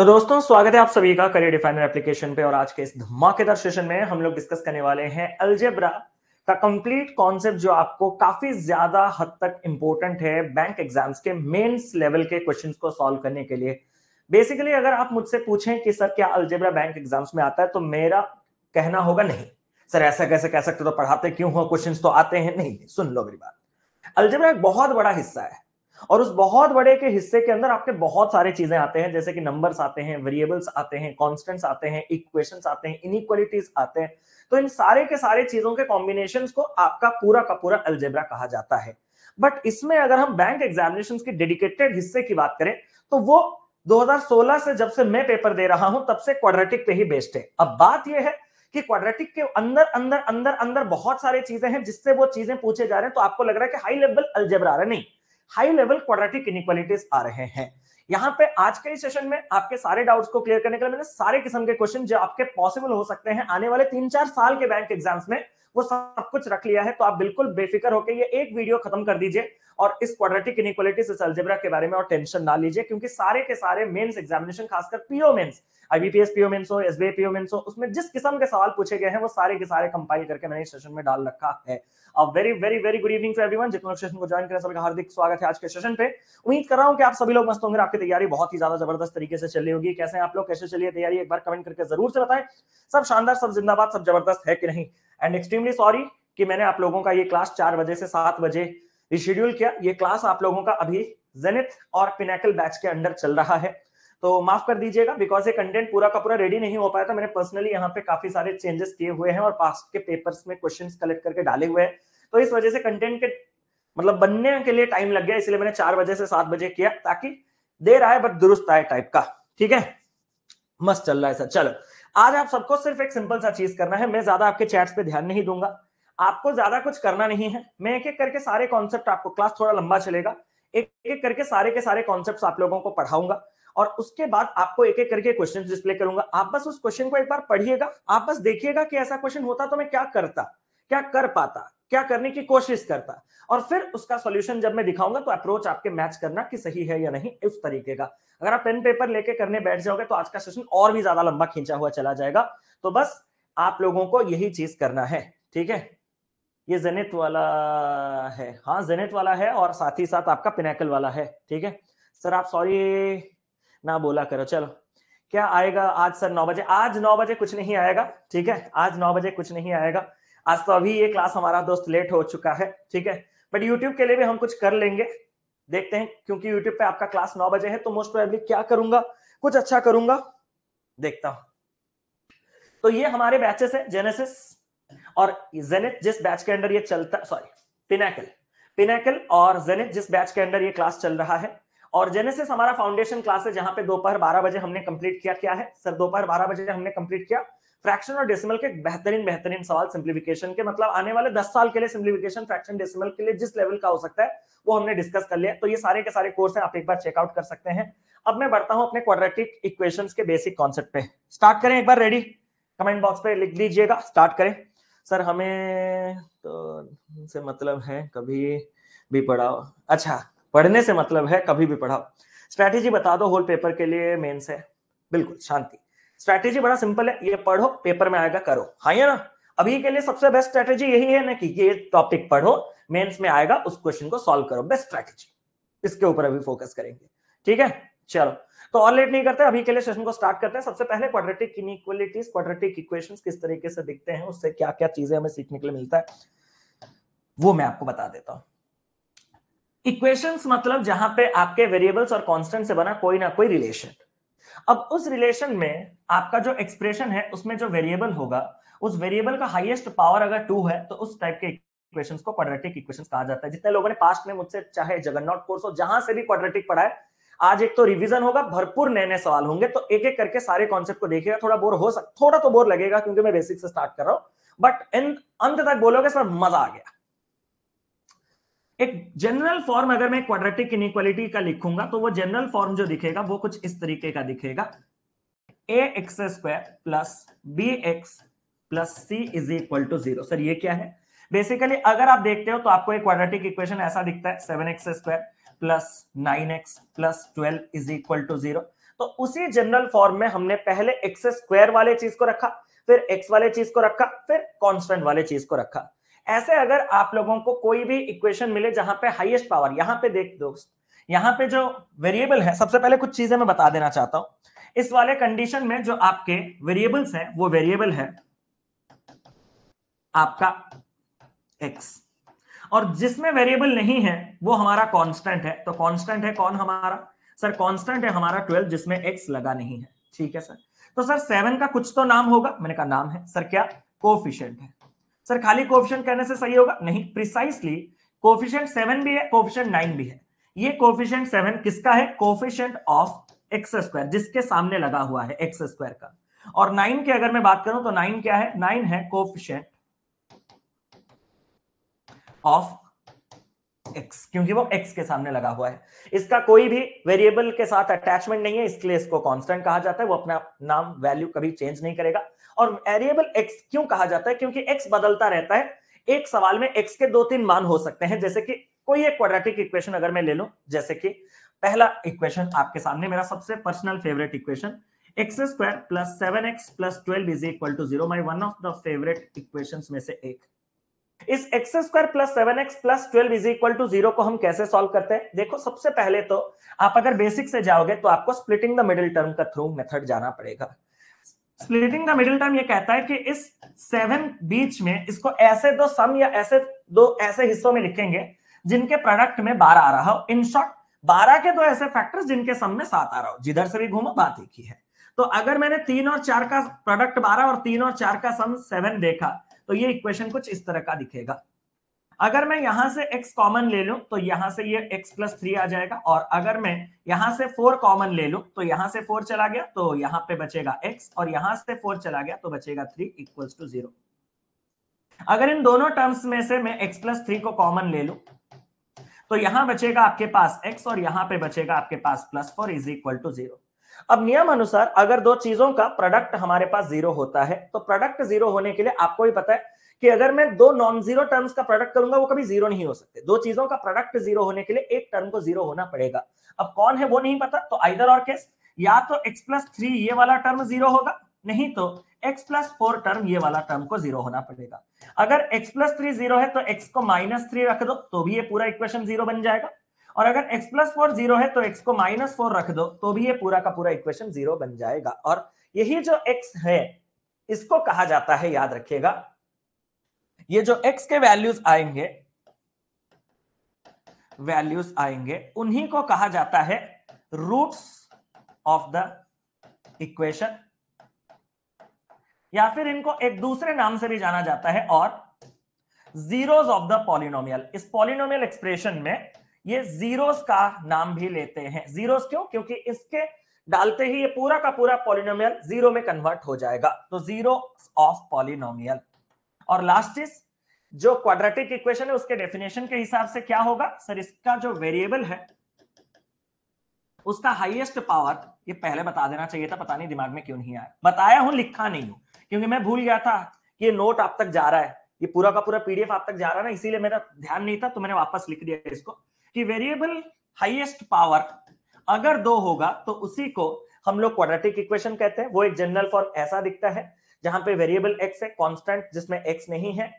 तो दोस्तों स्वागत है आप सभी का करियर डिफाइनर एप्लीकेशन पे और आज के इस धमाकेदार सेशन में हम लोग डिस्कस करने वाले हैं अल्जेब्रा का कंप्लीट कॉन्सेप्ट जो आपको काफी ज्यादा हद तक इंपॉर्टेंट है बैंक एग्जाम्स के मेंस लेवल के क्वेश्चंस को सॉल्व करने के लिए बेसिकली अगर आप मुझसे पूछें कि सर क्या अल्जेब्रा बैंक एग्जाम्स में आता है तो मेरा कहना होगा नहीं सर ऐसा कैसे कह सकते तो पढ़ाते क्यों हो क्वेश्चन तो आते हैं नहीं सुन लो मेरी बात अल्जेब्रा एक बहुत बड़ा हिस्सा है और उस बहुत बड़े के हिस्से के अंदर आपके बहुत सारे चीजें आते हैं जैसे कि नंबर्स आते हैं वेरिएबल्स आते हैं कॉन्स्टेंट्स आते हैं इक्वेशंस आते हैं इनइक्वलिटीज आते हैं तो इन सारे के सारे चीजों के कॉम्बिनेशन को आपका पूरा का पूरा अल्जेब्रा कहा जाता है बट इसमें अगर हम बैंक एग्जामिनेशन के डेडिकेटेड हिस्से की बात करें तो वो 2016 से जब से मैं पेपर दे रहा हूं तब से क्वाड्रेटिक पे ही बेस्ड है अब बात यह है कि क्वाड्रेटिक के अंदर अंदर अंदर अंदर बहुत सारी चीजें हैं जिससे वो चीजें पूछे जा रहे हैं तो आपको लग रहा है कि हाई लेवल रहा नहीं हाई लेवल क्वाड्रेटिक इनक्वालिटीज आ रहे हैं यहाँ पे आज के इस सेशन में आपके सारे डाउट्स को क्लियर करने के लिए मैंने सारे किस्म के क्वेश्चन जो आपके पॉसिबल हो सकते हैं आने वाले तीन चार साल के बैंक एग्जाम्स में वो सब कुछ रख लिया है तो आप बिल्कुल बेफिक्र होकर ये एक वीडियो खत्म कर दीजिए और इस क्वाड्रेटिक इनक्वालिटीज इस अल्जेब्रा के बारे में और टेंशन ना लीजिए क्योंकि सारे के सारे मेंस एग्जामिनेशन खासकर PO mains IBPS PO mains हो एसबीआई पीओ मेंस हो उसमें जिस किस्म के सवाल पूछे गए हैं वो सारे के सारे कंपाइल करके मैंने सेशन में डाल रखा है अब very very very good evening to everyone जितने लोग सेशन को ज्वाइन करें सभी का हार्दिक स्वागत है आज के सेशन पे उम्मीद कर रहा हूं कि आप सभी लोग मस्त होंगे आपकी तैयारी बहुत ही ज्यादा जबरदस्त तरीके से चल रही होगी कैसे हैं आप लोग कैसे चलिए तैयारी एक बार कमेंट करके जरूर से बताएं सब शानदार सब जिंदाबाद सब जबरदस्त है कि नहीं एंड एक्सट्रीमली सॉरी कि मैंने आप लोगों का ये क्लास चार बजे से सात बजे रिशेड्यूल किया ये क्लास आप लोगों का अभी जेनिथ और पिनेकल बैच के अंडर चल रहा है तो माफ कर दीजिएगा बिकॉज ये कंटेंट पूरा का पूरा रेडी नहीं हो पाया था मैंने पर्सनली यहाँ पे काफी सारे चेंजेस किए हुए हैं और पास्ट के पेपर्स में क्वेश्चन कलेक्ट करके डाले हुए हैं तो इस वजह से कंटेंट के मतलब बनने के लिए टाइम लग गया इसलिए मैंने चार बजे से सात बजे किया ताकि देर आए बट दुरुस्त आए टाइप का ठीक है मस्त चल रहा है सर चलो आज आप सबको सिर्फ एक सिंपल सा चीज करना है मैं ज्यादा आपके चैट्स पे ध्यान नहीं दूंगा आपको ज्यादा कुछ करना नहीं है मैं एक एक करके सारे कॉन्सेप्ट आपको क्लास थोड़ा लंबा चलेगा एक एक करके सारे के सारे कॉन्सेप्ट आप लोगों को पढ़ाऊंगा और उसके बाद आपको एक एक करके क्वेश्चन डिस्प्ले करूंगा आप बस उस क्वेश्चन को एक बार पढ़िएगा आप बस देखिएगा कि ऐसा क्वेश्चन होता तो मैं क्या करता क्या कर पाता क्या करने की कोशिश करता और फिर उसका सॉल्यूशन जब मैं दिखाऊंगा तो अप्रोच आपके मैच करना कि सही है या नहीं उस तरीके का अगर आप पेन पेपर लेके करने बैठ जाओगे तो आज का सेशन और भी ज्यादा लंबा खींचा हुआ चला जाएगा तो बस आप लोगों को यही चीज करना है ठीक है ये जेनेट वाला है हाँ जेनेट वाला है और साथ ही साथ आपका पिनाकल वाला है ठीक है सर आप सॉरी ना बोला करो चलो क्या आएगा आज सर नौ बजे आज नौ बजे कुछ नहीं आएगा ठीक है आज नौ बजे कुछ नहीं आएगा आज तो अभी ये क्लास हमारा दोस्त लेट हो चुका है ठीक है बट यूट्यूब के लिए भी हम कुछ कर लेंगे देखते हैं क्योंकि यूट्यूब पे आपका क्लास नौ बजे है तो मोस्ट प्रोबेबली क्या करूंगा कुछ अच्छा करूंगा देखता हूं तो ये हमारे बैचेस है जेनेसिस और जेनेट जिस बैच के अंडर ये चलता सॉरी पिनाकल पिनाकल और जेनेट जिस बैच के अंडर ये क्लास चल रहा है और जेनेसिस हमारा फाउंडेशन क्लास है जहां पे दोपहर बारह बजे हमने कंप्लीट किया क्या है सर दोपहर बारह बजे हमने कंप्लीट किया फ्रैक्शन और डेसिमल के बेहतरीन बेहतरीन सवाल सिंप्लीफिकेशन के मतलब आने वाले दस साल के लिए सिंप्लीफिकेशन फ्रैक्शन डेसिमल के लिए जिस लेवल का हो सकता है वो हमने डिस्कस कर लिया तो ये सारे के सारे कोर्स है आप एक बार चेकआउट कर सकते हैं अब मैं बढ़ता हूं अपने क्वाड्रेटिक इक्वेशंस के बेसिक कॉन्सेप्ट पे स्टार्ट करें एक बार रेडी कमेंट बॉक्स पे लिख दीजिएगा स्टार्ट करें सर हमें तो से मतलब है कभी भी पढ़ाओ अच्छा पढ़ने से मतलब है कभी भी पढ़ाओ स्ट्रैटेजी बता दो होल पेपर के लिए मेन से बिल्कुल शांति स्ट्रैटेजी बड़ा सिंपल है ये पढ़ो पेपर में आएगा करो हाँ ये ना अभी के लिए सबसे बेस्ट स्ट्रैटेजी यही है ना कि ये टॉपिक पढ़ो मेंस में आएगा उस क्वेश्चन को सॉल्व करो बेस्ट स्ट्रैटेजी इसके ऊपर अभी फोकस करेंगे ठीक है चलो तो और लेट नहीं करते अभी के लिए सेशन को स्टार्ट करते हैं सबसे पहले क्वाड्रेटिक इनइक्वालिटीज क्वाड्रेटिक इक्वेशंस किस तरीके से दिखते हैं उससे क्या क्या चीजें हमें सीखने के लिए मिलता है वो मैं आपको बता देता हूं इक्वेशंस मतलब जहां पे आपके वेरिएबल्स और कांस्टेंट से बना कोई ना कोई रिलेशन अब उस रिलेशन में आपका जो एक्सप्रेशन है उसमें जो वेरिएबल होगा उस वेरिएबल का हाईएस्ट पावर अगर टू है तो उस टाइप के इक्वेशंस को क्वाड्रेटिक इक्वेशंस कहा जाता है जितने लोगों ने पास्ट में मुझसे चाहे जगन्नाथ कोर्स हो जहां से भी क्वाड्रेटिक पढ़ा है आज एक तो रिवीजन होगा भरपूर नए नए सवाल होंगे तो एक एक करके सारे कॉन्सेप्ट को देखेगा थोड़ा बोर हो सक थोड़ा तो बोर लगेगा क्योंकि मैं बेसिक से स्टार्ट कर रहा हूं बट इन अंत तक बोलोगे सर मजा आ गया एक जनरल फॉर्म अगर मैं क्वाड्रेटिक इनइक्वालिटी का लिखूंगा तो वो जनरल फॉर्म जो दिखेगा वो कुछ इस तरीके का दिखेगा a x square plus B x plus C is equal to zero sir ये क्या है बेसिकली अगर आप देखते हो तो आपको एक क्वाड्रेटिक इक्वेशन ऐसा दिखता है seven x square plus nine x plus twelve is equal to zero तो उसी जनरल फॉर्म में हमने पहले एक्स स्क्वायर वाले चीज को रखा फिर एक्स वाले चीज को रखा फिर कॉन्स्टेंट वाले चीज को रखा ऐसे अगर आप लोगों को कोई भी इक्वेशन मिले जहां पे हाईएस्ट पावर यहां पे देख दोस्त यहां पे जो वेरिएबल है सबसे पहले कुछ चीजें मैं बता देना चाहता हूं इस वाले कंडीशन में जो आपके वेरिएबल्स हैं वो वेरिएबल है आपका एक्स और जिसमें वेरिएबल नहीं है वो हमारा कांस्टेंट है तो कांस्टेंट है कौन हमारा सर कांस्टेंट है हमारा ट्वेल्व जिसमें एक्स लगा नहीं है ठीक है सर तो सर सेवन का कुछ तो नाम होगा मैंने कहा नाम है सर क्या कोफिशियंट है सर खाली कोफिशियंट कहने से सही होगा नहीं प्रिसाइसली कोफिशियंट सेवन भी है कोफिशियंट नाइन भी है ये कोफिशियंट सेवन किसका है कोफिशियंट ऑफ एक्स स्क्वायर जिसके सामने लगा हुआ है एक्स स्क्वायर का और नाइन की अगर मैं बात करूं तो नाइन क्या है नाइन है कोफिशियंट ऑफ x क्योंकि वो एक्स के सामने लगा हुआ है इसका कोई भी वेरिएबल के साथ अटैचमेंट नहीं है इसलिए इसको कांस्टेंट कहा जाता है वो अपना नाम वैल्यू कभी चेंज नहीं करेगा और वेरिएबल एक्स क्यों कहा जाता है क्योंकि एक्स बदलता रहता है एक सवाल में एक्स के दो तीन मान हो सकते हैं जैसे कि कोई एक क्वाड्रेटिक इक्वेशन अगर मैं ले लूं जैसे कि पहला इक्वेशन आपके सामने मेरा सबसे personal favourite equation x 7x 12 seven x plus twelve is equal to zero my one of the favourite equations में से एक इस x square plus seven x plus twelve is equal to zero को हम कैसे सॉल्व करते हैं देखो सबसे पहले तो आप अगर बेसिक से जाओगे तो आपको स्प्लिटिंग द मिडिल टर्म का थ्रू मेथड जाना पड़ेगा स्प्लिटिंग द मिडिल टर्म ये कहता है कि इस सेवन बीच में इसको ऐसे दो सम या ऐसे दो ऐसे हिस्सों में लिखेंगे जिनके प्रोडक्ट में बारह आ रहा हो इन शॉर्ट बारह के दो ऐसे फैक्टर्स जिनके सम में सात आ रहा हो जिधर से भी घूमो बात एक ही है तो अगर मैंने तीन और चार का प्रोडक्ट बारह और तीन और चार का सम सेवन देखा तो ये इक्वेशन कुछ इस तरह का दिखेगा अगर मैं यहां से x कॉमन ले लूं तो यहां से ये x प्लस थ्री आ जाएगा और अगर मैं यहां से 4 कॉमन ले लूं तो यहां से 4 चला गया तो यहां पे बचेगा x और यहां से 4 चला गया तो बचेगा 3 इक्वल्स टू जीरो अगर इन दोनों टर्म्स में से मैं x प्लस थ्री को कॉमन ले लूं तो यहां बचेगा आपके पास x और यहां पे बचेगा आपके पास plus four is equal to zero अब नियम अनुसार अगर दो चीजों का प्रोडक्ट हमारे पास जीरो होता है तो प्रोडक्ट जीरो होने के लिए आपको भी पता है कि अगर मैं दो नॉन जीरो टर्म्स का प्रोडक्ट करूंगा वो कभी जीरो नहीं हो सकते दो चीजों का प्रोडक्ट जीरो होने के लिए एक टर्म को जीरो होना पड़ेगा अब कौन है वो नहीं पता तो आइदर और केस या तो एक्स प्लस थ्री ये वाला टर्म जीरो होगा नहीं तो x प्लस फोर टर्म ये वाला टर्म को जीरो होना पड़ेगा अगर x प्लस थ्री जीरो है तो x को माइनस थ्री रख दो तो भी ये पूरा इक्वेशन जीरो बन जाएगा और अगर x प्लस फोर जीरो है तो x को माइनस फोर रख दो तो भी ये पूरा का पूरा इक्वेशन जीरो बन जाएगा और यही जो x है इसको कहा जाता है याद रखिएगा ये जो x के वैल्यूज आएंगे वैल्यूज आएंगे उन्हीं को कहा जाता है रूट्स ऑफ द इक्वेशन या फिर इनको एक दूसरे नाम से भी जाना जाता है और जीरोज ऑफ द पॉलिनोमियल इस पॉलिनोमियल एक्सप्रेशन में ये जीरोस का नाम भी लेते हैं जीरोस क्यों क्योंकि इसके डालते ही ये पूरा का पूरा पॉलिनोमियल जीरो में कन्वर्ट हो जाएगा तो जीरो ऑफ पॉलिनोमियल और लास्ट इज जो क्वाड्रेटिक इक्वेशन है उसके डेफिनेशन के हिसाब से क्या होगा सर इसका जो वेरिएबल है उसका हाईएस्ट पावर ये पहले बता देना चाहिए था पता नहीं दिमाग में क्यों नहीं आया बताया हूं लिखा नहीं हूं क्योंकि मैं भूल गया था कि ये नोट आप तक जा रहा है ये पूरा का पूरा पीडीएफ आप तक जा रहा है ना इसीलिए मेरा ध्यान नहीं था तो मैंने वापस लिख दिया इसको कि वेरिएबल हाईएस्ट पावर अगर दो होगा तो उसी को हम लोग क्वाड्रेटिक इक्वेशन कहते हैं वो एक जनरल फॉर्म ऐसा दिखता है जहां पे वेरिएबल एक्स है कांस्टेंट जिसमें एक्स नहीं है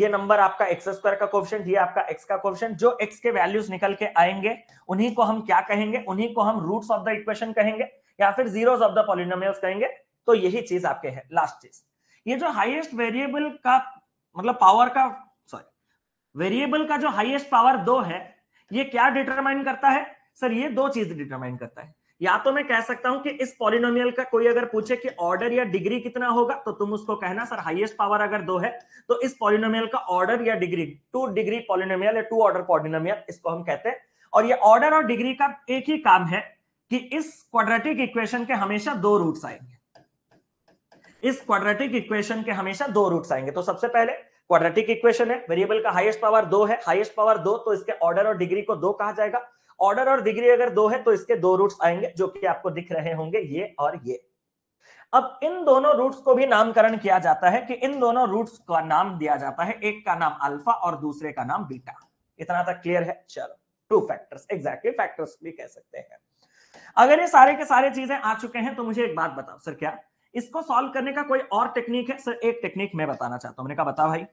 ये नंबर आपका एक्स स्क्वायर का कोफिशिएंट ये आपका एक्स का कोफिशिएंट जो एक्स के वैल्यूज निकल के आएंगे उन्हीं को हम क्या कहेंगे उन्हीं को हम रूट्स ऑफ द इक्वेशन कहेंगे या फिर जीरोस ऑफ द पॉलिनोमियल्स कहेंगे तो यही चीज आपके है लास्ट चीज ये जो हाईएस्ट वेरिएबल का मतलब पावर का सॉरी वेरिएबल का जो हाईएस्ट पावर दो है ये क्या डिटरमाइन करता है सर ये दो चीज डिटरमाइन करता है या तो मैं कह सकता हूं कि इस पॉलिनोमियल का कोई अगर पूछे कि ऑर्डर या डिग्री कितना होगा तो तुम उसको कहना सर हाईएस्ट पावर अगर दो है तो इस पॉलिनोमियल का ऑर्डर या डिग्री टू डिग्री पॉलिनोमियल या टू ऑर्डर पॉलिनोमियल इसको हम कहते हैं और ये ऑर्डर और डिग्री का एक ही काम है कि इस क्वाड्रेटिक इक्वेशन के हमेशा दो रूट्स आएंगे इस क्वाड्रेटिक इक्वेशन के हमेशा दो रूट्स आएंगे तो सबसे पहले क्वाड्रेटिक इक्वेशन है वेरिएबल का हाईएस्ट पावर दो है हाईएस्ट पावर दो तो इसके ऑर्डर और डिग्री को दो कहा जाएगा ऑर्डर और डिग्री अगर दो है तो इसके दो रूट्स आएंगे जो कि आपको दिख रहे होंगे ये और ये अब इन दोनों रूट्स को भी नामकरण किया जाता है कि इन दोनों रूट्स का नाम दिया जाता है एक का नाम अल्फा और दूसरे का नाम बीटा इतना तक क्लियर है चलो टू फैक्टर्स एग्जैक्टली फैक्टर्स भी कह सकते हैं अगर ये सारे के सारे चीजें आ चुके हैं तो मुझे एक बात बताओ सर क्या इसको सॉल्व करने का कोई और टेक्निक है सर एक टेक्निक मैं बताना चाहता हूं मैंने कहा बता भाई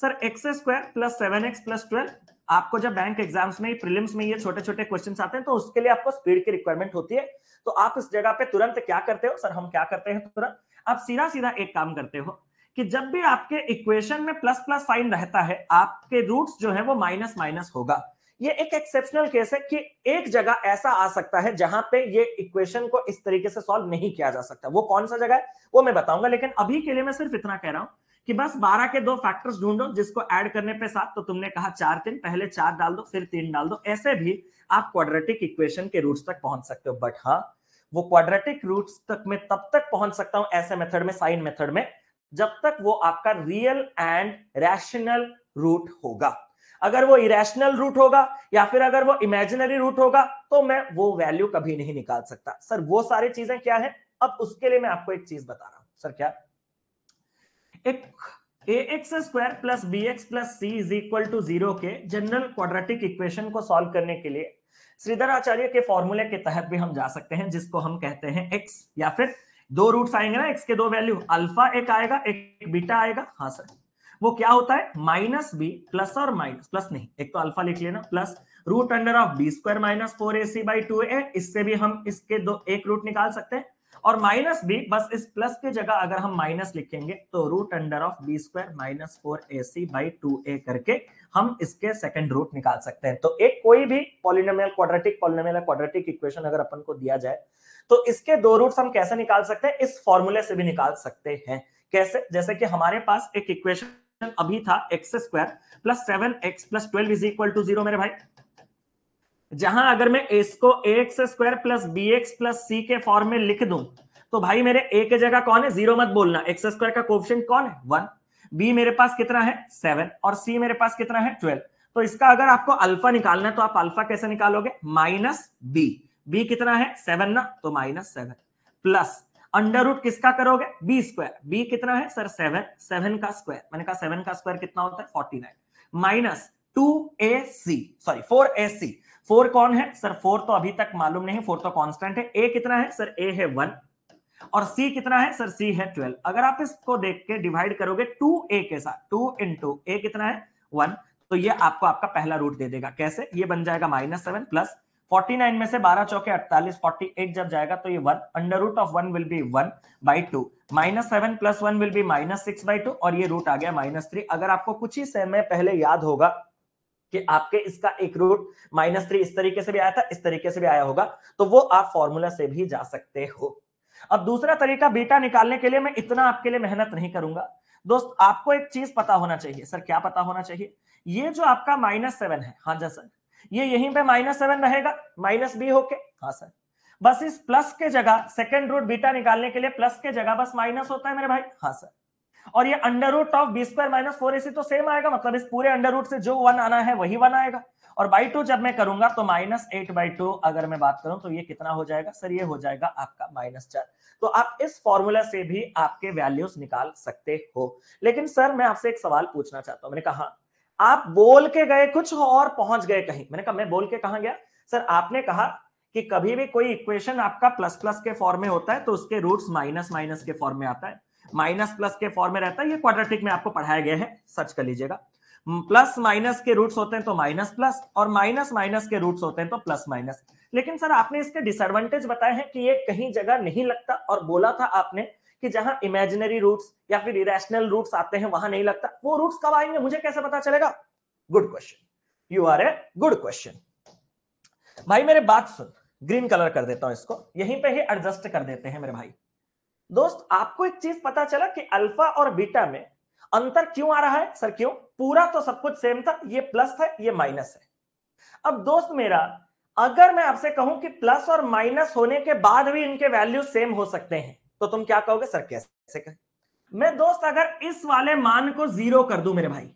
sir x square plus seven x plus twelve आपको जब बैंक एग्जाम्स में प्रीलिम्स में ये छोटे छोटे क्वेश्चन आते हैं तो उसके लिए आपको स्पीड की रिक्वायरमेंट होती है तो आप इस जगह पे तुरंत क्या करते हो सर हम क्या करते हैं तुरंत आप सीधा सीधा एक काम करते हो कि जब भी आपके इक्वेशन में प्लस प्लस साइन रहता है आपके रूट्स जो है वो माइनस माइनस होगा ये एक एक्सेप्शनल केस है कि एक जगह ऐसा आ सकता है जहां पे ये इक्वेशन को इस तरीके से सॉल्व नहीं किया जा सकता वो कौन सा जगह है वो मैं बताऊंगा लेकिन अभी के लिए मैं सिर्फ इतना कह रहा हूं कि बस बारह के दो फैक्टर्स ढूंढो जिसको ऐड करने पे साथ तो तुमने कहा चार तीन पहले चार डाल दो फिर तीन डाल दो ऐसे भी आप क्वाड्रेटिक इक्वेशन के रूट्स तक पहुंच सकते हो बट हाँ वो क्वाड्रेटिक रूट्स तक मैं तब तक पहुंच सकता हूं ऐसे मेथड में साइन मेथड में जब तक वो आपका रियल एंड रैशनल रूट होगा अगर वो इरेशनल रूट होगा या फिर अगर वो इमेजिनरी रूट होगा तो मैं वो वैल्यू कभी नहीं निकाल सकता सर वो सारी चीजें क्या है अब उसके लिए मैं आपको एक चीज बता रहा हूं सर क्या एक a x square plus B x plus C is equal to zero के जनरल क्वाड्रेटिक इक्वेशन को सॉल्व करने के लिए श्रीधर आचार्य के फॉर्मूले के तहत भी हम जा सकते हैं जिसको हम कहते हैं एक्स या फिर दो रूट्स आएंगे ना एक्स के दो वैल्यू अल्फा एक आएगा एक बीटा आएगा हाँ सर वो क्या होता है माइनस बी प्लस और माइनस प्लस नहीं एक तो अल्फा लिख लेना plus root under of b square minus four A c by two a इससे भी हम इसके दो एक रूट निकाल सकते हैं और माइनस बी बस इस प्लस के जगह अगर हम माइनस लिखेंगे तो root under of b square minus four A c by two a करके हम इसके सेकंड रूट निकाल सकते हैं तो एक कोई भी polynomial quadratic polynomial quadratic equation अगर अपन को दिया जाए तो इसके दो रूट्स हम कैसे निकाल सकते हैं इस फॉर्मूले से भी निकाल सकते हैं कैसे जैसे कि हमारे पास एक इक्वेशन अभी था x square plus seven x plus twelve is equal to zero मेरे भाई जहां अगर मैं इसको x square plus B x plus c के फॉर्म में लिख दूं तो भाई मेरे ए के जगह कौन है जीरो मत बोलना एक्स स्क्वायर का कोप्शन कौन है वन बी मेरे पास कितना है सेवन और सी मेरे पास कितना है ट्वेल्व तो इसका अगर आपको अल्फा निकालना है तो आप अल्फा कैसे निकालोगे माइनस बी बी कितना है सेवन ना तो minus seven plus under root किसका करोगे बी स्क्वायर बी कितना है सर सेवन सेवन का स्क्वायर मैंने कहा सेवन का स्क्वायर कितना होता है forty nine minus two a c sorry four A c four कौन है सर फोर तो अभी तक मालूम नहीं फोर तो कांस्टेंट है ए कितना है सर ए है वन और सी कितना है सर सी है ट्वेल्व अगर आप इसको देख के डिवाइड करोगे टू ए के साथ टू इंटू ए कितना है वन तो ये आपको आपका पहला रूट दे देगा कैसे ये बन जाएगा माइनस सेवन प्लस 49 में से 12 चौके 48 48 जब जाएगा तो ये one under root of one will be one by two minus seven plus one will be minus six by two और ये रूट आ गया माइनस थ्री अगर आपको कुछ ही समय पहले याद होगा कि आपके इसका एक रूट माइनस थ्री इस तरीके से भी आया था इस तरीके से भी आया होगा तो वो आप फॉर्मूला से भी जा सकते हो अब दूसरा तरीका बीटा निकालने के लिए मैं इतना आपके लिए मेहनत नहीं करूंगा दोस्त आपको एक चीज पता होना चाहिए सर क्या पता होना चाहिए ये जो आपका माइनस सेवन है हाँ जय सर ये यहीं पे माइनस सेवन रहेगा माइनस बी होके हाँ सर बस इस प्लस के जगह सेकेंड रूट बीटा निकालने के लिए प्लस के जगह बस माइनस होता है मेरे भाई हाँ सर और ये under root of b square minus four a c तो सेम आएगा मतलब इस पूरे अंडर रूट से जो वन आना है वही वन आएगा और बाई टू जब मैं करूंगा तो माइनस एट बाई टू अगर मैं बात करूं तो ये कितना हो जाएगा सर ये हो जाएगा आपका माइनस चार तो आप इस फॉर्मूला से भी आपके वैल्यूज निकाल सकते हो लेकिन सर मैं आपसे एक सवाल पूछना चाहता हूं मैंने कहा आप बोल के गए कुछ और पहुंच गए कहीं मैंने कहा मैं बोल के कहा गया सर आपने कहा कि कभी भी कोई इक्वेशन आपका प्लस प्लस के फॉर्म में होता है तो उसके रूट्स माइनस माइनस के फॉर्म में आता है माइनस प्लस के फॉर्म में रहता है ये क्वाड्रेटिक में आपको पढ़ाया गया है सर्च कर लीजिएगा प्लस माइनस के रूट्स होते हैं तो माइनस प्लस और माइनस माइनस के रूट्स होते हैं तो प्लस माइनस लेकिन सर आपने इसके डिसएडवांटेज बताए हैं कि ये कहीं जगह नहीं लगता और बोला था आपने कि जहां इमेजिनरी रूट्स या फिर इरेशनल रूट्स आते हैं वहां नहीं लगता वो रूट्स कब आएंगे मुझे कैसे पता चलेगा good question you are a good question भाई मेरे बात सुन ग्रीन कलर कर देता हूं इसको यहीं पे ही एडजस्ट कर देते हैं मेरे भाई दोस्त आपको एक चीज पता चला कि अल्फा और बीटा में अंतर क्यों आ रहा है सर क्यों पूरा तो सब कुछ सेम था ये प्लस है ये माइनस है अब दोस्त मेरा अगर मैं आपसे कहूं कि प्लस और माइनस होने के बाद भी इनके वैल्यू सेम हो सकते हैं तो तुम क्या कहोगे सर कैसे कहें मैं दोस्त अगर इस वाले मान को जीरो कर दू मेरे भाई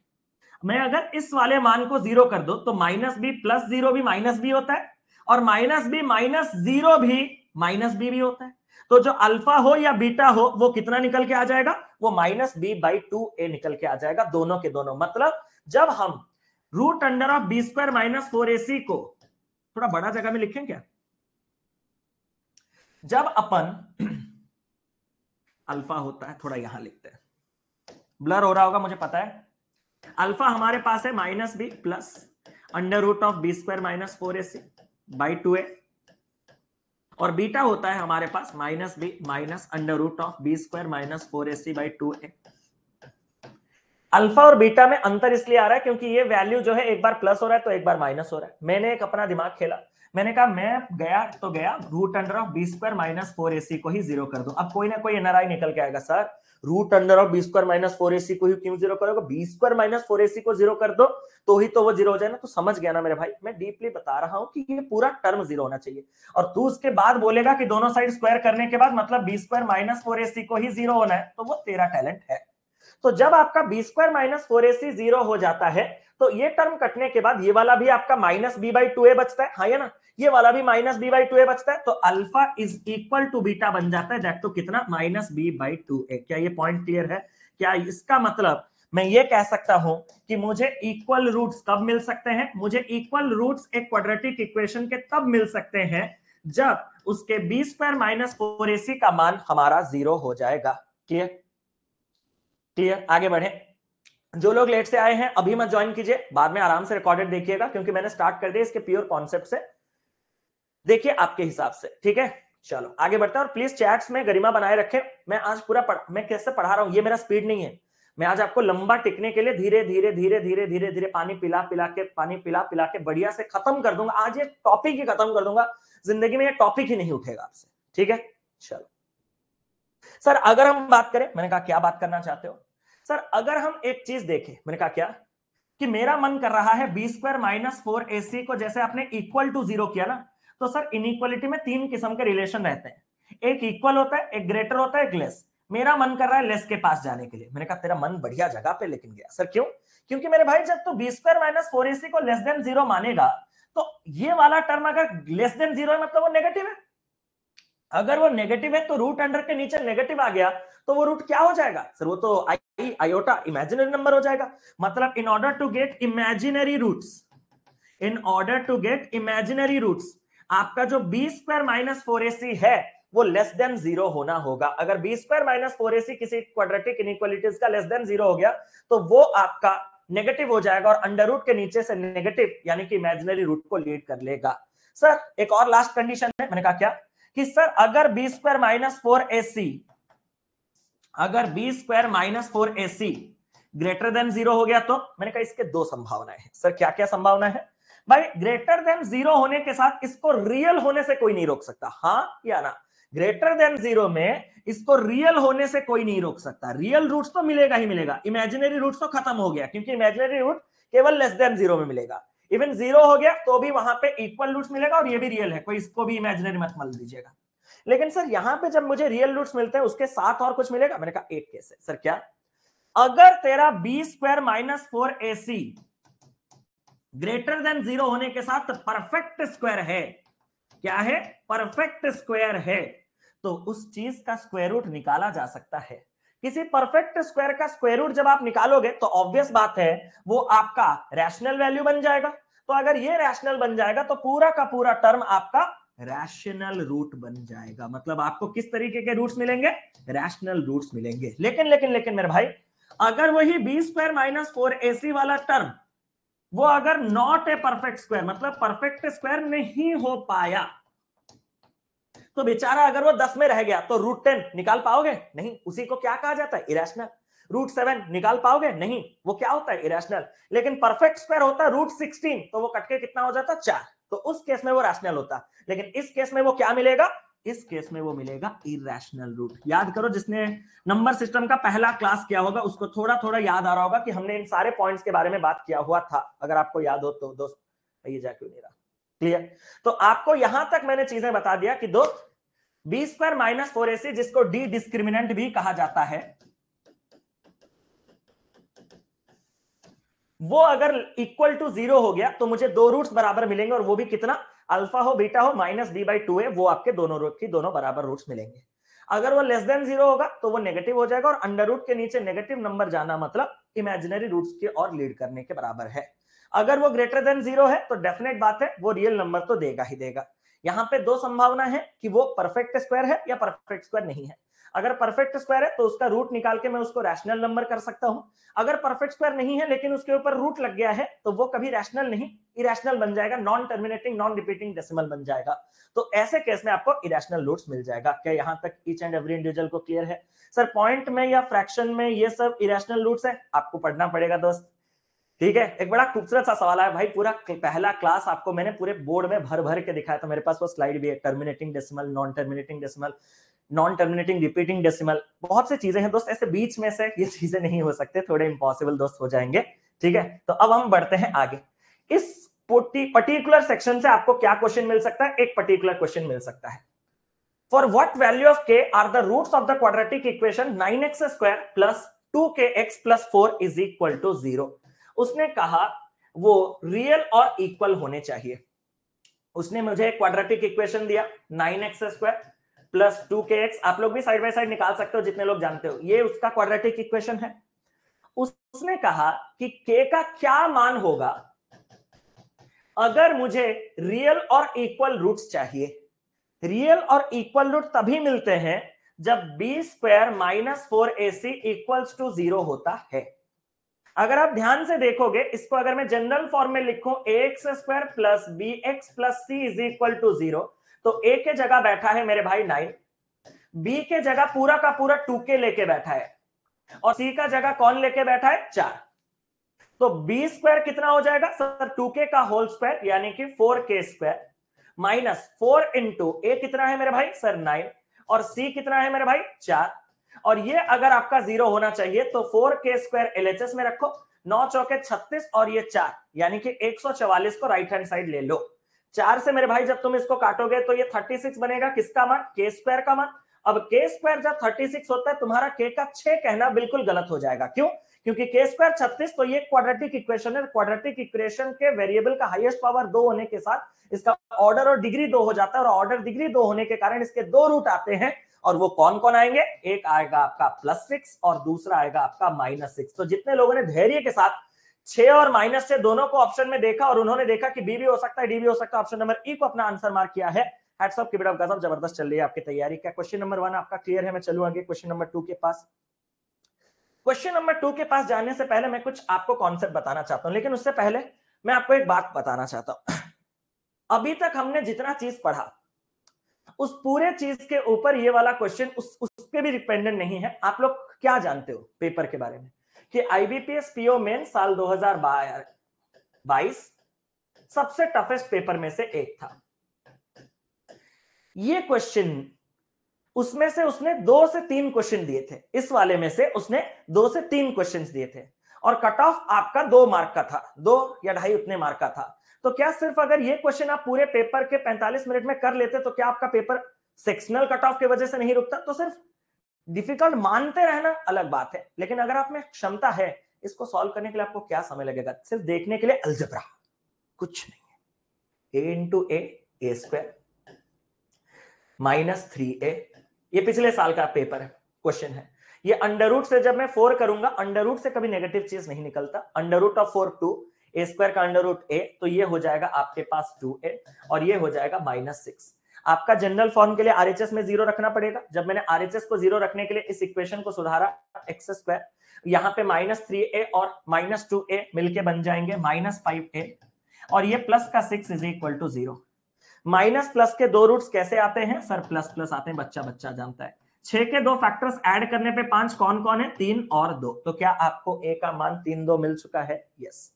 मैं अगर इस वाले मान को जीरो कर दो तो माइनस बी प्लस जीरो भी माइनस बी होता है और माइनस बी माइनस जीरो भी माइनस बी भी होता है तो जो अल्फा हो या बीटा हो वो कितना निकल के आ जाएगा वो minus b by two a निकल के आ जाएगा दोनों के दोनों मतलब जब हम root under of b square minus four ए सी को थोड़ा बड़ा जगह में लिखें क्या जब अपन अल्फा होता है थोड़ा यहां लिखते हैं ब्लर हो रहा होगा मुझे पता है अल्फा हमारे पास है minus b plus under root of b square minus four A c by two ए और बीटा होता है हमारे पास minus b minus under root of b square minus four A c by two a alpha और beta में अंतर इसलिए आ रहा है क्योंकि ये वैल्यू जो है एक बार प्लस हो रहा है तो एक बार माइनस हो रहा है मैंने एक अपना दिमाग खेला मैंने कहा मैं गया तो गया root under of b square minus four a c को ही जीरो कर दो अब कोई ना कोई एनआरआई निकल के आएगा sir root under of b square minus four a c को ही क्यों जीरो करोगे b square minus four a c को जीरो कर दो तो ही तो वो जीरो हो जाए ना तो समझ गया ना मेरे भाई मैं डीपली बता रहा हूं कि ये पूरा टर्म जीरो होना चाहिए और तू उसके बाद बोलेगा कि दोनों साइड स्क्वायर करने के बाद मतलब b square minus four a c को ही जीरो होना है तो वो तेरा टैलेंट है तो जब आपका बी स्क्वायर माइनस फोर ए सी जीरो हो जाता है तो ये टर्म कटने के बाद ये वाला भी आपका minus b by two a बचता है हाँ या ना ये वाला भी minus b by two a बचता है तो alpha is equal to beta बन जाता है तो कितना minus b by two a क्या ये पॉइंट क्लियर है क्या इसका मतलब मैं ये कह सकता हूं कि मुझे इक्वल रूट्स कब मिल सकते हैं मुझे इक्वल रूट्स एक क्वाड्रेटिक इक्वेशन के तब मिल सकते हैं जब उसके b square minus four a c का मान हमारा जीरो हो जाएगा क्लियर क्लियर आगे बढ़े जो लोग लेट से आए हैं अभी मत ज्वाइन कीजिए बाद में आराम से रिकॉर्डेड देखिएगा क्योंकि मैंने स्टार्ट कर दिया इसके प्योर कॉन्सेप्ट से देखिए आपके हिसाब से ठीक है चलो आगे बढ़ते हैं और प्लीज चैट्स में गरिमा बनाए रखें मैं आज पूरा पढ़, मैं कैसे पढ़ा रहा हूं ये मेरा स्पीड नहीं है मैं आज आपको लंबा टिकने के लिए धीरे धीरे धीरे धीरे धीरे धीरे पानी पिला पिला के पानी पिला पिला के बढ़िया से खत्म कर दूंगा आज ये टॉपिक ही खत्म कर दूंगा जिंदगी में ये टॉपिक ही नहीं उठेगा आपसे ठीक है चलो सर अगर हम बात करें मैंने कहा क्या बात करना चाहते हो सर अगर हम एक चीज देखें मैंने कहा क्या कि मेरा मन कर रहा है बी स्क्वायर माइनस फोर ए सी को जैसे आपने इक्वल टू जीरो किया ना तो सर इनइक्वालिटी में तीन किस्म के रिलेशन रहते हैं एक इक्वल होता है एक ग्रेटर होता है एक लेस मेरा मन कर रहा है लेस के पास जाने के लिए मैंने कहा तेरा मन बढ़िया जगह पे लेकिन गया सर क्यों क्योंकि मेरे भाई जब तू बी स्क्वायर माइनस फोर ए सी को लेस देन जीरो मानेगा तो ये वाला टर्म अगर लेस देन जीरो है मतलब वो नेगेटिव है अगर वो नेगेटिव है तो रूट अंडर के नीचे नेगेटिव आ गया तो वो रूट क्या हो जाएगा सर वो तो आई आयोटा इमेजिनरी नंबर हो जाएगा मतलब in order to get imaginary roots in order to get imaginary roots आपका जो बी स्क्वायर माइनस फोर ए सी है वो लेस देन जीरो होना होगा अगर बी स्क्वायर माइनस फोर ए सी किसी क्वाड्रेटिक इनक्वालिटीज का लेस देन जीरो हो गया तो वो आपका नेगेटिव हो जाएगा और अंडर रूट के नीचे से नेगेटिव यानी कि इमेजिनरी रूट को लीड कर लेगा सर एक और लास्ट कंडीशन है मैंने कहा क्या कि सर अगर बी स्क्वायर माइनस फोर ए सी अगर बी स्क्वायर माइनस फोर ए सी ग्रेटर देन जीरो हो गया तो मैंने कहा इसके दो संभावनाएं हैं सर क्या क्या संभावना है भाई ग्रेटर देन जीरो होने के साथ इसको रियल होने से कोई नहीं रोक सकता हाँ या ना ग्रेटर देन जीरो में इसको रियल होने से कोई नहीं रोक सकता रियल रूट्स तो मिलेगा ही मिलेगा इमेजिनरी रूट्स तो खत्म हो गया क्योंकि इमेजिनरी रूट केवल लेस देन जीरो में मिलेगा इवन जीरो हो गया तो भी वहां पे इक्वल रूट्स मिलेगा और ये भी रियल है कोई इसको भी इमेजिनरी मत मान लीजिएगा लेकिन सर यहां पे जब मुझे रियल रूट्स मिलते हैं उसके साथ और कुछ मिलेगा मैंने कहा एक केस है सर क्या अगर तेरा बी स्क्वायर माइनस फोर ए सी ग्रेटर देन जीरो होने के साथ परफेक्ट स्क्वायर है क्या है परफेक्ट स्क्वायर है तो उस चीज का स्क्वायर रूट निकाला जा सकता है किसी परफेक्ट स्क्वायर का स्क्वायर रूट जब आप निकालोगे तो ऑब्वियस बात है वो आपका रैशनल वैल्यू बन जाएगा तो अगर ये रैशनल बन जाएगा तो पूरा का पूरा टर्म आपका रैशनल रूट बन जाएगा मतलब आपको किस तरीके के रूट्स मिलेंगे रैशनल रूट्स मिलेंगे लेकिन लेकिन लेकिन मेरे भाई अगर वही b square minus four a c वाला टर्म वो अगर नॉट ए परफेक्ट स्क्वायर मतलब परफेक्ट स्क्वायर नहीं हो पाया तो बेचारा अगर वो दस में रह गया तो रूट टेन निकाल पाओगे नहीं उसी को क्या कहा जाता है इरेशनल रूट सेवन निकाल पाओगे नहीं वो क्या होता है इरेशनल लेकिन परफेक्ट स्क्वायर होता है रूट सिक्सटीन तो वो कटके कितना हो जाता है चार तो उस केस में वो रैशनल होता लेकिन इस केस में वो क्या मिलेगा इस केस में वो मिलेगा इेशनल रूट याद करो जिसने नंबर सिस्टम का पहला क्लास किया होगा उसको थोड़ा थोड़ा याद आ रहा होगा कि हमने इन सारे पॉइंट्स के बारे में बात किया हुआ था अगर आपको याद हो तो दोस्त ये जा क्यों नहीं रहा क्लियर तो आपको यहां तक मैंने चीजें बता दिया कि दोस्त बी स्क्वायर माइनस फोर जिसको डी डिस्क्रिमिनेंट भी कहा जाता है वो अगर इक्वल टू जीरो हो गया तो मुझे दो रूट्स बराबर मिलेंगे और वो भी कितना अल्फा हो बीटा हो माइनस बी बाई टू है वो आपके दोनों रूट की दोनों बराबर रूट्स मिलेंगे अगर वो लेस देन जीरो होगा तो वो नेगेटिव हो जाएगा और अंडर रूट के नीचे नेगेटिव नंबर जाना मतलब इमेजिनरी रूट्स के और लीड करने के बराबर है अगर वो ग्रेटर देन जीरो है तो डेफिनेट बात है वो रियल नंबर तो देगा ही देगा यहाँ पे दो संभावना है कि वो परफेक्ट स्क्वायर है या परफेक्ट स्क्वायर नहीं है अगर परफेक्ट स्क्वायर है तो उसका रूट निकाल के मैं उसको रैशनल नंबर कर सकता हूं अगर परफेक्ट स्क्वायर नहीं है लेकिन उसके ऊपर रूट लग गया है तो वो कभी रैशनल नहीं इरेशनल बन जाएगा non terminating non repeating decimal बन जाएगा तो ऐसे केस में आपको इरेशनल रूट मिल जाएगा क्या यहाँ तक ईच एंड एवरी इंडिविजुअल को क्लियर है सर पॉइंट में या फ्रैक्शन में ये सब इरेशनल रूट है आपको पढ़ना पड़ेगा दोस्त ठीक है एक बड़ा खूबसूरत सा सवाल है भाई पूरा पहला क्लास आपको मैंने पूरे बोर्ड में भर भर के दिखाया था मेरे पास वो स्लाइड भी है terminating decimal non terminating decimal non terminating repeating decimal बहुत सी चीजें हैं दोस्त ऐसे बीच में से ये चीजें नहीं हो सकते थोड़े इंपॉसिबल दोस्त हो जाएंगे ठीक है तो अब हम बढ़ते हैं आगे इस पर्टिकुलर सेक्शन से आपको क्या क्वेश्चन मिल सकता है एक पर्टिकुलर क्वेश्चन मिल सकता है for what value of k are the root of the quadratic equation nine x square plus two k x plus four is equal to zero उसने कहा वो रियल और इक्वल होने चाहिए उसने मुझे क्वाड्रेटिक इक्वेशन दिया nine x square plus two k x आप लोग भी साइड बाय साइड निकाल सकते हो जितने लोग जानते हो ये उसका क्वाड्रेटिक इक्वेशन है उसने कहा कि के का क्या मान होगा अगर मुझे रियल और इक्वल रूट्स चाहिए रियल और इक्वल रूट तभी मिलते हैं जब b square minus four A c equals to zero होता है अगर आप ध्यान से देखोगे इसको अगर मैं जनरल फॉर्म में लिखूं a x square plus B x plus C is equal to zero तो ए के जगह बैठा है मेरे भाई नाइन बी के जगह पूरा का पूरा टू के लेके बैठा है और सी का जगह कौन लेके बैठा है चार तो बी स्क्वायर कितना हो जाएगा सर टू के का होल स्क्वायर यानी कि four k square minus four into a कितना है मेरे भाई सर नाइन और सी कितना है मेरे भाई चार और ये अगर आपका जीरो होना चाहिए तो फोर के स्क्वायर एलएचएस में रखो नौ चौके छत्तीस और ये चार यानी कि चवालीस को राइट हैंड साइड ले लो चार से मेरे भाई जब तुम इसको काटोगे तो ये थर्टी सिक्स बनेगा किसका मान के स्क्वायर का मान अब के स्क्वायर जब थर्टी सिक्स होता है तुम्हारा के का छह कहना बिल्कुल गलत हो जाएगा क्यों क्योंकि के स्क्वायर छत्तीस तो ये क्वाड्रेटिक इक्वेशन है क्वाड्रेटिक इक्वेशन के वेरिएबल का हाईएस्ट पावर दो होने के साथ इसका ऑर्डर और डिग्री दो हो जाता है और ऑर्डर डिग्री दो होने के कारण इसके दो रूट आते हैं और वो कौन कौन आएंगे एक आएगा आपका प्लस सिक्स और दूसरा आएगा आपका माइनस सिक्स तो जितने लोगों ने धैर्य के साथ छह और माइनस से दोनों को ऑप्शन में देखा और उन्होंने देखा कि बी भी हो सकता है डी भी हो सकता है ऑप्शन नंबर ई को अपना आंसर मार्क किया है जबरदस्त चल रही है आपकी तैयारी क्या क्वेश्चन नंबर वन आपका क्लियर है मैं चलू आगे क्वेश्चन नंबर टू के पास क्वेश्चन नंबर टू के पास जाने से पहले मैं कुछ आपको कॉन्सेप्ट बताना चाहता हूँ लेकिन उससे पहले मैं आपको एक बात बताना चाहता हूँ अभी तक हमने जितना चीज पढ़ा उस पूरे चीज के ऊपर ये वाला क्वेश्चन उस, उस पे भी डिपेंडेंट नहीं है आप लोग क्या जानते हो पेपर के बारे में कि आईबीपीएस पीओ मेन साल 2022 सबसे टफेस्ट पेपर में से एक था ये क्वेश्चन उसमें से उसने दो से तीन क्वेश्चन दिए थे इस वाले में से उसने दो से तीन क्वेश्चन दिए थे और कट ऑफ आपका दो मार्क का था दो या ढाई उतने मार्क का था तो क्या सिर्फ अगर ये क्वेश्चन आप पूरे पेपर के 45 मिनट में कर लेते तो क्या आपका पेपर सेक्शनल कट ऑफ की वजह से नहीं रुकता तो सिर्फ डिफिकल्ट मानते रहना अलग बात है लेकिन अगर आप में क्षमता है इसको सॉल्व करने के लिए आपको क्या समय लगेगा सिर्फ देखने के लिए अलजबरा कुछ नहीं है a into a a square minus three a ये पिछले साल का पेपर है क्वेश्चन है ये अंडर रूट से जब मैं फोर करूंगा अंडर रूट से कभी नेगेटिव चीज नहीं निकलता under root of four two a square का अंडर रूट ए तो ये हो जाएगा आपके पास टू ए और ये हो जाएगा माइनस सिक्स आपका जनरल फॉर्म के लिए आरएचएस में जीरो रखना पड़ेगा जब मैंने आरएचएस को जीरो रखने के लिए इस इक्वेशन को सुधारा एक्स स्क्वायर यहाँ पे माइनस थ्री ए और माइनस टू ए मिलकर बन जाएंगे माइनस फाइव ए और ये प्लस का six is equal to zero minus plus के दो रूट्स कैसे आते हैं सर प्लस प्लस आते हैं बच्चा बच्चा जानता है छह के दो फैक्टर्स ऐड करने पे पांच कौन कौन है तीन और दो तो क्या आपको ए का मान तीन दो मिल चुका है यस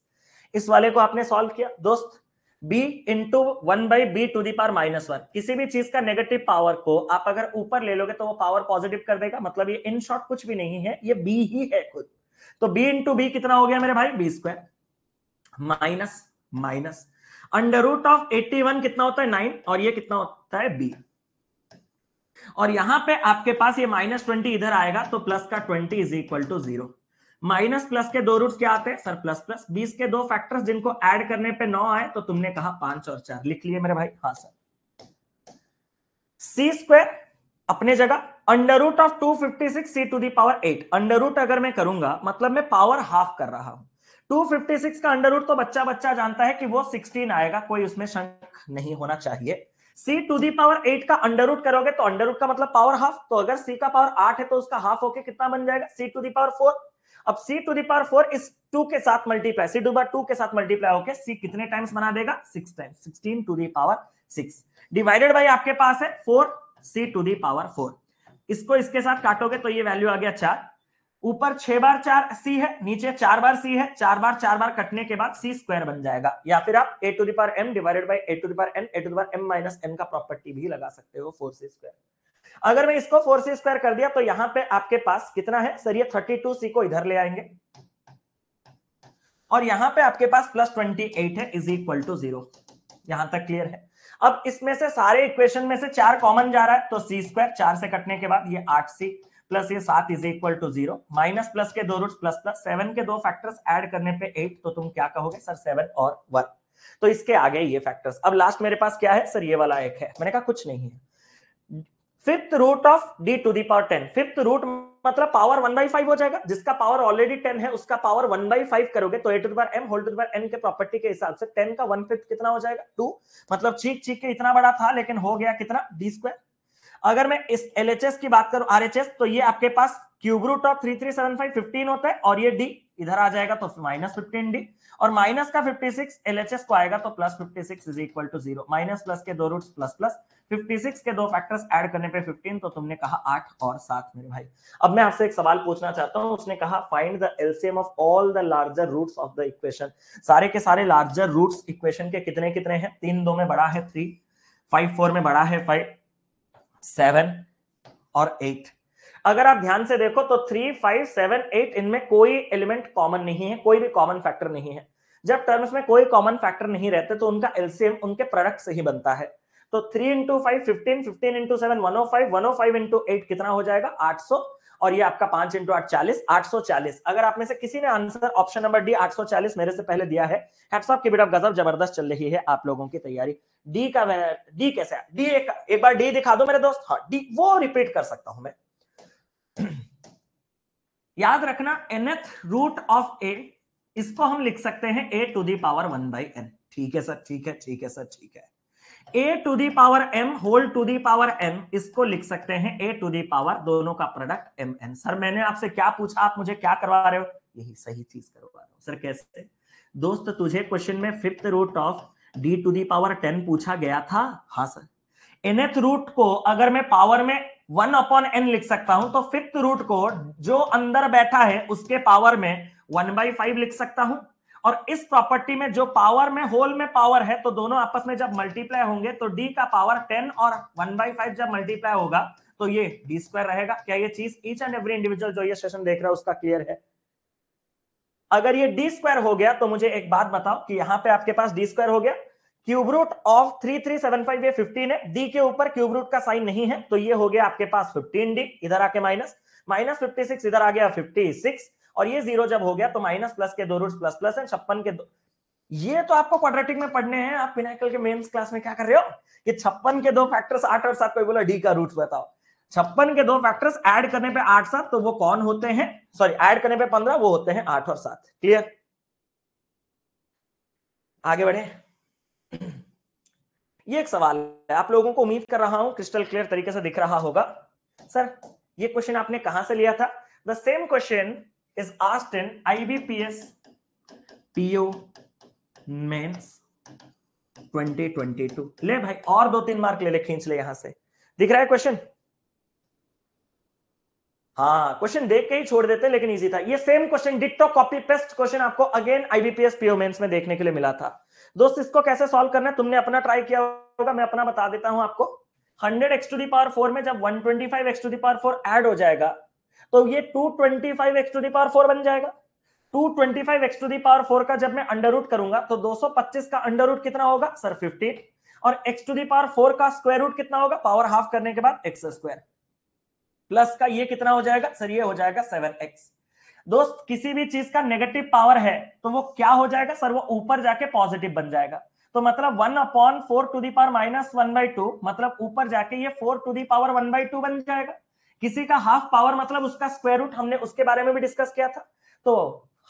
इस वाले को आपने सॉल्व किया दोस्त b into one by b to the power minus one किसी भी चीज का नेगेटिव पावर को आप अगर ऊपर ले लोगे तो वो पावर पॉजिटिव कर देगा मतलब ये इन शॉर्ट कुछ भी नहीं है ये b ही है खुद तो b इंटू बी कितना हो गया मेरे भाई B square minus minus under root of eighty one कितना होता है नाइन और ये कितना होता है बी और यहां पे आपके पास ये माइनस ट्वेंटी इधर आएगा तो प्लस का twenty is equal to zero minus plus के दो रूट क्या आते हैं सर प्लस प्लस बीस के दो फैक्टर्स जिनको ऐड करने पे नौ आए तो तुमने कहा पांच और चार लिख लिए मेरे भाई हाँ सर सी स्क्वायर अपने जगह under root of two fifty six c to the power eight under root अगर मैं करूंगा मतलब मैं पावर हाफ कर रहा हूं 256 का अंडर रूट तो बच्चा बच्चा जानता है कि वो 16 आएगा कोई उसमें शंक नहीं होना चाहिए c टू दी पावर 8 का अंडर रूट करोगे तो अंडर रूट का मतलब पावर हाफ तो अगर c का पावर 8 है तो उसका हाफ होके कितना बन जाएगा c to the power four अब सी टू दावर फोर इस टू के साथ मल्टीप्लाई सी टू बार टू के साथ मल्टीप्लाई होकर सी कितने टाइम्स बना देगा six times sixteen to the power six divided by आपके पास है four c to the power four इसको इसके साथ काटोगे तो ये वैल्यू आ गया चार ऊपर छह बार चार सी है नीचे चार बार सी है चार बार चार बार कटने के बाद सी स्क्वायर बन जाएगा या फिर आप a to the power M divided by A to the power N A to the power M minus n का प्रॉपर्टी भी लगा सकते हो फोर सी स्क्वायर अगर मैं इसको फोर सी स्क्वायर कर दिया तो यहां पे आपके पास कितना है सर ये थर्टी टू सी को इधर ले आएंगे और यहां पे आपके पास प्लस ट्वेंटी एट है इज इक्वल टू जीरो यहां तक क्लियर है अब इसमें से सारे इक्वेशन में से चार कॉमन जा रहा है तो सी स्क्वायर चार से कटने के बाद ये आठ सी प्लस ये सात is equal to zero minus plus के दो रूट प्लस प्लस सेवन के दो फैक्टर्स एड करने पे एट तो तुम क्या कहोगे सर सेवन और वन तो इसके आगे ये फैक्टर्स अब लास्ट मेरे पास क्या है सर ये वाला एक है मैंने कहा कुछ नहीं है fifth root of d to the power ten fifth root मतलब पावर वन बाई फाइव हो जाएगा जिसका पावर ऑलरेडी टेन है उसका पावर वन बाई फाइव करोगे तो at to m whole to n के प्रॉपर्टी के हिसाब से टेन का वन फिफ्थ कितना हो जाएगा टू मतलब चीख चीख के इतना बड़ा था लेकिन हो गया कितना डी स्क्वायर अगर मैं इस एलएचएस की बात करूं आरएचएस तो ये आपके पास cube root of three three seven five fifteen होता है और ये डी इधर आ जाएगा तो माइनस फिफ्टीन डी और माइनस का fifty six L H S को आएगा तो plus fifty six is equal to zero minus plus के दो root plus plus fifty six के दो फैक्टर्स एड करने पे फिफ्टीन तो तुमने कहा आठ और सात मेरे भाई अब मैं आपसे एक सवाल पूछना चाहता हूँ उसने कहा find the LCM of all the larger roots of the equation सारे के सारे लार्जर रूट्स इक्वेशन के कितने कितने हैं तीन दो में बड़ा है थ्री फाइव फोर में बड़ा है फाइव सेवन और एट अगर आप ध्यान से देखो तो थ्री फाइव सेवन एट इनमें कोई एलिमेंट कॉमन नहीं है कोई भी कॉमन फैक्टर नहीं है जब टर्म्स में कोई कॉमन फैक्टर नहीं रहते तो उनका एलसीएम उनके प्रोडक्ट से ही बनता है तो three into five fifteen fifteen into seven one o five one o five into eight कितना हो जाएगा आठ सौ और ये आपका पांच इंटू आठ चालीस आठ सौ चालीस अगर आप में से किसी ने आंसर ऑप्शन नंबर डी आठ सौ चालीस मेरे से पहले दिया है की गजब जबरदस्त चल रही है आप लोगों की तैयारी डी का डी कैसे डी एक, एक बार डी दिखा दो मेरे दोस्त हाँ डी वो रिपीट कर सकता हूं मैं याद रखना एथ रूट ऑफ ए इसको हम लिख सकते हैं a to the power one by n ठीक है सर ठीक है ठीक है सर ठीक है a to the power M whole to the power n इसको लिख सकते हैं ए टू दी पावर दोनों का प्रोडक्ट एम एन सर मैंने आपसे क्या पूछा आप मुझे क्या करवा रहे हो यही सही चीज करवा रहे हो सर कैसे दोस्त तुझे क्वेश्चन में fifth root of d to the power ten पूछा गया था हाँ सर एनएथ रूट को अगर मैं पावर में वन अपॉन एन लिख सकता हूं तो फिफ्थ रूट को जो अंदर बैठा है उसके पावर में वन बाई फाइव लिख सकता हूं और इस प्रॉपर्टी में जो पावर में होल में पावर है तो दोनों आपस में जब मल्टीप्लाई होंगे तो डी का पावर टेन और वन बाई फाइव जब मल्टीप्लाई होगा तो ये डी स्क्वायर रहेगा क्या ये चीज ईच एंड एवरी इंडिविजुअल जो ये सेशन देख रहा है उसका क्लियर है अगर ये डी स्क्वायर हो गया तो मुझे एक बात बताओ कि यहां पे आपके पास डी स्क्वायर हो गया cube root of three three seven five ये फिफ्टीन है डी के ऊपर क्यूब रूट का साइन नहीं है तो ये हो गया आपके पास फिफ्टीन डी इधर आके माइनस माइनस फिफ्टी सिक्स इधर आ गया फिफ्टी सिक्स और ये जीरो जब हो गया तो माइनस प्लस के दो रूट प्लस प्लस है छप्पन के दो ये तो आपको क्वाड्रेटिक में पढ़ने हैं आप पिनाकल के मेन्स क्लास में क्या कर रहे हो कि छप्पन के दो फैक्टर्स आठ और सात कोई बोला डी का रूट बताओ छप्पन के दो फैक्टर्स ऐड करने पे आठ सात तो वो कौन होते हैं सॉरी ऐड करने पे पंद्रह वो होते हैं आठ और सात क्लियर आगे बढ़े ये एक सवाल है आप लोगों को उम्मीद कर रहा हूं क्रिस्टल क्लियर तरीके से दिख रहा होगा सर ये क्वेश्चन आपने कहां से लिया था the same question is asked in IBPS PO mains 2022 ले भाई और दो तीन मार्क ले ले खींच ले यहां से दिख रहा है क्वेश्चन हाँ क्वेश्चन देख के ही छोड़ देते लेकिन इजी था ये same question ditto copy paste question आपको अगेन आईबीपीएस पीओ मेंस में देखने के लिए मिला था दोस्त इसको कैसे सॉल्व करना है तुमने अपना ट्राई किया होगा मैं अपना बता देता हूं आपको hundred x to the power four में जब five x to power four add हो जाएगा तो ये five x to power four बन जाएगा two twenty five x to the power four का जब मैं अंडर रूट करूंगा तो दो सौ पच्चीस का अंडर रूट कितना होगा सर फिफ्टीन और x to the power four का स्क्वायर रूट कितना होगा पावर हाफ करने के बाद एक्स स्क्वायर प्लस का ये कितना हो जाएगा सर ये हो जाएगा सेवन एक्स दोस्त किसी भी चीज का नेगेटिव पावर है तो वो क्या हो जाएगा सर वो ऊपर जाके पॉजिटिव बन जाएगा तो मतलब one upon four to the power minus one by two मतलब ऊपर जाके ये four to the power one by two बन जाएगा किसी का हाफ पावर मतलब उसका स्क्वायर रूट हमने उसके बारे में भी डिस्कस किया था तो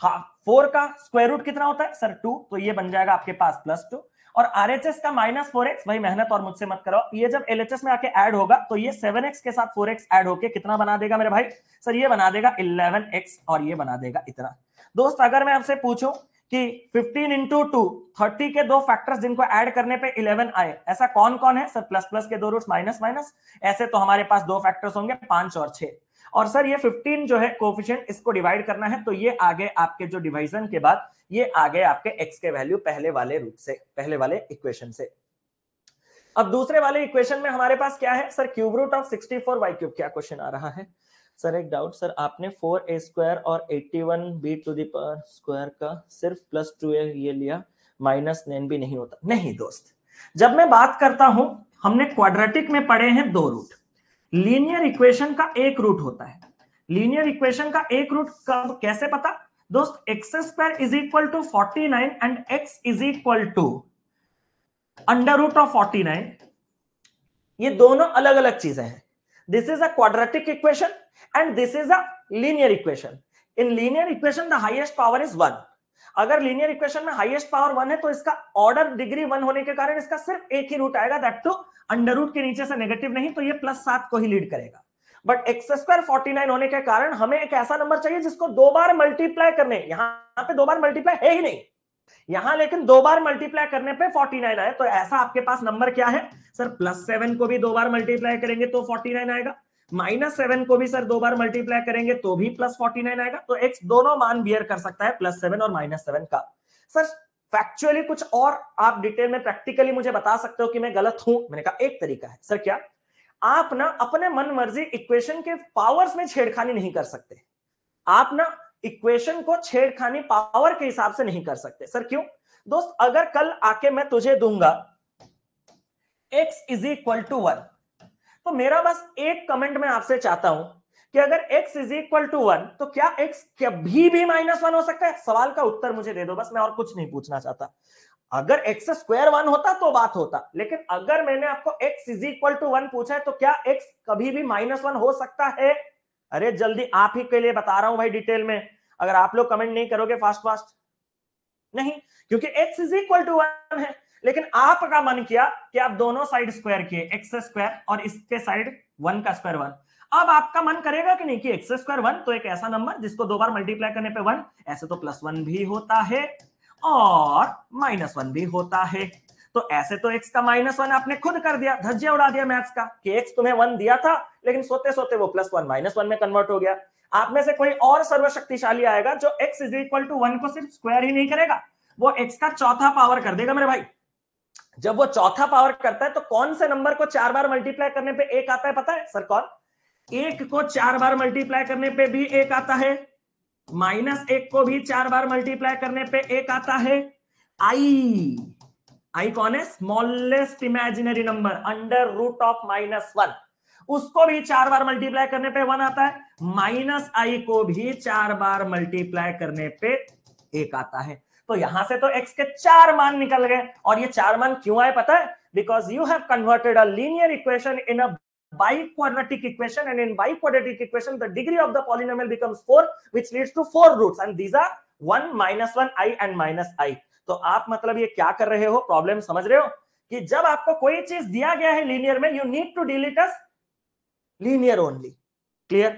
हाफ फोर का स्क्वायर रूट कितना होता है सर टू तो ये बन जाएगा आपके पास प्लस टू और एस का माइनस फोर एक्स भाई मेहनत और मुझसे मत करो ये जब एलएचएस में आके ऐड होगा तो ये सेवन एक्स के साथ फोर एक्स ऐड होके कितना बना देगा मेरे भाई सर ये बना देगा इलेवन एक्स और ये बना देगा इतना दोस्त अगर मैं आपसे पूछूं कि 15 इंटू टू थर्टी के दो फैक्टर्स जिनको ऐड करने पे 11 आए ऐसा कौन कौन है सर प्लस प्लस के दो रूट माइनस माइनस ऐसे तो हमारे पास दो फैक्टर्स होंगे पांच और छह और सर ये 15 जो है कोफिशियंट इसको डिवाइड करना है तो ये आगे आपके जो डिवाइजन के बाद ये आगे आपके एक्स के वैल्यू पहले वाले रूप से पहले वाले इक्वेशन से अब दूसरे वाले इक्वेशन में हमारे पास क्या है sir cube root of sixty four y cube क्या क्वेश्चन आ रहा है सर एक डाउट सर आपने फोर ए स्क्वायर और eighty one b to the power square का सिर्फ प्लस टू ए ये लिया माइनस नाइन भी नहीं होता नहीं दोस्त जब मैं बात करता हूं हमने क्वाड्रेटिक में पढ़े हैं दो रूट लीनियर इक्वेशन का एक रूट होता है लीनियर इक्वेशन का एक रूट कब कैसे पता दोस्त x square is equal to forty nine and x is equal to under root of forty nine ये दोनों अलग अलग चीजें हैं this is a quadratic equation and this is a linear equation in linear equation the highest power is one अगर linear equation में highest power one है तो इसका ऑर्डर डिग्री वन होने के कारण इसका सिर्फ एक ही रूट आएगा दैट टू अंडर रूट के नीचे से नेगेटिव नहीं तो ये प्लस सात को ही लीड करेगा but x square forty nine होने के कारण हमें एक ऐसा नंबर चाहिए जिसको दो बार मल्टीप्लाई करने यहां पे दो बार मल्टीप्लाई है ही नहीं यहां लेकिन दो बार मल्टीप्लाई करने पे 49 आए तो ऐसा आपके पास नंबर क्या है सर प्लस सेवन को भी दो बार मल्टीप्लाई करेंगे तो 49 आएगा माइनस सेवन को भी सर दो बार मल्टीप्लाई करेंगे तो भी प्लस फोर्टी नाइन आएगा तो एक्स दोनों मान बियर कर सकता है प्लस सेवन और माइनस सेवन का सर फैक्चुअली कुछ और आप डिटेल में प्रैक्टिकली मुझे बता सकते हो कि मैं गलत हूं मैंने कहा एक तरीका है सर क्या आप ना अपने मन मर्जी इक्वेशन के पावर्स में छेड़खानी नहीं कर सकते आप ना इक्वेशन को छेड़खानी पावर के हिसाब से नहीं कर सकते सर क्यों दोस्त अगर कल आके मैं तुझे दूंगा x is equal to one तो मेरा बस एक कमेंट में आपसे चाहता हूं कि अगर x is equal to one तो क्या x कभी भी माइनस वन हो सकता है सवाल का उत्तर मुझे दे दो बस मैं और कुछ नहीं पूछना चाहता अगर एक्स स्क्वायर वन होता तो बात होता लेकिन अगर मैंने आपको x is equal to one पूछा है तो क्या एक्स कभी भी माइनस वन हो सकता है अरे जल्दी आप ही के लिए बता रहा हूं भाई डिटेल में अगर आप लोग कमेंट नहीं करोगे फास्ट फास्ट नहीं क्योंकि x is equal to one है लेकिन आपका मन किया कि आप दोनों साइड स्क्वायर किए एक्स स्क्वायर और इसके साइड वन का स्क्वायर वन अब आपका मन करेगा कि नहीं कि एक्स स्क्वायर वन तो एक ऐसा नंबर जिसको दो बार मल्टीप्लाई करने पे वन ऐसे तो प्लस वन भी होता है और माइनस वन भी होता है तो ऐसे तो एक्स का माइनस वन आपने खुद कर दिया धज्जिया उड़ा दिया मैथ्स का कि एक्स तुम्हें वन दिया था लेकिन सोते सोते वो प्लस वन माइनस वन में कन्वर्ट हो गया आप में से कोई और सर्वशक्तिशाली आएगा जो x is equal to one को सिर्फ स्क्वायर ही नहीं करेगा वो एक्स का चौथा पावर कर देगा मेरे भाई जब वो चौथा पावर करता है तो कौन से नंबर को चार बार मल्टीप्लाई करने पे एक आता है पता है सर कौन एक को चार बार मल्टीप्लाई करने पे भी एक आता है माइनस एक को भी चार बार मल्टीप्लाई करने पे एक आता है आई आई कौन है smallest imaginary number under root of minus one उसको भी चार बार मल्टीप्लाई करने पे वन आता है माइनस आई को भी चार बार मल्टीप्लाई करने पे एक आता है तो यहां से तो x के चार मान निकल गए और ये चार मान क्यों आए पता है because you have converted a linear equation in a bi-quadratic equation and in bi-quadratic equation the degree of the polynomial becomes 4 which leads to four roots and these are 1 minus 1 i and minus i to aap matlab ye kya kar rahe ho problem samajh rahe ho ki jab aapko koi cheez diya gaya hai linear mein you need to deal it as linear only clear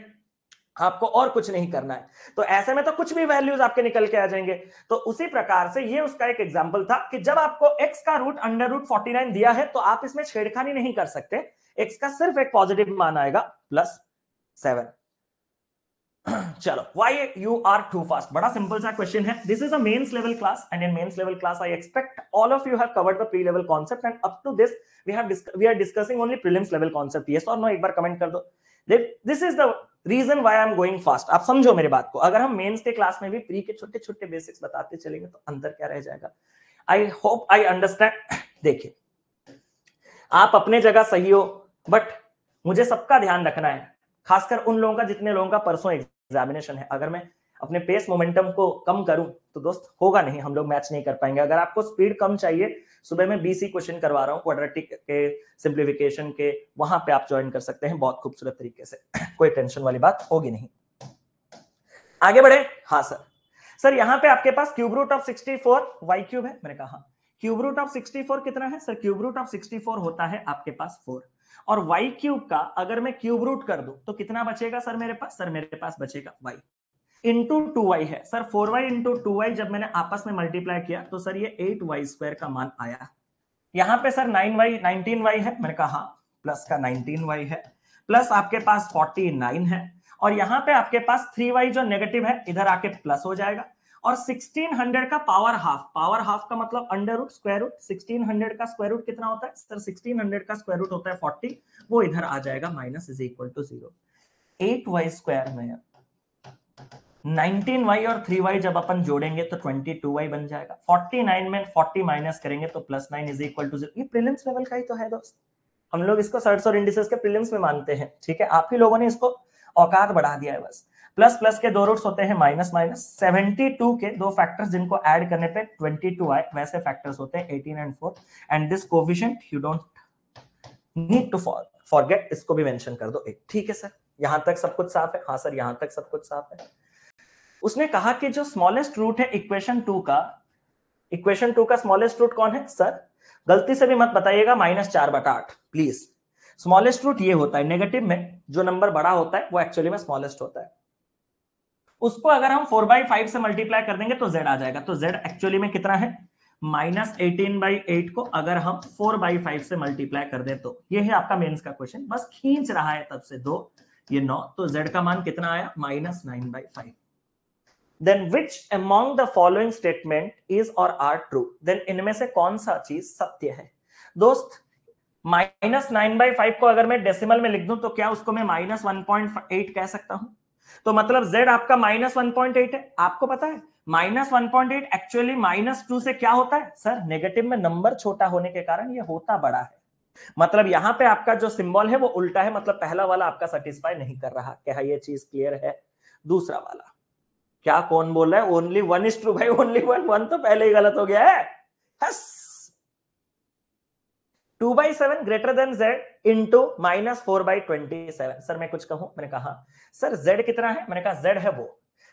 आपको और कुछ नहीं करना है तो ऐसे में तो कुछ भी वैल्यूज आपके निकल के आ जाएंगे तो उसी प्रकार से ये उसका एक एग्जाम्पल था कि जब आपको एक्स का root under root forty nine दिया है तो आप इसमें छेड़खानी नहीं कर सकते एक्स का सिर्फ एक पॉजिटिव मान आएगा प्लस सेवन चलो why you are too fast बड़ा सिंपल सा क्वेश्चन है this is a mains level class and in mains level class I expect all of you have covered the pre level concept and up to this we have we are discussing only prelims level concept yes और no एक बार comment कर दो this is the reason why I am going fast आप समझो मेरे बात को अगर हम मेन्स के क्लास में भी प्री के छोटे छोटे बेसिक्स बताते चलेंगे तो अंतर क्या रह जाएगा आई होप आई अंडरस्टैंड देखिए आप अपने जगह सही हो बट मुझे सबका ध्यान रखना है खासकर उन लोगों का जितने लोगों का परसों एग्जामिनेशन है अगर मैं अपने पेस मोमेंटम को कम करूं तो दोस्त होगा नहीं हम लोग मैच नहीं कर पाएंगे अगर आपको स्पीड कम चाहिए सुबह में बीसी क्वेश्चन करवा रहा हूँ क्वाड्रेटिक के सिंप्लीफिकेशन के वहां पे आप ज्वाइन कर सकते हैं बहुत खूबसूरत तरीके से कोई टेंशन वाली बात होगी नहीं आगे बढ़े हाँ सर सर यहाँ पे आपके पास cube root of sixty four y cube है मैंने कहा cube root of sixty four कितना है sir cube root of sixty four होता है आपके पास फोर और वाई क्यूब का अगर मैं क्यूब रूट कर दूं तो कितना बचेगा सर मेरे पास सर मेरे पास बचेगा वाई इंटू टू वाई है sir four y into two y जब मैंने आपस में मल्टीप्लाई किया तो सर ये एट वाई स्क्वायर का मान आया यहां पे sir nine y nineteen y है मैंने कहा हाँ प्लस का नाइनटीन वाई है प्लस आपके पास फोर्टी नाइन है और यहां पे आपके पास थ्री वाई जो नेगेटिव है इधर आके प्लस हो जाएगा और सिक्सटीन हंड्रेड का पावर हाफ पावर हाफ का मतलब under root square root sixteen hundred का स्क्वायर रूट कितना होता है सर सिक्सटीन हंड्रेड का स्क्वायर रूट होता है फोर्टी वो इधर आ जाएगा minus is equal to zero eight y square में 19 वाई और 3 वाई जब अपन जोड़ेंगे तो 22 वाई बन जाएगा 49 में 40 माइनस करेंगे तो plus nine is equal to zero ये प्रीलिम्स लेवल का ही तो है दोस्त हम लोग इसको सर्ट्स और इंडिसेस के प्रीलिम्स में मानते हैं ठीक है आप ही लोगों ने इसको औकात बढ़ा दिया है बस प्लस प्लस के दो रूट्स होते हैं माइनस माइनस 72 के दो फैक्टर्स जिनको ऐड करने पे 22 आए वैसे फैक्टर्स होते हैं 18 and 4 and this coefficient you don't need to forget इसको भी मेंशन कर दो एक ठीक है सर यहां तक सब कुछ साफ है हाँ सर यहां तक सब कुछ साफ है उसने कहा कि जो स्मॉलेस्ट रूट है इक्वेशन टू का इक्वेशन टू का स्मॉलेस्ट रूट कौन है सर गलती से भी मत बताइएगा माइनस चार बटा आठ प्लीज स्मॉलेस्ट रूट ये होता है नेगेटिव में जो नंबर बड़ा होता है वो एक्चुअली में स्मॉलेस्ट होता है उसको अगर हम फोर बाई फाइव से मल्टीप्लाई कर देंगे तो जेड आ जाएगा तो जेड एक्चुअली में कितना है माइनस एटीन बाई एट को अगर हम फोर बाई फाइव से मल्टीप्लाई कर दें तो ये है आपका मेंस का क्वेश्चन बस खींच रहा है तब से दो ये नौ तो जेड का मान कितना आया minus nine by five then which among the following statement is और आर ट्रू देन इनमें से कौन सा चीज सत्य है दोस्त माइनस नाइन बाई फाइव को अगर मैं डेसिमल में लिख दूं तो क्या उसको मैं माइनस वन पॉइंट एट कह सकता हूं तो मतलब z आपका माइनस वन पॉइंट एट है आपको पता है minus one point eight actually minus two से क्या होता है सर नेगेटिव में नंबर छोटा होने के कारण ये होता बड़ा है मतलब यहाँ पे आपका जो सिंबल है वो उल्टा है मतलब पहला वाला आपका सेटिस्फाई नहीं कर रहा क्या ये चीज क्लियर है दूसरा वाला क्या कौन बोल रहा है ओनली वन इज ट्रू भाई ओनली वन वन तो पहले ही गलत हो गया है two by seven greater than z in two minus four by twenty seven sir मैं कुछ कहूं मैंने कहा सर जेड कितना है मैंने कहा जेड है वो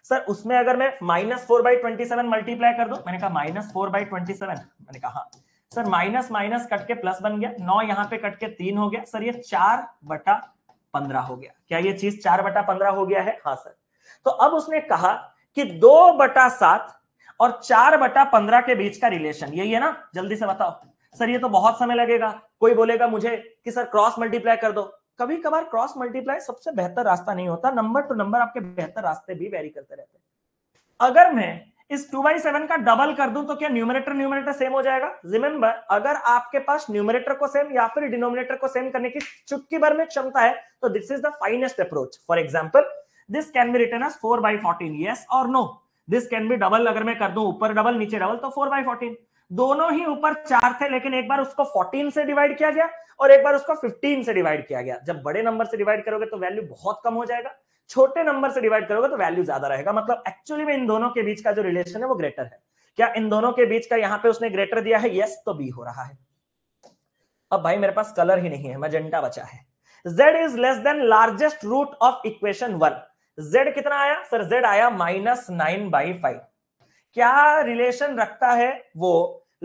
सर उसमें अगर मैं minus four by twenty seven multiply कर दू मैंने कहा minus four by twenty seven मैंने कहा सर माइनस माइनस कट के प्लस बन गया नौ यहां पे कट के तीन हो गया सर ये चार बटा पंद्रह हो गया क्या ये चीज चार बटा पंद्रह हो गया है हाँ सर तो अब उसने कहा कि दो बटा सात और चार बटा पंद्रह के बीच का रिलेशन यही है ना जल्दी से बताओ सर ये तो बहुत समय लगेगा कोई बोलेगा मुझे कि सर क्रॉस मल्टीप्लाई कर दो कभी कभार क्रॉस मल्टीप्लाई सबसे बेहतर रास्ता नहीं होता नंबर टू नंबर आपके बेहतर रास्ते भी वेरी करते रहते हैं अगर मैं इस टू बाई सेवन का डबल कर दूं तो क्या न्यूमरेटर न्यूमरेटर सेम हो जाएगा रिमेंबर अगर आपके पास न्यूमरेटर को सेम या फिर डिनोमिनेटर को सेम करने की चुटकी भर में क्षमता है तो this is the finest approach for example this can be written as four by fourteen yes और no this can be double अगर मैं कर दू ऊपर डबल नीचे डबल तो फोर बाई फोर्टीन दोनों ही ऊपर चार थे लेकिन एक बार उसको 14 से डिवाइड किया गया और एक बार उसको 15 से डिवाइड किया गया जब बड़े नंबर से डिवाइड करोगे तो वैल्यू बहुत कम हो जाएगा छोटे नंबर से डिवाइड करोगे तो वैल्यू ज्यादा रहेगा मतलब एक्चुअली में इन दोनों के बीच का जो रिलेशन है वो ग्रेटर है क्या इन दोनों के बीच का यहाँ पे उसने ग्रेटर दिया है यस तो बी हो रहा है अब भाई मेरे पास कलर ही नहीं है मजेंटा बचा है z is less than largest root of equation 1 z कितना आया सर जेड आया माइनस नाइन बाई फाइव क्या रिलेशन रखता है वो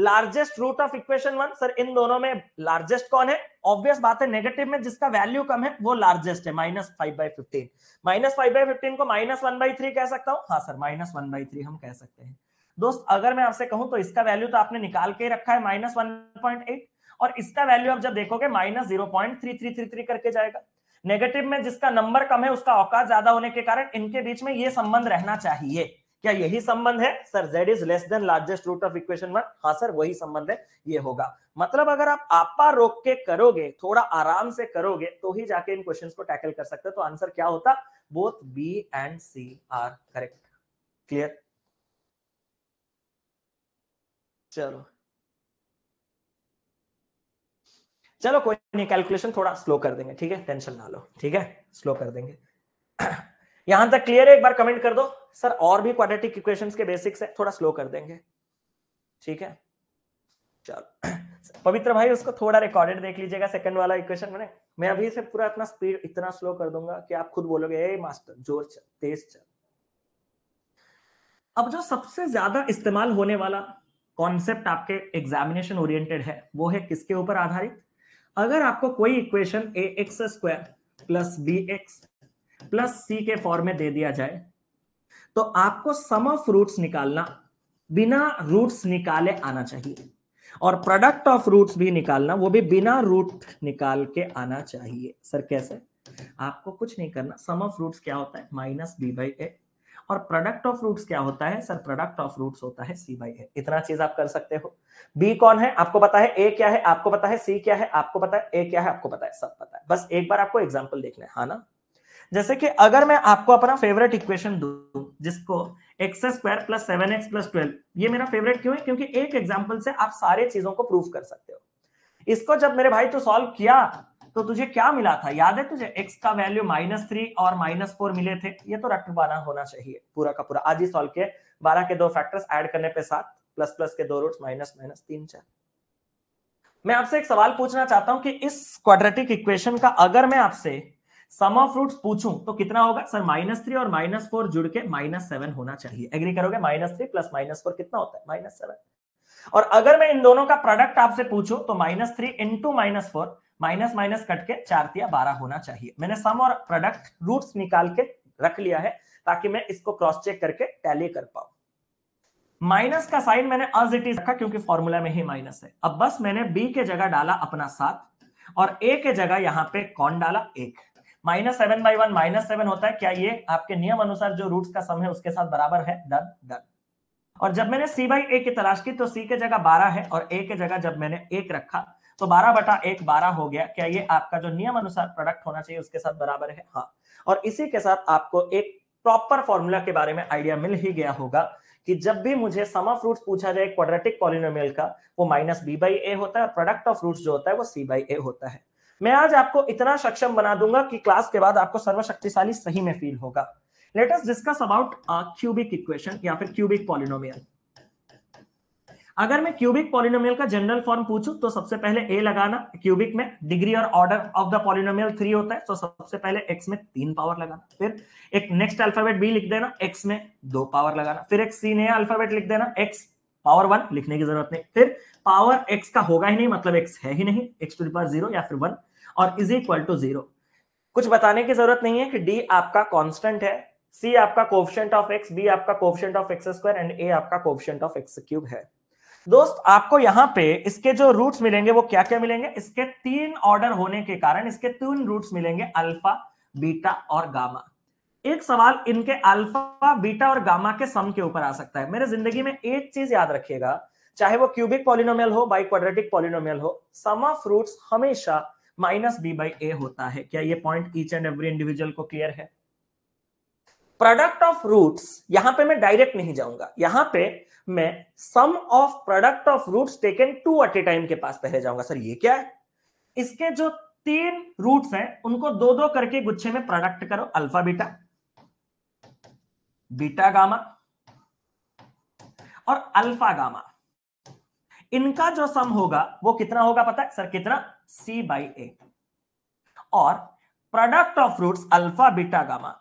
largest root of equation one sir इन दोनों में लार्जेस्ट कौन है ऑब्वियस बात है नेगेटिव में जिसका वैल्यू कम है वो लार्जेस्ट है minus five by fifteen minus five by fifteen को माइनस वन बाई थ्री कह सकता हूं हाँ sir minus one by three हम कह सकते हैं दोस्त अगर मैं आपसे कहूं तो इसका वैल्यू तो आपने निकाल के रखा है माइनस वन पॉइंट एट और इसका वैल्यू आप जब देखोगे minus zero point three three three three करके जाएगा नेगेटिव में जिसका नंबर कम है उसका औकात ज्यादा होने के कारण इनके बीच में ये संबंध रहना चाहिए क्या यही संबंध है sir z is less than largest root of equation one हाँ सर वही संबंध है ये होगा मतलब अगर आप आपा रोक के करोगे थोड़ा आराम से करोगे तो ही जाके इन क्वेश्चंस को टैकल कर सकते तो आंसर क्या होता both b and c are correct clear चलो चलो कोई नहीं कैलकुलेशन थोड़ा स्लो कर देंगे ठीक है टेंशन ना लो ठीक है स्लो कर देंगे यहां तक क्लियर है एक बार कमेंट कर दो सर और भी क्वाड्रेटिक इक्वेशंस के बेसिक्स है थोड़ा स्लो कर देंगे ठीक है चलो पवित्र भाई उसको थोड़ा रिकॉर्डेड देख लीजिएगा सेकंड वाला इक्वेशन मैंने मैं अभी से पूरा अपना स्पीड इतना स्लो कर दूंगा कि आप खुद बोलोगे ए मास्टर जोर चल तेज चल अब जो सबसे ज्यादा इस्तेमाल होने वाला कॉन्सेप्ट आपके एग्जामिनेशन ओरिएंटेड है वो है किसके ऊपर आधारित अगर आपको कोई equation a x square plus B x plus c के फॉर्म में दे दिया जाए तो आपको सम ऑफ रूट्स निकालना बिना रूट्स निकाले आना चाहिए और प्रोडक्ट ऑफ रूट्स भी निकालना वो भी बिना रूट निकाल के आना चाहिए सर कैसे आपको कुछ नहीं करना सम ऑफ रूट्स क्या होता है माइनस बी बाई ए और प्रोडक्ट ऑफ रूट्स क्या होता है सर प्रोडक्ट ऑफ रूट्स होता है सी बाई ए इतना चीज आप कर सकते हो बी कौन है आपको पता है ए क्या है आपको पता है सी क्या है आपको पता है ए क्या है आपको पता है सब पता है बस एक बार आपको एग्जाम्पल देख लें हाँ ना जैसे कि अगर मैं आपको अपना फेवरेट इक्वेशन दू जिसको x square plus seven x plus twelve ये मेरा फेवरेट क्यों है क्योंकि एक एग्जाम्पल से आप सारे चीजों को प्रूफ कर सकते हो इसको जब मेरे भाई तो सॉल्व किया तो तुझे क्या मिला था याद है तुझे x का वैल्यू माइनस थ्री और माइनस फोर मिले थे ये तो बारह होना चाहिए पूरा का पूरा आज ही सॉल्व किया बारह के दो फैक्टर्स ऐड करने पे सात प्लस प्लस के दो रूट माइनस माइनस तीन चार मैं आपसे एक सवाल पूछना चाहता हूं कि इस क्वाड्रेटिक इक्वेशन का अगर मैं आपसे सम ऑफ रूट्स पूछूं तो कितना होगा सर माइनस थ्री और माइनस फोर जुड़ के माइनस सेवन होना चाहिए एग्री करोगे minus three plus minus four कितना होता है माइनस सेवन और अगर मैं इन दोनों का प्रोडक्ट आपसे पूछूं तो minus three into minus four minus minus cut के चार तिया बारह होना चाहिए मैंने सम और प्रोडक्ट रूट्स निकाल के रख लिया है ताकि मैं इसको क्रॉस चेक करके टैली कर पाऊ माइनस का साइन मैंने अज इट इज रखा क्योंकि फॉर्मूला में ही माइनस है अब बस मैंने बी के जगह डाला अपना सात और ए के जगह यहाँ पे कौन डाला एक minus seven by one minus seven होता है क्या ये आपके नियम अनुसार जो रूट्स का सम है उसके साथ बराबर है डन डन और जब मैंने सी बाई ए की तलाश की तो सी के जगह बारह है और ए के जगह जब मैंने एक रखा तो बारह बटा एक बारह हो गया क्या ये आपका जो नियम अनुसार प्रोडक्ट होना चाहिए उसके साथ बराबर है हाँ और इसी के साथ आपको एक प्रॉपर फॉर्मूला के बारे में आइडिया मिल ही गया होगा कि जब भी मुझे सम ऑफ रूट्स पूछा जाए क्वाड्रेटिक पॉलिनोमियल का वो माइनस बी बाई ए होता है प्रोडक्ट ऑफ रूट्स जो होता है वो सी बाई ए होता है मैं आज आपको इतना सक्षम बना दूंगा कि क्लास के बाद आपको सर्वशक्तिशाली सही में फील होगा let us discuss about cubic equation या फिर क्यूबिक पॉलिनोमियल अगर मैं क्यूबिक पॉलिनोमियल का जनरल फॉर्म पूछूं तो सबसे पहले ए लगाना क्यूबिक में डिग्री और order of the polynomial three होता है तो सबसे पहले एक्स में तीन पावर लगाना फिर एक नेक्स्ट अल्फाबेट बी लिख देना एक्स में दो पावर लगाना फिर एक सी नया अल्फाबेट लिख देना एक्स पावर वन लिखने की जरूरत नहीं फिर पावर एक्स का होगा ही नहीं मतलब एक्स है ही नहीं एक्स टू पावर जीरो या फिर वन और इज इक्वल टू जीरो कुछ बताने की जरूरत नहीं है कि डी आपका कॉन्स्टेंट है सी आपका कोफिशिएंट ऑफ एक्स बी आपका coefficient of x square and a आपका कोफिशिएंट ऑफ एक्स क्यूब है दोस्त आपको यहाँ पे इसके जो रूट्स मिलेंगे वो क्या क्या मिलेंगे इसके तीन ऑर्डर होने के कारण इसके तीन रूट्स मिलेंगे अल्फा बीटा और गामा एक सवाल इनके अल्फा बीटा और गामा के सम के ऊपर आ सकता है मेरे जिंदगी में एक चीज याद रखिएगा चाहे वो क्यूबिक पॉलिनोमियल हो बाई क्वाड्रेटिक पॉलिनोमियल हो सम ऑफ रूट्स हमेशा माइनस बी बाई ए होता है क्या ये point each and every individual को क्लियर है प्रोडक्ट ऑफ रूट्स यहां पे मैं डायरेक्ट नहीं जाऊंगा यहां पे मैं sum of product of roots taken two at a time के पास पहले जाऊंगा सर ये क्या है इसके जो तीन रूट्स हैं उनको दो दो करके गुच्छे में प्रोडक्ट करो अल्फा बीटा बीटा गामा और अल्फा गामा इनका जो सम होगा वो कितना होगा पता है सर कितना सी बाई ए और product of roots alpha beta gamma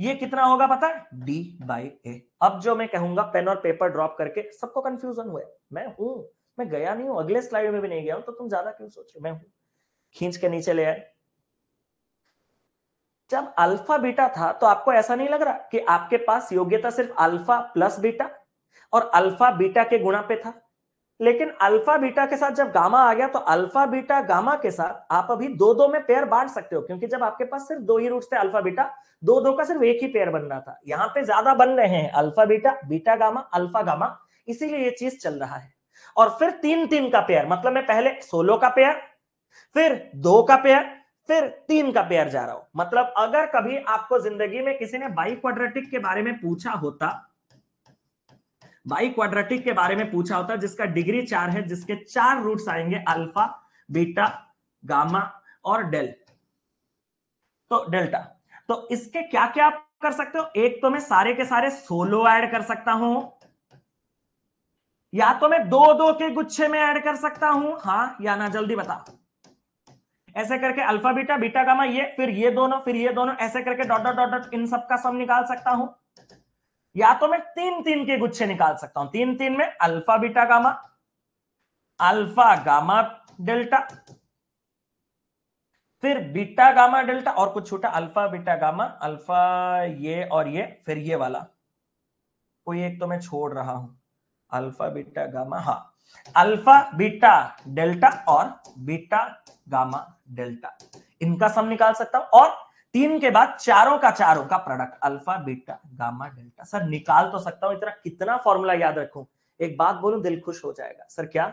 ये कितना होगा पता है डी बाई ए अब जो मैं कहूंगा पेन और पेपर ड्रॉप करके सबको कंफ्यूजन हुआ मैं हूं मैं गया नहीं हूं अगले स्लाइड में भी नहीं गया हूं तो तुम ज्यादा क्यों सोच रहे मैं हूं खींच के नीचे ले आए जब अल्फा बीटा था तो आपको ऐसा नहीं लग रहा कि आपके पास योग्यता सिर्फ अल्फा प्लस बीटा और अल्फा बीटा के गुणा पे था लेकिन अल्फा बीटा के साथ जब गामा आ गया तो अल्फा बीटा गामा के साथ आप अभी दो दो में पेयर बांट सकते हो क्योंकि जब आपके पास सिर्फ दो ही रूट्स थे अल्फा बीटा दो दो का सिर्फ एक ही पेयर बनना था यहां पे ज्यादा बन रहे हैं alpha beta beta gamma alpha gamma इसीलिए ये चीज चल रहा है और फिर तीन तीन का पेयर मतलब मैं पहले सोलो का पेयर फिर दो का पेयर फिर तीन का पेयर जा रहा हूं मतलब अगर कभी आपको जिंदगी में किसी ने बाई क्वाड्रेटिक के बारे में पूछा होता वाई क्वाड्रेटिक के बारे में पूछा होता है जिसका डिग्री चार है जिसके चार रूट्स आएंगे अल्फा बीटा गामा और डेल तो डेल्टा तो इसके क्या क्या आप कर सकते हो एक तो मैं सारे के सारे सोलो ऐड कर सकता हूं या तो मैं दो दो के गुच्छे में ऐड कर सकता हूं हां या ना जल्दी बता ऐसे करके अल्फा बीटा बीटा गामा ये फिर ये दोनों फिर ये दोनों ऐसे करके डॉट डॉट डॉट डॉट इन सब का सम निकाल सकता हूं या तो मैं तीन तीन के गुच्छे निकाल सकता हूं तीन तीन में alpha beta gamma alpha gamma delta फिर बीटा गामा डेल्टा और कुछ छोटा अल्फा बीटा गामा अल्फा ये और ये फिर ये वाला कोई एक तो मैं छोड़ रहा हूं अल्फा बीटा गामा हा अल्फा बीटा डेल्टा और बीटा गामा डेल्टा इनका सम निकाल सकता हूं और तीन के बाद चारों का चारों का product alpha beta gamma delta sir निकाल तो सकता हूं इतना कितना फॉर्मूला याद रखू एक बात बोलू दिल खुश हो जाएगा सर क्या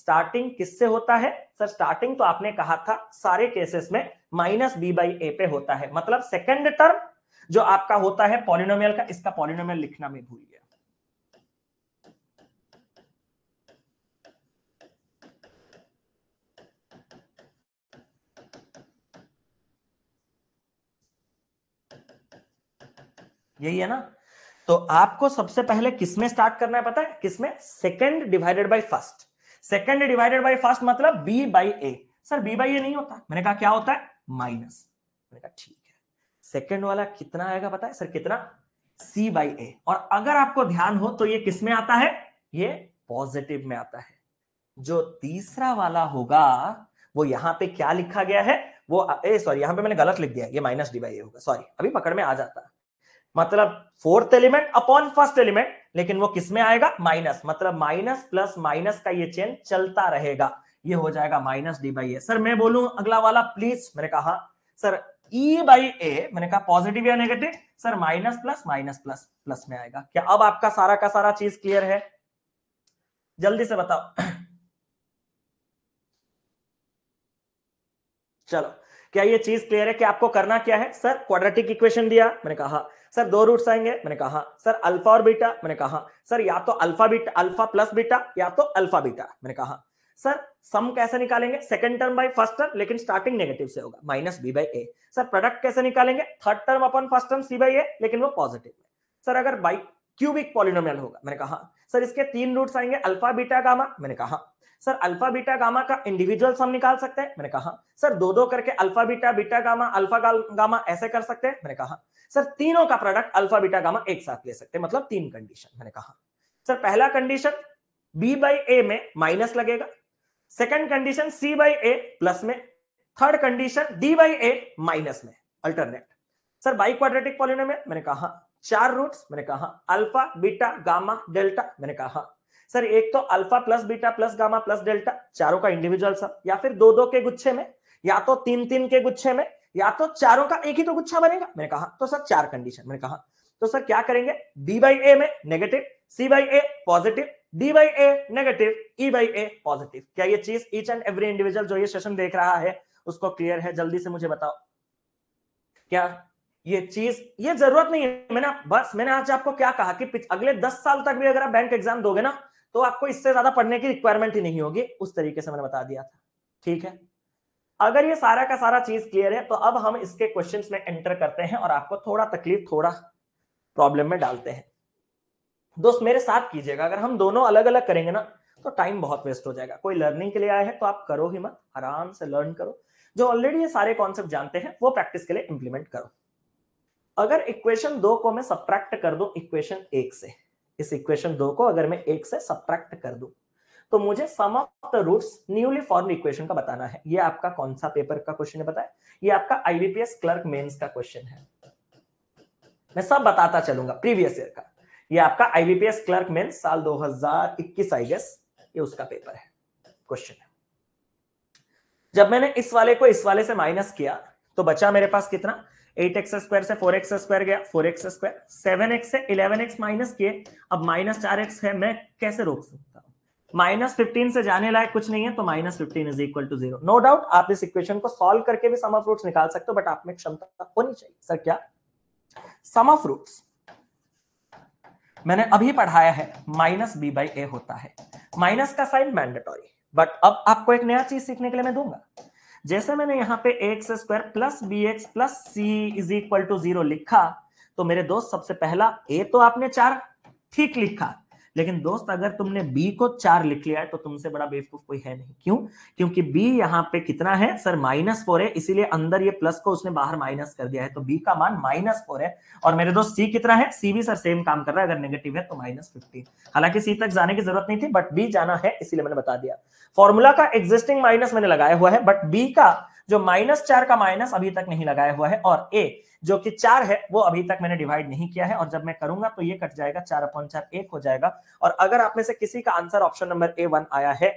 स्टार्टिंग किससे होता है सर स्टार्टिंग तो आपने कहा था सारे केसेस में माइनस बी बाई ए पे होता है मतलब सेकेंड टर्म जो आपका होता है पॉलिनोमियल का इसका पॉलिनोमियल लिखना में भूलिए यही है ना तो आपको सबसे पहले किसमें स्टार्ट करना है पता है किसमें second divided by first second divided by first मतलब b by a sir b by a नहीं होता मैंने कहा क्या होता है माइनस मैंने कहा ठीक है सेकंड वाला कितना आएगा पता है सर कितना सी बाई ए और अगर आपको ध्यान हो तो ये किस में आता है ये पॉजिटिव में आता है जो तीसरा वाला होगा वो यहां पे क्या लिखा गया है वो सॉरी यहां पे मैंने गलत लिख दिया ये माइनस डी बाई ए होगा सॉरी अभी पकड़ में आ जाता है मतलब fourth element upon first element लेकिन वो किसमें आएगा माइनस मतलब माइनस प्लस माइनस का ये चेन चलता रहेगा ये हो जाएगा minus d by a sir मैं बोलूं अगला वाला प्लीज मैंने कहा सर ई बाई ए मैंने कहा पॉजिटिव या negative sir minus plus minus plus plus में आएगा क्या अब आपका सारा का सारा चीज क्लियर है जल्दी से बताओ चलो क्या ये चीज क्लियर है कि आपको करना क्या है सर क्वाड्रेटिक इक्वेशन दिया मैंने कहा सर दो रूट्स आएंगे मैंने कहा सर अल्फा और बीटा मैंने कहा सर या तो alpha beta alpha plus beta या तो अल्फा बीटा मैंने कहा सर सम कैसे निकालेंगे second term by first term लेकिन स्टार्टिंग नेगेटिव से होगा minus b by a sir product कैसे निकालेंगे third term upon first term c by a लेकिन वो पॉजिटिव है सर अगर बाई क्यूबिक पॉलिनोमियल होगा मैंने कहा सर इसके तीन रूट्स आएंगे अल्फा बीटा गामा मैंने कहा सर अल्फा बीटा गामा का इंडिविजुअल सम निकाल सकते हैं मैंने कहा सर दो दो करके alpha beta beta gamma alpha gamma ऐसे कर सकते हैं मैंने कहा सर तीनों का प्रोडक्ट अल्फा बीटा गामा एक साथ ले सकते हैं मतलब तीन कंडीशन मैंने कहा सर पहला कंडीशन बी बाई ए में माइनस लगेगा second condition c by a plus में third condition d by a minus में alternate sir by quadratic polynomial में मैंने कहा चार रूट्स मैंने कहा अल्फा बीटा गामा डेल्टा मैंने कहा सर एक तो alpha plus beta plus gamma plus delta चारों का इंडिविजुअल सर या फिर दो दो के गुच्छे में या तो तीन तीन के गुच्छे में या तो चारों का एक ही तो गुच्छा बनेगा मैंने कहा तो सर चार कंडीशन मैंने कहा तो सर क्या करेंगे बी बाई ए में negative c by a positive d by a negative e by a positive क्या ये चीज ईच एंड एवरी इंडिविजुअल जो ये सेशन देख रहा है उसको क्लियर है जल्दी से मुझे बताओ क्या ये चीज ये जरूरत नहीं है मैंने बस मैंने आज आपको क्या कहा कि अगले दस साल तक भी अगर आप बैंक एग्जाम दोगे ना तो आपको इससे ज्यादा पढ़ने की रिक्वायरमेंट ही नहीं होगी उस तरीके से मैंने बता दिया था ठीक है अगर ये सारा का सारा चीज क्लियर है तो अब हम इसके क्वेश्चंस में एंटर करते हैं और आपको थोड़ा तकलीफ थोड़ा प्रॉब्लम में डालते हैं दोस्त मेरे साथ कीजिएगा अगर हम दोनों अलग अलग करेंगे ना तो टाइम बहुत वेस्ट हो जाएगा कोई लर्निंग के लिए आया है तो आप करो ही मत आराम से लर्न करो जो ऑलरेडी ये सारे कॉन्सेप्ट जानते हैं वो प्रैक्टिस के लिए इंप्लीमेंट करो अगर इक्वेशन दो को मैं सब्ट्रैक्ट कर दू इक्वेशन एक से इस इक्वेशन दो को अगर मैं एक से सब्ट्रैक्ट कर दू तो मुझे sum of the roots newly form equation का बताना है ये आपका कौन सा पेपर का क्वेश्चन है बताया ये आपका आईबीपीएस क्लर्क मेंस का क्वेश्चन है मैं सब बताता चलूंगा प्रीवियस ईयर का ये आपका आईबीपीएस क्लर्क मेंस साल 2021 आई गेस ये उसका पेपर है क्वेश्चन है जब मैंने इस वाले को इस वाले से माइनस किया तो बचा मेरे पास कितना एट एक्स स्क्वायर से फोर एक्स स्क्वायर गया four x square seven x से इलेवन एक्स माइनस किए अब माइनस चार एक्स है मैं कैसे रोक सकता हूँ माइनस फिफ्टीन से जाने लायक कुछ नहीं है तो minus fifteen is equal to zero no doubt आप इस इक्वेशन को सॉल्व करके भी सम ऑफ रूट्स निकाल सकते हो बट आप में क्षमता होनी चाहिए सर क्या सम ऑफ रूट्स मैंने अभी पढ़ाया है माइनस बी बाई ए होता है माइनस का साइन मैंडेटोरी बट अब आपको एक नया चीज सीखने के लिए मैं दूंगा जैसे मैंने यहाँ पे x square plus B x plus C is equal to zero लिखा तो मेरे दोस्त सबसे पहला ए तो आपने चार ठीक लिखा लेकिन हम्म। दोस्त अगर तुमने बी को चार लिख लिया है तो तुमसे बड़ा बेवकूफ कोई है नहीं क्यों क्योंकि बी यहाँ पे कितना है सर माइनस फोर है इसीलिए अंदर ये प्लस को उसने बाहर माइनस कर दिया है तो बी का मान माइनस फोर है और मेरे दोस्त सी कितना है सी भी सर सेम काम कर रहा है अगर नेगेटिव है तो माइनस फिफ्टी हालांकि सी तक जाने की जरूरत नहीं थी बट बी जाना है इसीलिए मैंने बता दिया फॉर्मूला का एग्जिस्टिंग माइनस मैंने लगाया हुआ है बट बी का जो माइनस चार का माइनस अभी तक नहीं लगाया हुआ है और ए जो कि चार है वो अभी तक मैंने डिवाइड नहीं किया है और जब मैं करूंगा तो ये कट जाएगा चार अपॉन चार एक हो जाएगा और अगर आप में से किसी का answer option number a one आया है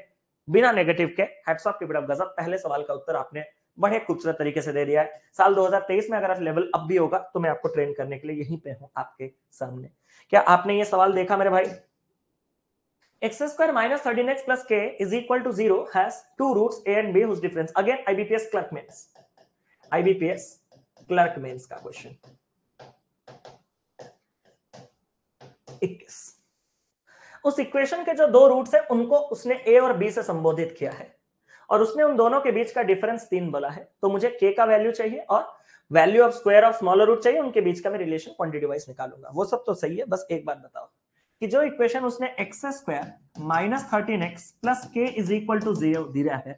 बिना नेगेटिव के गजब पहले सवाल का उत्तर आपने बड़े खूबसूरत तरीके से दे दिया है साल 2023 में अगर लेवल अब भी होगा तो मैं आपको ट्रेन करने के लिए यहीं पे हूं आपके सामने क्या आपने ये सवाल देखा मेरे भाई x square minus 13x plus k is equal to 0 has two roots a and b whose difference again ibps clerk means ibps clerk means का question 21 उस इक्वेशन के जो दो रूट्स हैं उनको उसने a और b से संबोधित किया है और उसने उन दोनों के बीच का डिफरेंस तीन बोला है तो मुझे k का वैल्यू चाहिए और value of square of smaller root चाहिए उनके बीच का मैं रिलेशन क्वांटिटी वाइज निकालूंगा वो सब तो सही है बस एक बात बताओ कि जो इक्वेशन उसने x square minus thirteen x plus k is equal to zero दिया है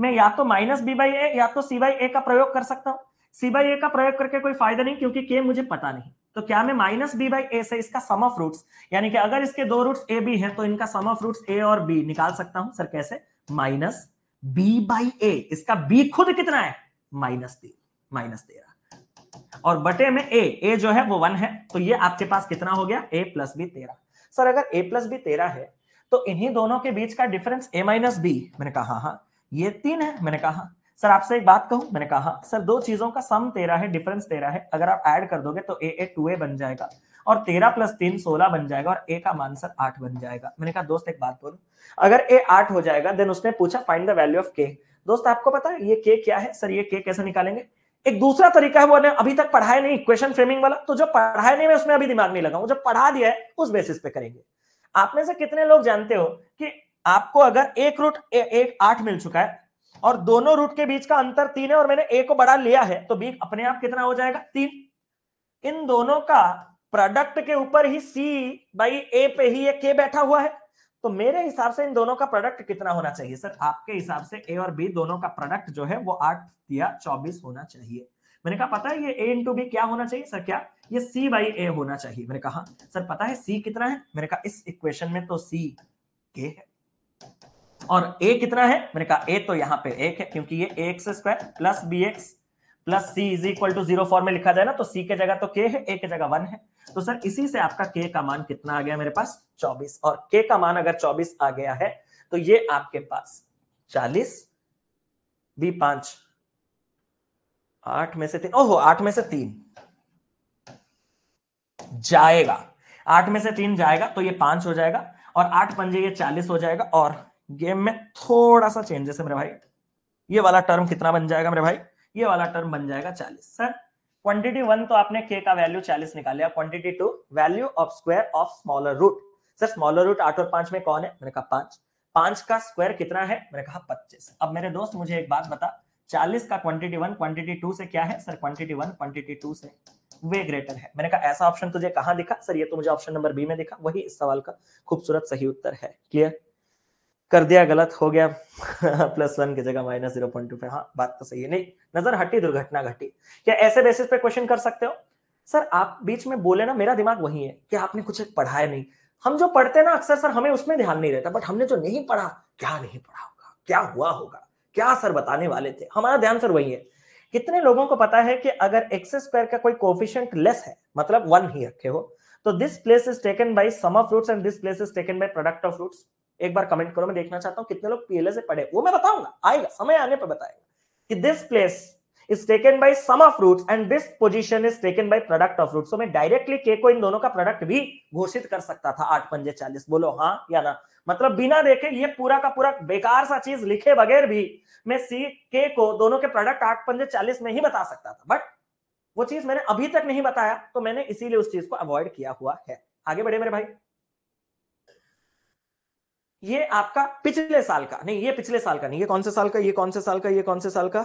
मैं या तो माइनस बी बाई ए या तो सी बाई ए का प्रयोग कर सकता हूं सी बाई ए का प्रयोग करके कोई फायदा नहीं क्योंकि के मुझे पता नहीं तो क्या मैं माइनस बी बाई ए से इसका सम ऑफ रूट्स यानी कि अगर इसके दो रूट्स ए बी है तो इनका सम ऑफ रूट्स ए और बी निकाल सकता हूं सर कैसे माइनस बी बाई ए इसका बी खुद कितना है माइनस तीन माइनस तेरह और बटे में ए ए जो है वो वन है तो ये आपके पास कितना हो गया ए प्लस बी तेरह सर अगर ए प्लस बी तेरह है तो इन्हीं दोनों के बीच का डिफरेंस ए माइनस बी मैंने कहा हाँ ये तीन है मैंने कहा सर आपसे एक बात कहूं मैंने कहा सर दो चीजों का सम तेरह है डिफरेंस तेरह है अगर आप ऐड कर दोगे तो ए ए टू ए बन जाएगा और तेरह प्लस तीन सोलह बन जाएगा और ए का मान सर आठ बन जाएगा मैंने कहा दोस्त एक बात बोलू अगर ए आठ हो जाएगा देन उसने पूछा फाइंड द वैल्यू ऑफ के दोस्त आपको पता है ये के क्या है सर ये के कैसे निकालेंगे एक दूसरा तरीका है वो ने अभी तक पढ़ाया नहीं क्वेश्चन फ्रेमिंग वाला तो जब पढ़ाया नहीं मैं उसमें अभी दिमाग नहीं लगाऊ जब पढ़ा दिया है उस बेसिस पे करेंगे आप में से कितने लोग जानते हो कि आपको अगर एक रूट ए, एक आठ मिल चुका है और दोनों रूट के बीच का अंतर तीन है और मैंने ए को बड़ा लिया है तो बी अपने आप कितना हो जाएगा तीन इन दोनों का प्रोडक्ट के ऊपर ही सी बाई ए पे ही ये के बैठा हुआ है तो मेरे हिसाब से इन दोनों का प्रोडक्ट कितना होना चाहिए सर आपके हिसाब से ए और बी दोनों का प्रोडक्ट जो है वो आठ या चौबीस होना चाहिए मैंने कहा पता है ये ए इंटू बी क्या होना चाहिए सर क्या ये सी बाई ए होना चाहिए मैंने कहा सर पता है सी कितना है मैंने कहा इस इक्वेशन में तो सी के है और ए कितना है मैंने कहा ए तो यहाँ पे एक है क्योंकि ये x square plus B x plus C is equal to zero form में लिखा जाए ना तो सी के जगह तो के है ए के जगह वन है तो सर इसी से आपका के का मान कितना आ गया मेरे पास चौबीस और के का मान अगर चौबीस आ गया है तो ये आपके पास चालीस बी पांच आठ में से तीन ओहो आठ में से तीन जाएगा आठ में से तीन जाएगा तो ये पांच हो जाएगा और आठ पंजे ये चालीस हो जाएगा और गेम में थोड़ा सा चेंजेस है मेरे भाई ये वाला टर्म कितना बन जाएगा मेरे भाई ये वाला टर्म बन जाएगा चालीस सर क्वांटिटी वन तो आपने के का वैल्यू चालीस निकाला quantity two value of square of smaller root sir smaller root आठ और पांच में कौन है मैंने कहा पांच पांच का स्क्वायर कितना है मैंने कहा पच्चीस अब मेरे दोस्त मुझे एक बात बता चालीस का क्वांटिटी वन क्वांटिटी टू से क्या है sir quantity one quantity two से वे ग्रेटर है मैंने कहा ऐसा ऑप्शन तुझे कहाँ दिखा सर ये तो मुझे ऑप्शन नंबर बी में दिखा वही इस सवाल का खूबसूरत सही उत्तर है क्लियर कर दिया गलत हो गया प्लस वन की जगह माइनस जीरो पॉइंट टू हाँ बात तो सही है नहीं नजर हटी दुर्घटना घटी क्या ऐसे बेसिस पे क्वेश्चन कर सकते हो सर आप बीच में बोले ना मेरा दिमाग वही है कि आपने कुछ पढ़ाया नहीं हम जो पढ़ते ना अक्सर सर हमें उसमें ध्यान नहीं रहता बट हमने जो नहीं पढ़ा क्या नहीं पढ़ा होगा क्या हुआ होगा क्या सर बताने वाले थे हमारा ध्यान सर वही है कितने लोगों को पता है कि अगर एक्स स्क्वायर का कोई कोफिशियंट लेस है मतलब वन ही रखे हो तो this place is taken by sum of fruits and this place is taken by product of roots एक बार कमेंट करो मैं देखना चाहता हूँ कितने लोग पीएलए से पढ़े वो मैं बताऊंगा आएगा समय आने पर बताएगा कि this place is taken by sum of roots and this position is taken by product of roots so मैं डायरेक्टली के को इन दोनों का प्रोडक्ट भी घोषित कर सकता था आठ पंजे चालीस बोलो हाँ या ना मतलब बिना देखे ये पूरा का पूरा बेकार सा चीज लिखे बगैर भी मैं सी के को दोनों के प्रोडक्ट आठ पंजे चालीस में ही बता सकता था बट वो चीज मैंने अभी तक नहीं बताया तो मैंने इसीलिए उस चीज को अवॉइड किया हुआ है आगे बढ़े मेरे भाई ये आपका पिछले साल का नहीं ये पिछले साल का नहीं ये कौन से साल का ये कौन से साल का ये कौन से साल का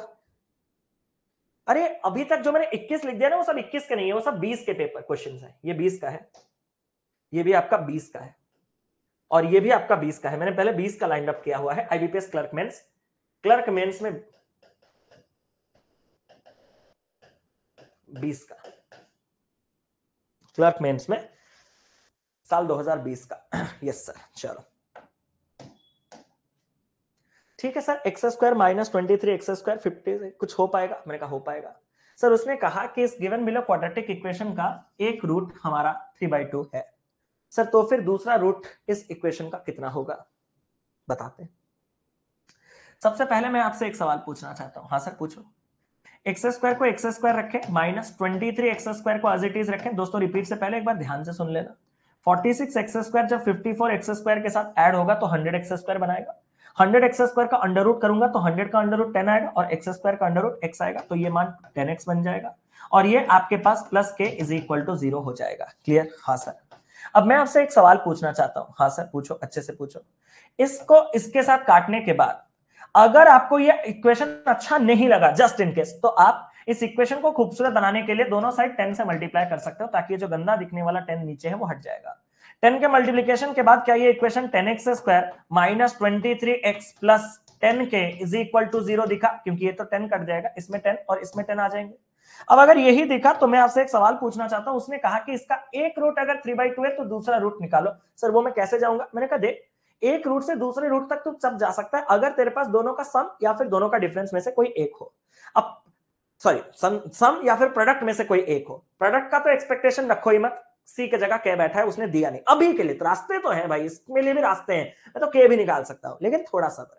अरे अभी तक जो मैंने 21 लिख दिया ना वो सब 21 के नहीं है वो सब 20 के पेपर क्वेश्चन है ये 20 का है ये भी आपका 20 का है और ये भी आपका 20 का है मैंने पहले 20 का लाइन अप किया हुआ है IBPS clerk mains clerk mains में 20 का क्लर्क मेंस में साल 2020 का यस सर चलो ठीक है sir x square minus twenty three x square fifty कुछ हो पाएगा मैंने कहा हो पाएगा सर उसने कहा कि इस गिवन बिलो क्वाड्रेटिक इक्वेशन का एक रूट हमारा थ्री बाई टू है सर तो फिर दूसरा रूट इस इक्वेशन का कितना होगा बताते सबसे पहले मैं आपसे एक सवाल पूछना चाहता हूं हाँ सर पूछो एक्स स्क्वायर को एक्स स्क्वायर रखें minus twenty three x square को एज इट इज रखें दोस्तों रिपीट से पहले एक बार ध्यान से सुन लेना फोर्टी सिक्स एक्स स्क्वायर जब फिफ्टी फोर एक्स स्क्वायर के साथ एड होगा तो हंड्रेड एक्स स्क्वायर बनाएगा हंड्रेड एक्स स्क्वायर का अंडर रूट करूंगा तो हंड्रेड का अंडर रूट टेन आएगा और एक्स स्क्वायर का अंडर रूट एक्स आएगा तो ये मान टेन एक्स बन जाएगा और ये आपके पास plus k is equal to zero हो जाएगा क्लियर हाँ सर अब मैं आपसे एक सवाल पूछना चाहता हूं हाँ सर पूछो अच्छे से पूछो इसको इसके साथ काटने के बाद अगर आपको ये इक्वेशन अच्छा नहीं लगा जस्ट इन केस तो आप इस इक्वेशन को खूबसूरत बनाने के लिए दोनों साइड टेन से मल्टीप्लाई कर सकते हो ताकि जो गंदा दिखने वाला टेन नीचे है वो हट जाएगा टेन के मल्टीप्लीकेशन के बाद क्या ये equation ten x square minus twenty three x plus ten k is equal to zero दिखा क्योंकि ये तो टेन कट जाएगा इसमें टेन और इसमें टेन आ जाएंगे अब अगर यही दिखा तो मैं आपसे एक सवाल पूछना चाहता हूं उसने कहा कि इसका एक रूट अगर थ्री बाई टू है तो दूसरा रूट निकालो सर वो मैं कैसे जाऊंगा मैंने कहा देख एक रूट से दूसरे रूट तक तो सब जा सकता है अगर तेरे पास दोनों का सम या फिर दोनों का डिफरेंस में से कोई एक हो अब सॉरी सम या फिर प्रोडक्ट में से कोई एक हो प्रोडक्ट का तो एक्सपेक्टेशन रखो ही मत सी के जगह के बैठा है उसने दिया नहीं अभी के लिए तो रास्ते तो है भाई इसमें लिए भी रास्ते हैं मैं तो के भी निकाल सकता हूं लेकिन थोड़ा सब्र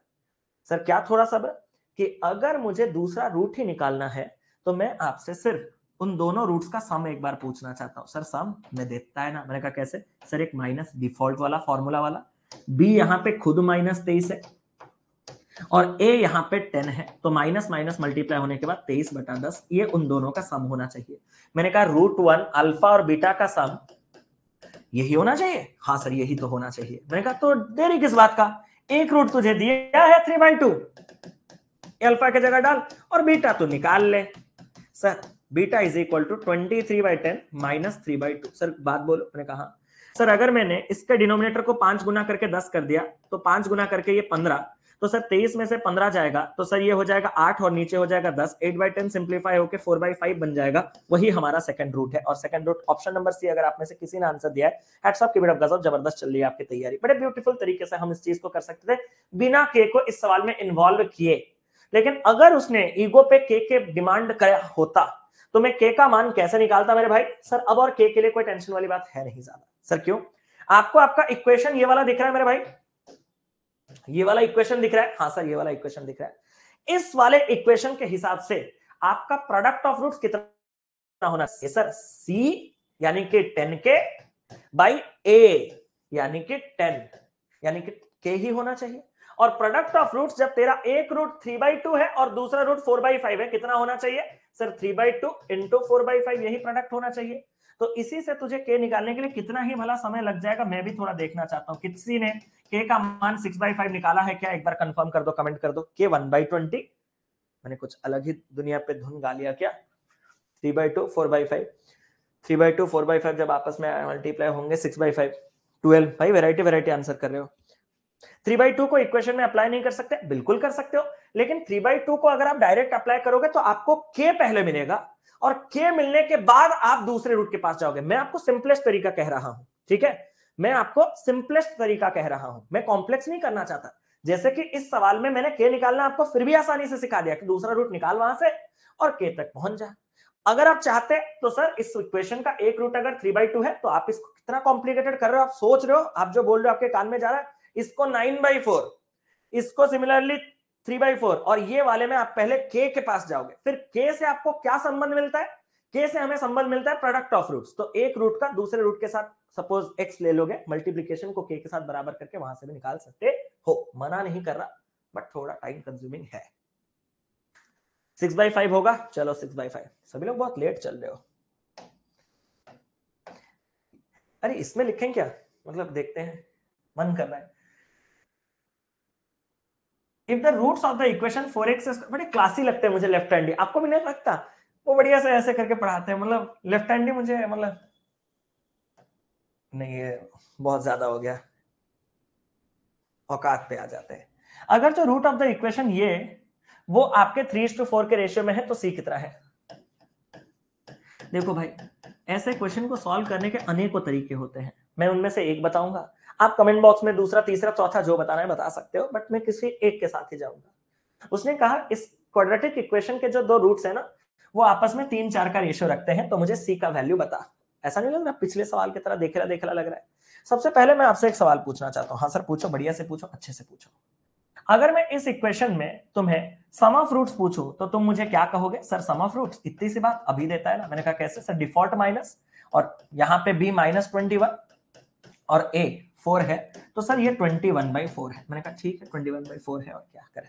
सर क्या थोड़ा सब्र कि अगर मुझे दूसरा रूट ही निकालना है तो मैं आपसे सिर्फ उन दोनों रूट्स का सम एक बार पूछना चाहता हूं सर सम मैं देता है ना मैंने कहा कैसे सर एक माइनस डिफॉल्ट वाला फॉर्मूला वाला बी यहाँ पे खुद माइनस तेईस है और ए यहाँ पे टेन है तो माइनस माइनस मल्टीप्लाई होने के बाद तेईस बटा दस ये उन दोनों का सम होना चाहिए मैंने कहा रूट वन अल्फा और बीटा का सम यही होना चाहिए हाँ सर यही तो होना चाहिए मैंने कहा तो देरी किस बात का एक रूट तुझे दिया है थ्री बाई टू अल्फा की जगह डाल और बीटा तू निकाल ले sir beta is equal to twenty three by ten minus three by two sir बात बोलो मैंने कहा हाँ। सर अगर मैंने इसके डिनोमिनेटर को पांच गुना करके दस कर दिया तो पांच गुना करके ये पंद्रह तो सर तेईस में से पंद्रह जाएगा तो सर ये हो जाएगा आठ और नीचे हो जाएगा दस एट बाई टेन सिंप्लीफाई होकर फोर बाई फाइव बन जाएगा वही हमारा सेकंड रूट है और second root option number C अगर आपने से किसी ने आंसर दिया है गजब जबरदस्त चल रही है आपकी तैयारी बड़े ब्यूटीफुल तरीके से हम इस चीज को कर सकते थे बिना के को इस सवाल में इन्वॉल्व किए लेकिन अगर उसने ईगो पे के के डिमांड कराया होता तो मैं के का मान कैसे निकालता मेरे भाई सर अब और के के लिए कोई टेंशन वाली बात है नहीं ज्यादा सर क्यों आपको आपका इक्वेशन ये वाला दिख रहा है मेरे भाई ये वाला इक्वेशन दिख रहा है हाँ सर ये वाला इक्वेशन दिख रहा है इस वाले इक्वेशन के हिसाब से आपका प्रोडक्ट ऑफ रूट कितना होना चाहिए सर सी यानी कि टेन के बाई ए यानी कि टेन यानी कि के ही होना चाहिए और प्रोडक्ट ऑफ रूट्स जब तेरा एक रूट थ्री बाई टू है और दूसरा रूट फोर बाई फाइव है कितना होना चाहिए sir three by two into four by five यही प्रोडक्ट होना चाहिए तो इसी से तुझे के निकालने के लिए कितना ही भला समय लग जाएगा मैं भी थोड़ा देखना चाहता हूं किसी ने के का मान सिक्स बाई फाइव निकाला है क्या एक बार कंफर्म कर दो कमेंट कर दो के वन बाई ट्वेंटी मैंने कुछ अलग ही दुनिया पे धुन गा लिया क्या three by two four by five three by two four by five जब आपस में मल्टीप्लाई होंगे सिक्स बाई फाइव ट्वेल्व भाई वेराइटी वेराइटी आंसर कर रहे हो थ्री बाई टू को इक्वेशन में अप्लाई नहीं कर सकते बिल्कुल कर सकते हो लेकिन थ्री बाई टू को अगर आप डायरेक्ट अप्लाई करोगे तो आपको के पहले मिलेगा और के मिलने के बाद आप दूसरे रूट के पास जाओगे मैं आपको सिंपलेस्ट तरीका कह रहा हूं ठीक है मैं आपको सिंपलेस्ट तरीका कह रहा हूं मैं कॉम्प्लेक्स नहीं करना चाहता जैसे कि इस सवाल में मैंने के निकालना आपको फिर भी आसानी से सिखा दिया कि दूसरा रूट निकाल वहां से और के तक पहुंच जाए अगर आप चाहते तो सर इस इक्वेशन का एक रूट अगर थ्री बाई टू है तो आप इसको कितना कॉम्प्लिकेटेड कर रहे हो आप सोच रहे हो आप जो बोल रहे हो आपके कान में जा रहा है इसको नाइन बाई फोर इसको सिमिलरली थ्री बाई फोर और ये वाले में आप पहले के के पास जाओगे फिर के से आपको क्या संबंध मिलता है के से हमें संबंध मिलता है प्रोडक्ट ऑफ रूट तो एक रूट का दूसरे रूट के साथ सपोज एक्स ले लोगे मल्टीप्लीकेशन को के के साथ बराबर करके वहां से भी निकाल सकते हो मना नहीं कर रहा बट थोड़ा टाइम कंज्यूमिंग है सिक्स बाई फाइव होगा चलो सिक्स बाई फाइव सभी लोग बहुत लेट चल रहे हो अरे इसमें लिखें क्या मतलब देखते हैं मन कर रहा है if the roots of the equation four x बड़े क्लासी लगते हैं मुझे लेफ्ट हैंडी आपको भी नहीं लगता वो बढ़िया से ऐसे करके पढ़ाते हैं मतलब लेफ्ट हैंडी मुझे मतलब नहीं ये बहुत ज्यादा हो गया औकात पे आ जाते हैं अगर जो रूट ऑफ द इक्वेशन ये वो आपके थ्री टू फोर के रेशियो में है तो सी कितना है देखो भाई ऐसे क्वेश्चन को सॉल्व करने के अनेकों तरीके होते हैं मैं उनमें से एक बताऊंगा आप कमेंट बॉक्स में दूसरा तीसरा चौथा जो बताना है बता सकते हो बट मैं किसी एक के साथ ही जाऊंगा उसने कहा इस क्वाड्रेटिक इक्वेशन के जो दो रूट्स है ना वो आपस में तीन चार का रेशियो रखते हैं तो मुझे सी का वैल्यू बता ऐसा नहीं लग रहा पिछले सवाल की तरह देखेला देखेला लग रहा है सबसे पहले मैं आपसे एक सवाल पूछना चाहता हूँ हाँ सर पूछो बढ़िया से पूछो अच्छे से पूछो अगर मैं इस इक्वेशन में तुम्हें सम ऑफ रूट्स पूछू तो तुम मुझे क्या कहोगे सर सम ऑफ रूट्स इतनी सी बात अभी देता है ना मैंने कहा कैसे सर डिफॉल्ट माइनस और यहाँ पे बी माइनस ट्वेंटी वन और ए फोर है तो सर ये ट्वेंटी वन बाई फोर है मैंने कहा ठीक है ट्वेंटी वन बाई फोर है और क्या करें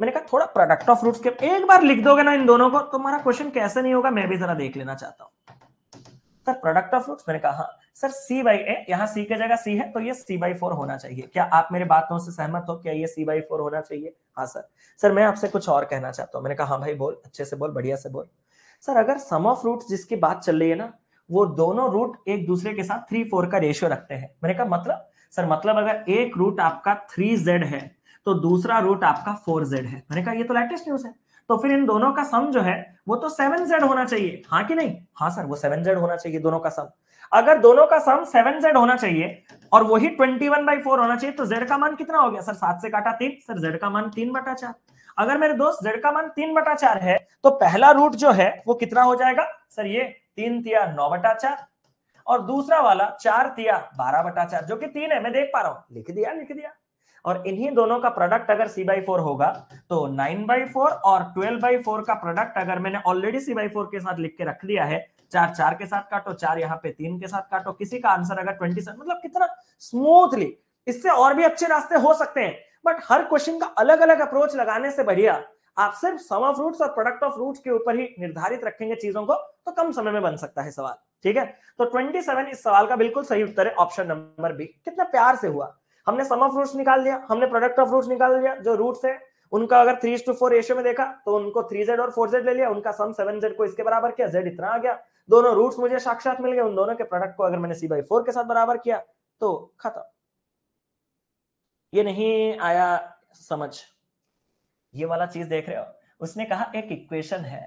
मैंने कहा थोड़ा प्रोडक्ट ऑफ रूट्स के एक बार लिख दोगे ना इन दोनों को तो तुम्हारा क्वेश्चन कैसे नहीं होगा मैं भी जरा देख लेना चाहता हूँ सर प्रोडक्ट ऑफ रूट्स मैंने कहा हाँ, सर सी बाई ए यहाँ सी की जगह सी है तो ये सी बाई फोर होना चाहिए क्या आप मेरे बातों से सहमत हो क्या ये सी बाई फोर होना चाहिए हाँ सर सर मैं आपसे कुछ और कहना चाहता हूँ मैंने कहा हाँ भाई बोल अच्छे से बोल बढ़िया से बोल सर अगर सम ऑफ रूट जिसकी बात चल रही है ना वो दोनों रूट एक दूसरे के साथ थ्री फोर का रेशियो रखते हैं मैंने कहा मतलब सर मतलब अगर एक रूट आपका थ्री जेड है तो दूसरा रूट आपका फोर जेड है मैंने कहा ये तो लेटेस्ट न्यूज है तो फिर इन दोनों का सम जो है वो तो सेवन जेड होना चाहिए हाँ कि नहीं हाँ सर वो सेवन जेड होना चाहिए दोनों का सम अगर दोनों का सम सेवन जेड होना चाहिए और वही ट्वेंटी वन बाई फोर होना चाहिए तो जेड का मान कितना हो गया सर सात से काटा तीन सर जेड का मान तीन बटा चार अगर मेरे दोस्त जेड का मान तीन बटा चार है तो पहला रूट जो है वो कितना हो जाएगा सर ये तीन तिया नौ बटा चार और दूसरा वाला चार तिया बारह बटा चार जो कि तीन है मैं देख पा रहा हूं लिख दिया लिख दिया और इन्हीं दोनों का प्रोडक्ट अगर सी बाई फोर होगा तो नाइन बाई फोर और ट्वेल्व बाई फोर का प्रोडक्ट अगर मैंने ऑलरेडी सी बाई फोर के साथ लिख के रख दिया है चार चार के साथ काटो चार यहाँ पे तीन के साथ काटो किसी का आंसर अगर ट्वेंटी मतलब कितना स्मूथली इससे और भी अच्छे रास्ते हो सकते हैं बट हर क्वेश्चन का अलग अलग अप्रोच लगाने से बढ़िया आप सिर्फ सम ऑफ रूट्स और प्रोडक्ट ऑफ रूट्स के ऊपर ही निर्धारित रखेंगे चीजों को तो कम समय में बन सकता है सवाल ठीक है तो 27 इस सवाल का बिल्कुल सही उत्तर है ऑप्शन नंबर बी कितना प्यार से हुआ हमने सम ऑफ रूट्स निकाल लिया हमने प्रोडक्ट ऑफ रूट्स निकाल लिया जो रूट्स है उनका अगर थ्री टू फोर रेशियो में देखा तो उनको थ्री जेड और फोर जेड ले लिया उनका सम सेवन जेड को इसके बराबर किया जेड इतना आ गया दोनों रूट्स मुझे साक्षात मिल गए उन दोनों के प्रोडक्ट को अगर मैंने सी बाई फोर के साथ बराबर किया तो खत्म ये नहीं आया समझ ये वाला चीज देख रहे हो उसने कहा एक इक्वेशन है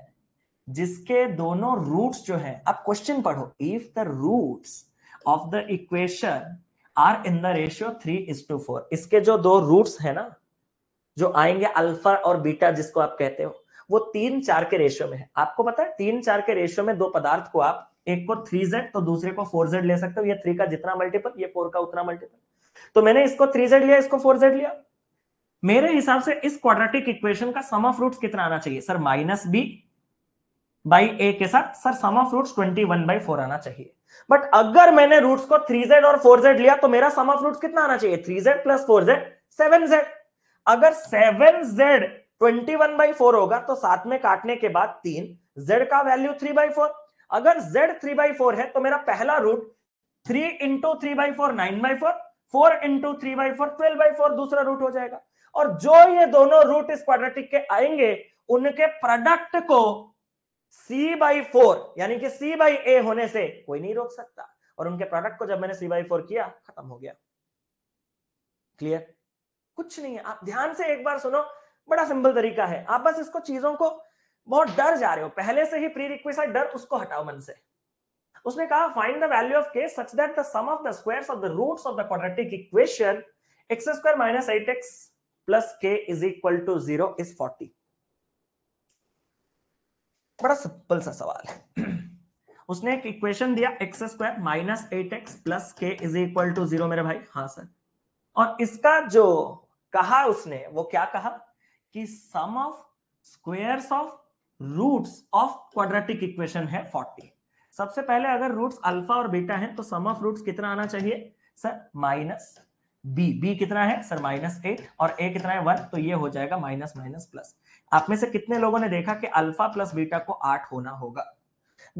जिसके दोनों रूट्स जो है आप क्वेश्चन पढ़ो if the roots of the equation are in the ratio three is to four इसके जो दो रूट्स है ना जो आएंगे अल्फा और बीटा जिसको आप कहते हो वो तीन चार के रेशियो में है आपको पता है तीन चार के रेशियो में दो पदार्थ को आप एक को थ्री जेड तो दूसरे को फोर जेड ले सकते हो ये थ्री का जितना मल्टीपल ये फोर का उतना मल्टीपल तो मैंने इसको थ्री जेड लिया इसको फोर जेड लिया मेरे हिसाब से इस क्वाड्रेटिक इक्वेशन का सम ऑफ रूट्स कितना आना चाहिए sir minus b by a के साथ sir sum of roots twenty one by four आना चाहिए बट अगर मैंने रूट्स को थ्री जेड और फोर जेड लिया तो मेरा सम ऑफ रूट्स कितना आना चाहिए three z plus four z seven z अगर seven z twenty one by four होगा तो साथ में काटने के बाद तीन जेड का वैल्यू थ्री बाई फोर अगर जेड थ्री बाई फोर है तो मेरा पहला root three into three by four nine by four four into three by four twelve by four दूसरा रूट हो जाएगा और जो ये दोनों रूट इस क्वाड्रेटिक के आएंगे उनके प्रोडक्ट को सी बाई फोर यानी कि सी बाई ए होने से कोई नहीं रोक सकता और उनके प्रोडक्ट को जब मैंने सी बाई फोर किया खत्म हो गया क्लियर कुछ नहीं है आप ध्यान से एक बार सुनो बड़ा सिंपल तरीका है आप बस इसको चीजों को बहुत डर जा रहे हो पहले से ही प्री रिक्वेस्ट डर उसको हटाओ मन से उसने कहा find the value of k such that the sum of the squares of the roots of the quadratic equation x square minus eight x plus k is equal to zero is forty बड़ा simple सा सवाल है उसने एक equation दिया x square minus eight x plus k is equal to zero मेरे भाई हाँ सर और इसका जो कहा उसने वो क्या कहा कि sum of squares of roots of quadratic equation है 40 सबसे पहले अगर रूट्स अल्फा और बीटा है तो सम ऑफ रूट्स कितना आना चाहिए सर माइनस बी बी कितना है सर माइनस एट और ए कितना है वन तो ये हो जाएगा माइनस माइनस प्लस आप में से कितने लोगों ने देखा कि अल्फा प्लस बीटा को आठ होना होगा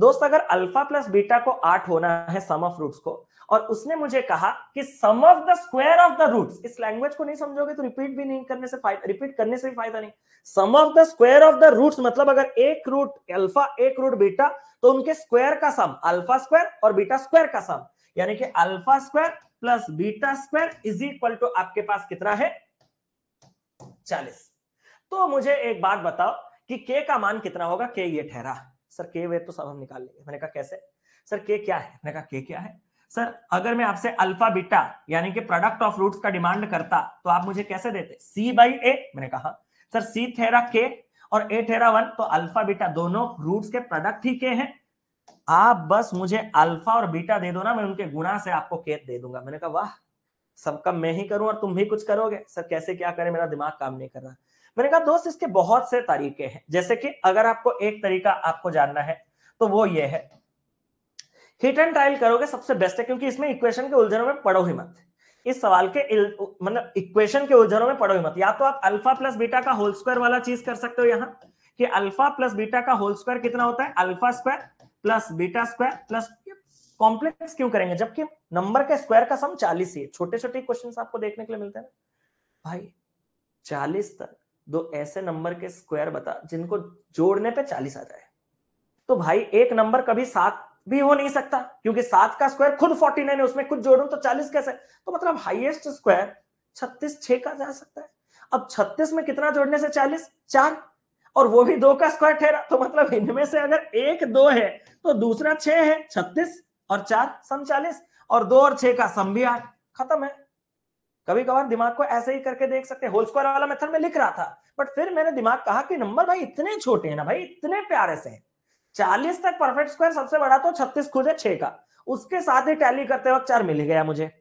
दोस्त अगर अल्फा प्लस बीटा को आठ होना है सम ऑफ रूट्स को और उसने मुझे कहा कि sum of the square of the roots इस लैंग्वेज को नहीं समझोगे तो रिपीट भी नहीं करने से फायदा रिपीट करने से भी फायदा नहीं sum of the square of the roots मतलब अगर एक रूट अल्फा एक रूट बीटा तो उनके स्क्वायर का सम अल्फा स्क्वायर और बीटा स्क्वायर का सम यानी कि alpha square plus beta square is equal to आपके पास कितना है चालीस तो मुझे एक बात बताओ कि के का मान कितना होगा के ये ठहरा सर के वे तो सब हम निकाल लेंगे मैंने कहा कैसे सर के क्या है मैंने कहा के क्या है सर अगर मैं आपसे अल्फा बीटा यानी कि प्रोडक्ट ऑफ रूट्स का डिमांड करता तो आप मुझे कैसे देते सी बाई ए मैंने कहा सर सी ठहरा के और ए ठहरा वन तो अल्फा बीटा दोनों रूट्स के प्रोडक्ट ही के हैं आप बस मुझे अल्फा और बीटा दे दो ना मैं उनके गुणा से आपको के दे दूंगा मैंने कहा वाह सबका मैं ही करूं और तुम भी कुछ करोगे सर कैसे क्या करें मेरा दिमाग काम नहीं कर रहा मैंने कहा दोस्त इसके बहुत से तरीके हैं जैसे कि अगर आपको एक तरीका आपको जानना है तो वो ये है हिट एंड ट्रायल करोगे सबसे बेस्ट है क्योंकि इसमें इक्वेशन के उलझनों में पढ़ो ही मत इस सवाल के मतलब इक्वेशन के उलझनों में पढ़ो ही मत या तो आप अल्फा प्लस बीटा का होल स्क्वायर वाला चीज कर सकते हो यहाँ कि अल्फा प्लस बीटा का होल स्क्वायर कितना होता है alpha square plus beta square plus complex क्यों करेंगे जबकि नंबर के स्क्वायर का सम चालीस ही है छोटे छोटे क्वेश्चन आपको देखने के लिए मिलते हैं भाई चालीस तक दो ऐसे नंबर के स्क्वायर बता जिनको जोड़ने पे चालीस आ जाए तो भाई एक नंबर कभी सात भी हो नहीं सकता क्योंकि सात का स्क्वायर खुद फोर्टी नाइन है उसमें खुद जोड़ू तो चालीस कैसे तो मतलब हाइएस्ट स्क्वायर छत्तीस छ का जा सकता है अब छत्तीस में कितना जोड़ने से चालीस चार और वो भी दो का स्क्वायर ठहरा तो मतलब इनमें से अगर एक दो है तो दूसरा छ है छत्तीस और चार सम चालीस और दो और छ का सम भी आठ खत्म है कभी कभार दिमाग को ऐसे ही करके देख सकते होल स्क्वायर वाला मेथड में लिख रहा था बट फिर मैंने दिमाग कहा कि नंबर भाई इतने छोटे हैं ना भाई इतने प्यारे से चालीस तक परफेक्ट स्क्वायर सबसे बड़ा तो छत्तीस है छह का उसके साथ ही टैली करते वक्त चार मिल गया मुझे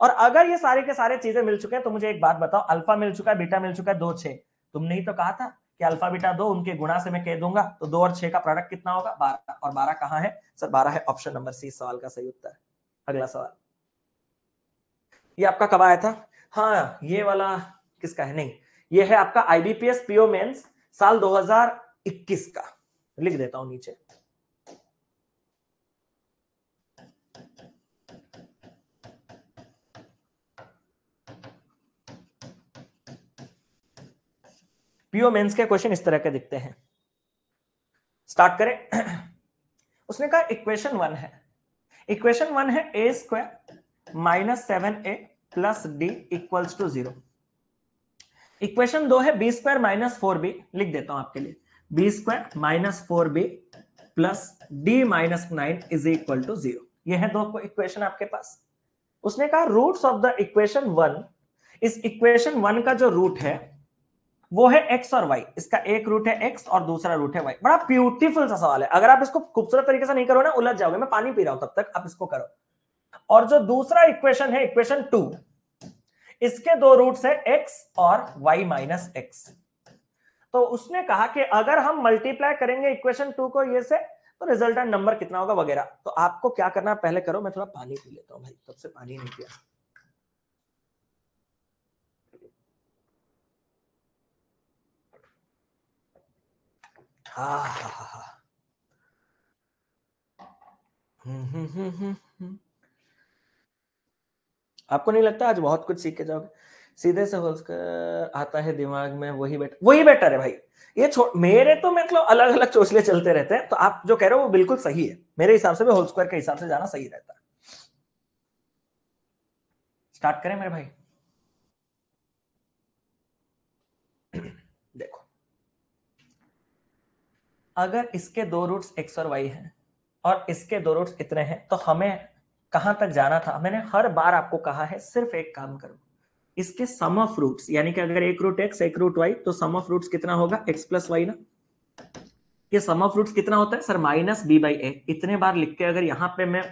और अगर ये सारे के सारे चीजें मिल चुके हैं तो मुझे एक बात बताओ अल्फा मिल चुका है बीटा मिल चुका है दो छे तुमने ही तो कहा था कि अल्फा बीटा दो उनके गुणा से मैं कह दूंगा तो दो और छह का प्रोडक्ट कितना होगा बारह और बारह कहाँ है सर बारह है ऑप्शन नंबर सी सवाल का सही उत्तर अगला सवाल ये आपका कब आया था हाँ ये वाला किसका है नहीं ये है आपका आईबीपीएस पीओ मेन्स साल 2021 का लिख देता हूं नीचे पीओ मेंस के क्वेश्चन इस तरह के दिखते हैं स्टार्ट करें उसने कहा इक्वेशन वन है इक्वेशन वन है a square minus seven a plus d equals to zero equation दो है b square minus four b लिख देता हूं आपके लिए b square minus four b plus d minus nine is equal to zero है दो इक्वेशन आपके पास उसने कहा roots of the equation one इस इक्वेशन वन का जो रूट है वो है एक्स और वाई इसका एक रूट है एक्स और दूसरा रूट है वाई बड़ा ब्यूटीफुल सा सवाल है अगर आप इसको खूबसूरत तरीके से नहीं करो ना उलझ जाओगे मैं पानी पी रहा हूं तब तक आप इसको करो और जो दूसरा इक्वेशन है इक्वेशन टू इसके दो रूट्स है एक्स और वाई माइनस एक्स तो उसने कहा कि अगर हम मल्टीप्लाई करेंगे इक्वेशन टू को ये से तो रिजल्ट नंबर कितना होगा वगैरह तो आपको क्या करना पहले करो मैं थोड़ा पानी पी लेता हूं भाई तब से पानी नहीं पिया हम्म हम्म हम्म हम्म, हम्म। आपको नहीं लगता आज बहुत कुछ सीख के जाओगे सीधे से होल्सकर आता है दिमाग में वही बेटर वही बेटर है भाई ये छोड़ मेरे तो मतलब अलग अलग चोसले चलते रहते हैं तो आप जो कह रहे हो वो बिल्कुल सही है मेरे हिसाब से भी होल स्क्वायर के हिसाब से जाना सही रहता है स्टार्ट करें मेरे भाई देखो अगर इसके दो रूट्स एक्स और वाई हैं और इसके दो रूट्स इतने हैं तो हमें कहां तक जाना था मैंने हर बार आपको कहा है सिर्फ एक काम करो इसके सम ऑफ रूट्स यानी कि अगर एक रूट एक्स एक रूट वाई तो सम ऑफ रूट्स कितना होगा एक्स प्लस वाई ना ये सम ऑफ रूट्स कितना होता है sir minus b by a इतने बार लिख के अगर यहाँ पे मैं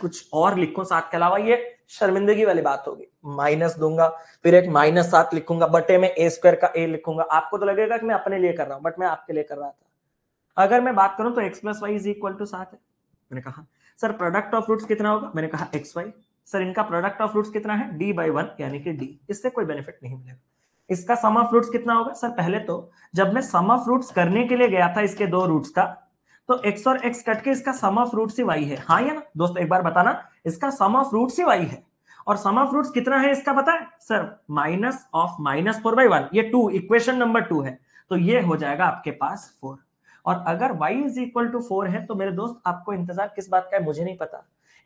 कुछ और लिखूं साथ के अलावा ये शर्मिंदगी वाली बात होगी माइनस दूंगा फिर एक माइनस सात लिखूंगा बटे में ए स्क्वायर का ए लिखूंगा आपको तो लगेगा कि मैं अपने लिए कर रहा हूं बट मैं आपके लिए कर रहा था अगर मैं बात करूं तो x plus y is equal to सात है मैंने कहा सर प्रोडक्ट ऑफ रूट्स कितना होगा मैंने कहा एक्स वाई सर इनका प्रोडक्ट ऑफ रूट्स कितना है डी बाई वन यानी कि डी इससे कोई बेनिफिट नहीं मिलेगा इसका सम ऑफ रूट्स कितना होगा सर पहले तो जब मैं सम ऑफ रूट्स करने के लिए गया था इसके दो रूट्स का तो एक्स और एक्स कट के इसका सम ऑफ रूट्स ही वाई है हाँ या ना दोस्तों एक बार बताना इसका सम ऑफ रूट्स ही वाई है और सम ऑफ रूट्स कितना है इसका पता है sir minus of minus four by one ये टू इक्वेशन नंबर टू है तो ये हो जाएगा आपके पास फोर और अगर y is equal to four है तो मेरे दोस्त आपको इंतजार किस बात का है मुझे नहीं पता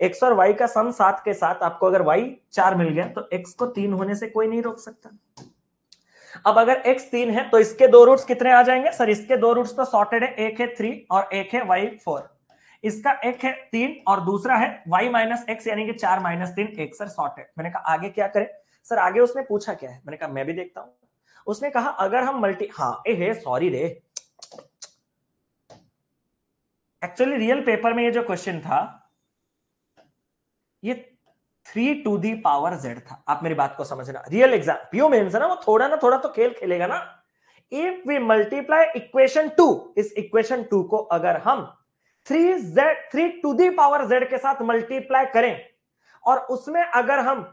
x और y का सम सात के साथ आपको अगर y चार मिल गया तो x को तीन होने से कोई नहीं रोक सकता अब अगर x तीन है तो इसके दो रूट्स कितने आ जाएंगे सर इसके दो रूट्स तो सॉर्टेड है एक है थ्री और एक है वाई फोर इसका एक है तीन और दूसरा है y माइनस एक्स यानी कि चार माइनस तीन एक सर सॉर्टेड मैंने कहा आगे क्या करें सर आगे उसने पूछा क्या है मैंने कहा मैं भी देखता हूं उसने कहा अगर हम मल्टी हाँ ए सॉरी रे एक्चुअली रियल पेपर में ये जो क्वेश्चन था ये three to the power z था आप मेरी बात को समझना रियल एग्जाम पीओ मेन्स है ना वो थोड़ा ना थोड़ा तो खेल खेलेगा ना if we multiply equation two इस इक्वेशन टू को अगर हम three z three to the power z के साथ मल्टीप्लाई करें और उसमें अगर हम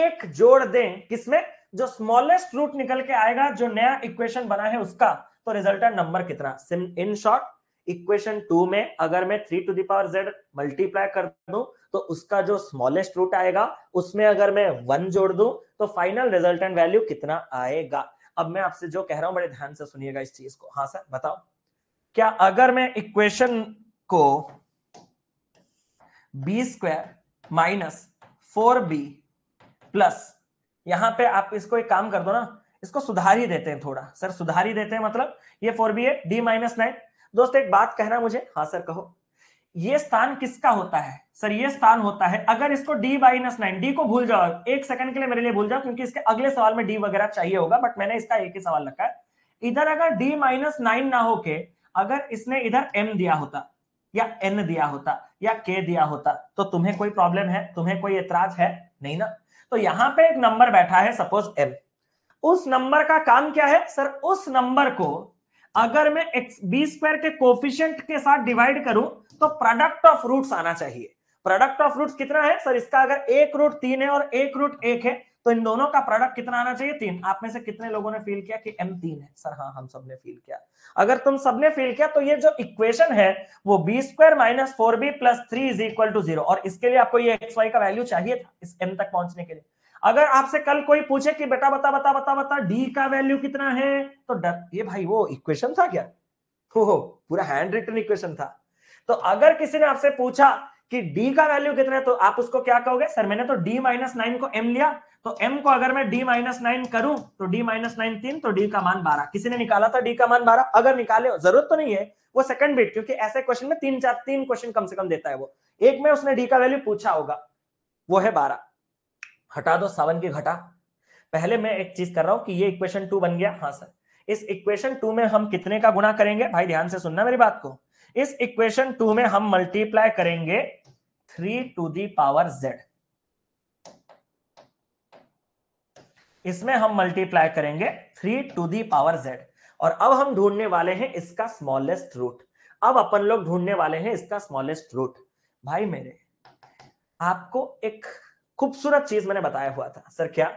एक जोड़ दें किसमें जो स्मॉलेस्ट रूट निकल के आएगा जो नया इक्वेशन बना है उसका तो रिजल्टेंट नंबर कितना इन शॉर्ट इक्वेशन टू में अगर मैं three to the power z multiply कर दू तो उसका जो स्मॉलेस्ट रूट आएगा उसमें अगर मैं वन जोड़ दू तो फाइनल रिजल्टेंट वैल्यू कितना आएगा अब मैं आपसे जो कह रहा हूं बड़े ध्यान से सुनिएगा इस चीज को हाँ सर बताओ क्या अगर मैं इक्वेशन को b square minus four b plus यहां पे आप इसको एक काम कर दो ना इसको सुधार ही देते हैं थोड़ा सर सुधार ही देते हैं मतलब ये फोर बी है डी माइनस नाइन दोस्तों एक बात कहना मुझे हाँ सर कहो ये स्थान किसका होता है सर ये स्थान होता है अगर इसको डी माइनस नाइन डी को भूल जाओ एक सेकंड के लिए मेरे लिए भूल जाओ क्योंकि इसके अगले सवाल में डी वगैरह चाहिए होगा बट मैंने इसका एक ही सवाल रखा है इधर अगर d माइनस नाइन ना होके अगर इसने इधर एम दिया होता या एन दिया होता या के दिया होता तो तुम्हें कोई प्रॉब्लम है तुम्हें कोई एतराज है नहीं ना तो यहां पर एक नंबर बैठा है सपोज एम उस नंबर का काम क्या है सर उस नंबर को अगर मैं एक्स बी स्क्वायर के कोफिशियंट के साथ डिवाइड करूं तो प्रोडक्ट ऑफ रूट्स आना चाहिए प्रोडक्ट ऑफ रूट्स कितना है सर इसका अगर एक रूट तीन है और एक रूट एक है तो इन दोनों का प्रोडक्ट कितना आना चाहिए तीन आप में से कितने लोगों ने फील किया कि एम तीन है सर हाँ हम सबने फील किया अगर तुम सबने फील किया तो ये जो इक्वेशन है वो b square minus four b plus three is equal to zero और इसके लिए आपको ये एक्स वाई का वैल्यू चाहिए था इस एम तक पहुंचने के लिए अगर आपसे कल कोई पूछे कि बेटा बता बता बता बता डी का वैल्यू कितना है तो डर ये भाई वो इक्वेशन था क्या हो पूरा हैंड रिटन इक्वेशन था तो अगर किसी ने आपसे पूछा कि d का वैल्यू कितना है तो आप उसको क्या कहोगे सर मैंने तो d माइनस नाइन को m लिया तो m को अगर मैं d माइनस नाइन करूं तो d माइनस नाइन तीन तो d का मान बारह किसी ने निकाला था तो d का मान बारह अगर निकाले जरूरत तो नहीं है वो सेकंड बिट क्योंकि ऐसे क्वेश्चन में तीन चार तीन क्वेश्चन कम से कम देता है वो एक में उसने डी का वैल्यू पूछा होगा वो है बारह हटा दो सावन की घटा पहले मैं एक चीज कर रहा हूं कि ये इक्वेशन टू बन गया हाँ सर इस इक्वेशन टू में हम कितने का गुना करेंगे भाई ध्यान से सुनना मेरी बात को इस इक्वेशन टू में हम मल्टीप्लाई करेंगे three to the power z इसमें हम मल्टीप्लाई करेंगे three to the power z और अब हम ढूंढने वाले हैं इसका स्मॉलेस्ट रूट अब अपन लोग ढूंढने वाले हैं इसका स्मॉलेस्ट रूट भाई मेरे आपको एक खूबसूरत चीज मैंने बताया हुआ था सर क्या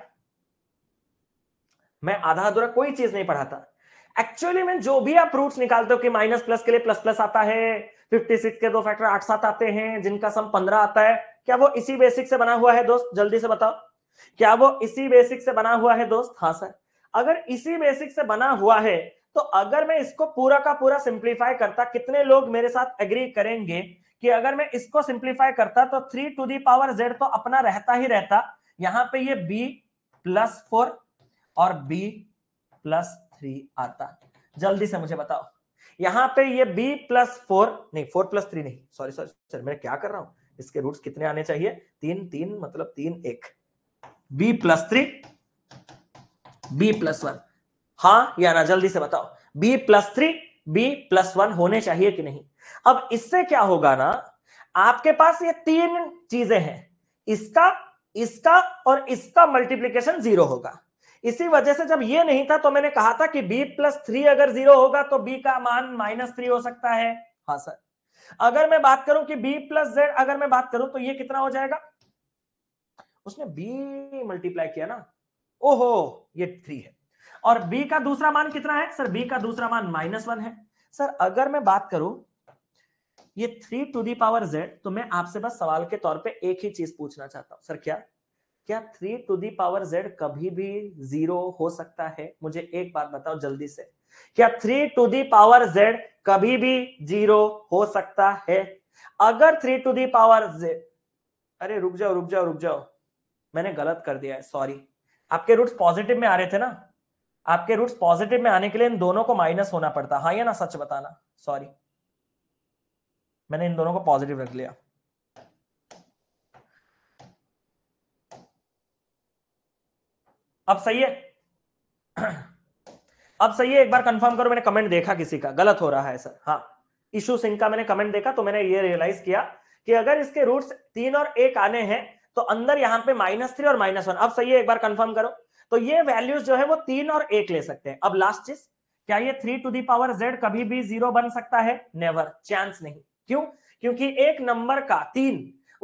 मैं आधा अधूरा कोई चीज नहीं पढ़ाता एक्चुअली मैं जो भी आप रूट्स निकालते हो कि माइनस प्लस के लिए प्लस प्लस आता है सिक्स के दो फैक्टर आठ सात आते हैं जिनका सम पंद्रह आता है क्या वो इसी बेसिक से बना हुआ है दोस्त जल्दी से बताओ क्या वो इसी बेसिक से बना हुआ है दोस्त हाँ सर अगर इसी बेसिक से बना हुआ है तो अगर मैं इसको पूरा का पूरा सिंप्लीफाई करता कितने लोग मेरे साथ एग्री करेंगे कि अगर मैं इसको सिंप्लीफाई करता तो three to the power z तो अपना रहता ही रहता यहां पे ये b प्लस फोर और b प्लस थ्री आता जल्दी से मुझे बताओ यहां पे ये b प्लस फोर नहीं फोर प्लस थ्री नहीं सॉरी सॉरी सर मैं क्या कर रहा हूं इसके रूट्स कितने आने चाहिए तीन तीन मतलब तीन एक b plus three b plus one हाँ या ना जल्दी से बताओ b plus three b plus one होने चाहिए कि नहीं अब इससे क्या होगा ना आपके पास ये तीन चीजें हैं इसका इसका और इसका मल्टीप्लीकेशन जीरो होगा इसी वजह से जब ये नहीं था तो मैंने कहा था कि बी प्लस थ्री अगर जीरो होगा तो बी का मान माइनस थ्री हो सकता है हाँ सर अगर मैं बात करूं कि बी प्लस जेड अगर मैं बात करूं तो ये कितना हो जाएगा उसने बी मल्टीप्लाई किया ना ओहो ये थ्री है और बी का दूसरा मान कितना है सर बी का दूसरा मान माइनस वन है सर अगर मैं बात करूं ये three to the power z तो मैं आपसे बस सवाल के तौर पे एक ही चीज पूछना चाहता हूँ सर क्या क्या three to the power z कभी भी जीरो हो सकता है मुझे एक बात बताओ जल्दी से क्या three to the power z कभी भी जीरो हो सकता है अगर three to the power z अरे रुक जाओ रुक जाओ रुक जाओ मैंने गलत कर दिया है सॉरी आपके रूट्स पॉजिटिव में आ रहे थे ना आपके रूट्स पॉजिटिव में आने के लिए इन दोनों को माइनस होना पड़ता हाँ या ना सच बताना सॉरी मैंने इन दोनों को पॉजिटिव रख लिया अब सही है अब सही है एक बार कंफर्म करो मैंने कमेंट देखा किसी का गलत हो रहा है सर हाँ इशू सिंह का मैंने कमेंट देखा तो मैंने ये रियलाइज किया कि अगर इसके रूट्स तीन और एक आने हैं तो अंदर यहां पे माइनस थ्री और माइनस वन अब सही है एक बार कंफर्म करो तो ये वैल्यूज जो है वो तीन और एक ले सकते हैं अब लास्ट चीज क्या ये three to the power z कभी भी जीरो बन सकता है नेवर चांस नहीं क्यों क्योंकि एक नंबर का तीन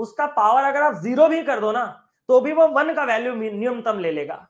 उसका पावर अगर आप जीरो भी कर दो ना तो भी वो वन का वैल्यू न्यूनतम ले लेगा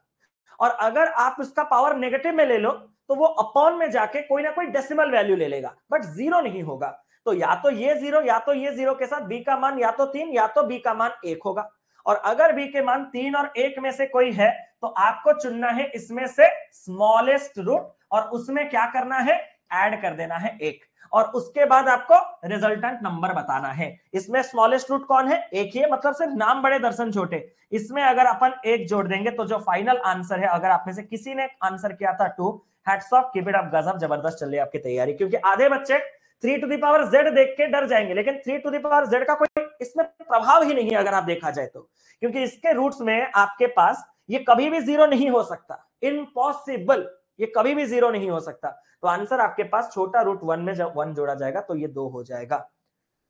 और अगर आप उसका पावर नेगेटिव में ले लो तो वो अपॉन में जाके कोई ना कोई डेसिमल वैल्यू ले लेगा बट जीरो नहीं होगा तो या तो ये जीरो या तो ये जीरो के साथ बी का मान या तो तीन या तो बी का मान एक होगा और अगर बी के मान तीन और एक में से कोई है तो आपको चुनना है इसमें से स्मॉलेस्ट रूट और उसमें क्या करना है एड कर देना है एक और उसके बाद आपको रिजल्टेंट नंबर बताना है इसमें स्मॉलेस्ट रूट कौन है एक ही है मतलब सिर्फ नाम बड़े दर्शन छोटे इसमें अगर अपन एक जोड़ देंगे तो जो फाइनल आंसर है अगर आप में से किसी ने आंसर किया था too hats off keep it up गजब जबरदस्त चल रही है आपकी तैयारी क्योंकि आधे बच्चे थ्री टू दावर जेड देख के डर जाएंगे लेकिन थ्री टू दावर जेड का कोई इसमें प्रभाव ही नहीं है अगर आप देखा जाए तो क्योंकि इसके रूट्स में आपके पास ये कभी भी जीरो नहीं हो सकता इम्पॉसिबल ये कभी भी जीरो नहीं हो सकता तो आंसर आपके पास छोटा रूट वन में जब वन जोड़ा जाएगा तो ये दो हो जाएगा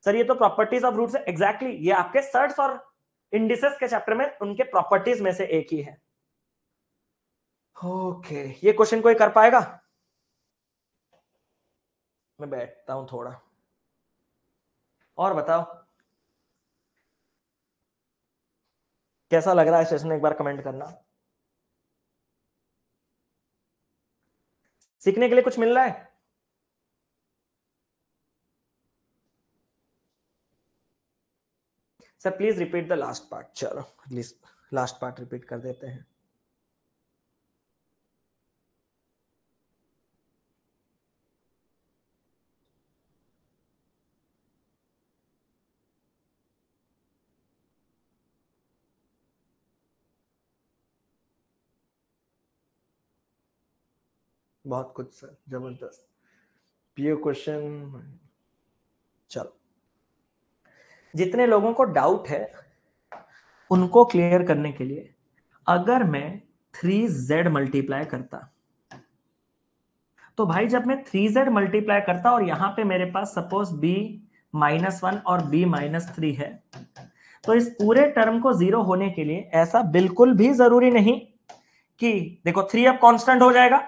सर ये तो प्रॉपर्टीज ऑफ रूट एग्जैक्टली ये आपके सर्ट्स और इंडिसेस के चैप्टर में उनके प्रॉपर्टीज में से एक ही है ओके ये क्वेश्चन कोई कर पाएगा मैं बैठता हूं थोड़ा और बताओ कैसा लग रहा है सेशन एक बार कमेंट करना सीखने के लिए कुछ मिल रहा है sir please repeat the last part चलो लास्ट पार्ट रिपीट कर देते हैं बहुत कुछ सर जबरदस्त पीओ क्वेश्चन चलो जितने लोगों को डाउट है उनको क्लियर करने के लिए अगर मैं थ्री जेड मल्टीप्लाई करता तो भाई जब मैं थ्री जेड मल्टीप्लाई करता और यहां पे मेरे पास सपोज बी माइनस वन और बी माइनस थ्री है तो इस पूरे टर्म को जीरो होने के लिए ऐसा बिल्कुल भी जरूरी नहीं कि देखो थ्री अब कांस्टेंट हो जाएगा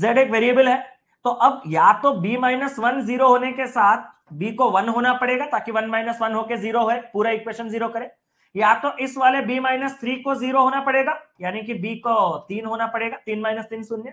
जेड एक वेरिएबल है तो अब या तो बी माइनस वन जीरो होने के साथ बी को वन होना पड़ेगा ताकि वन माइनस वन होकर जीरो हो पूरा इक्वेशन जीरो करे या तो इस वाले b माइनस थ्री को जीरो होना पड़ेगा यानी कि b को तीन होना पड़ेगा तीन माइनस तीन शून्य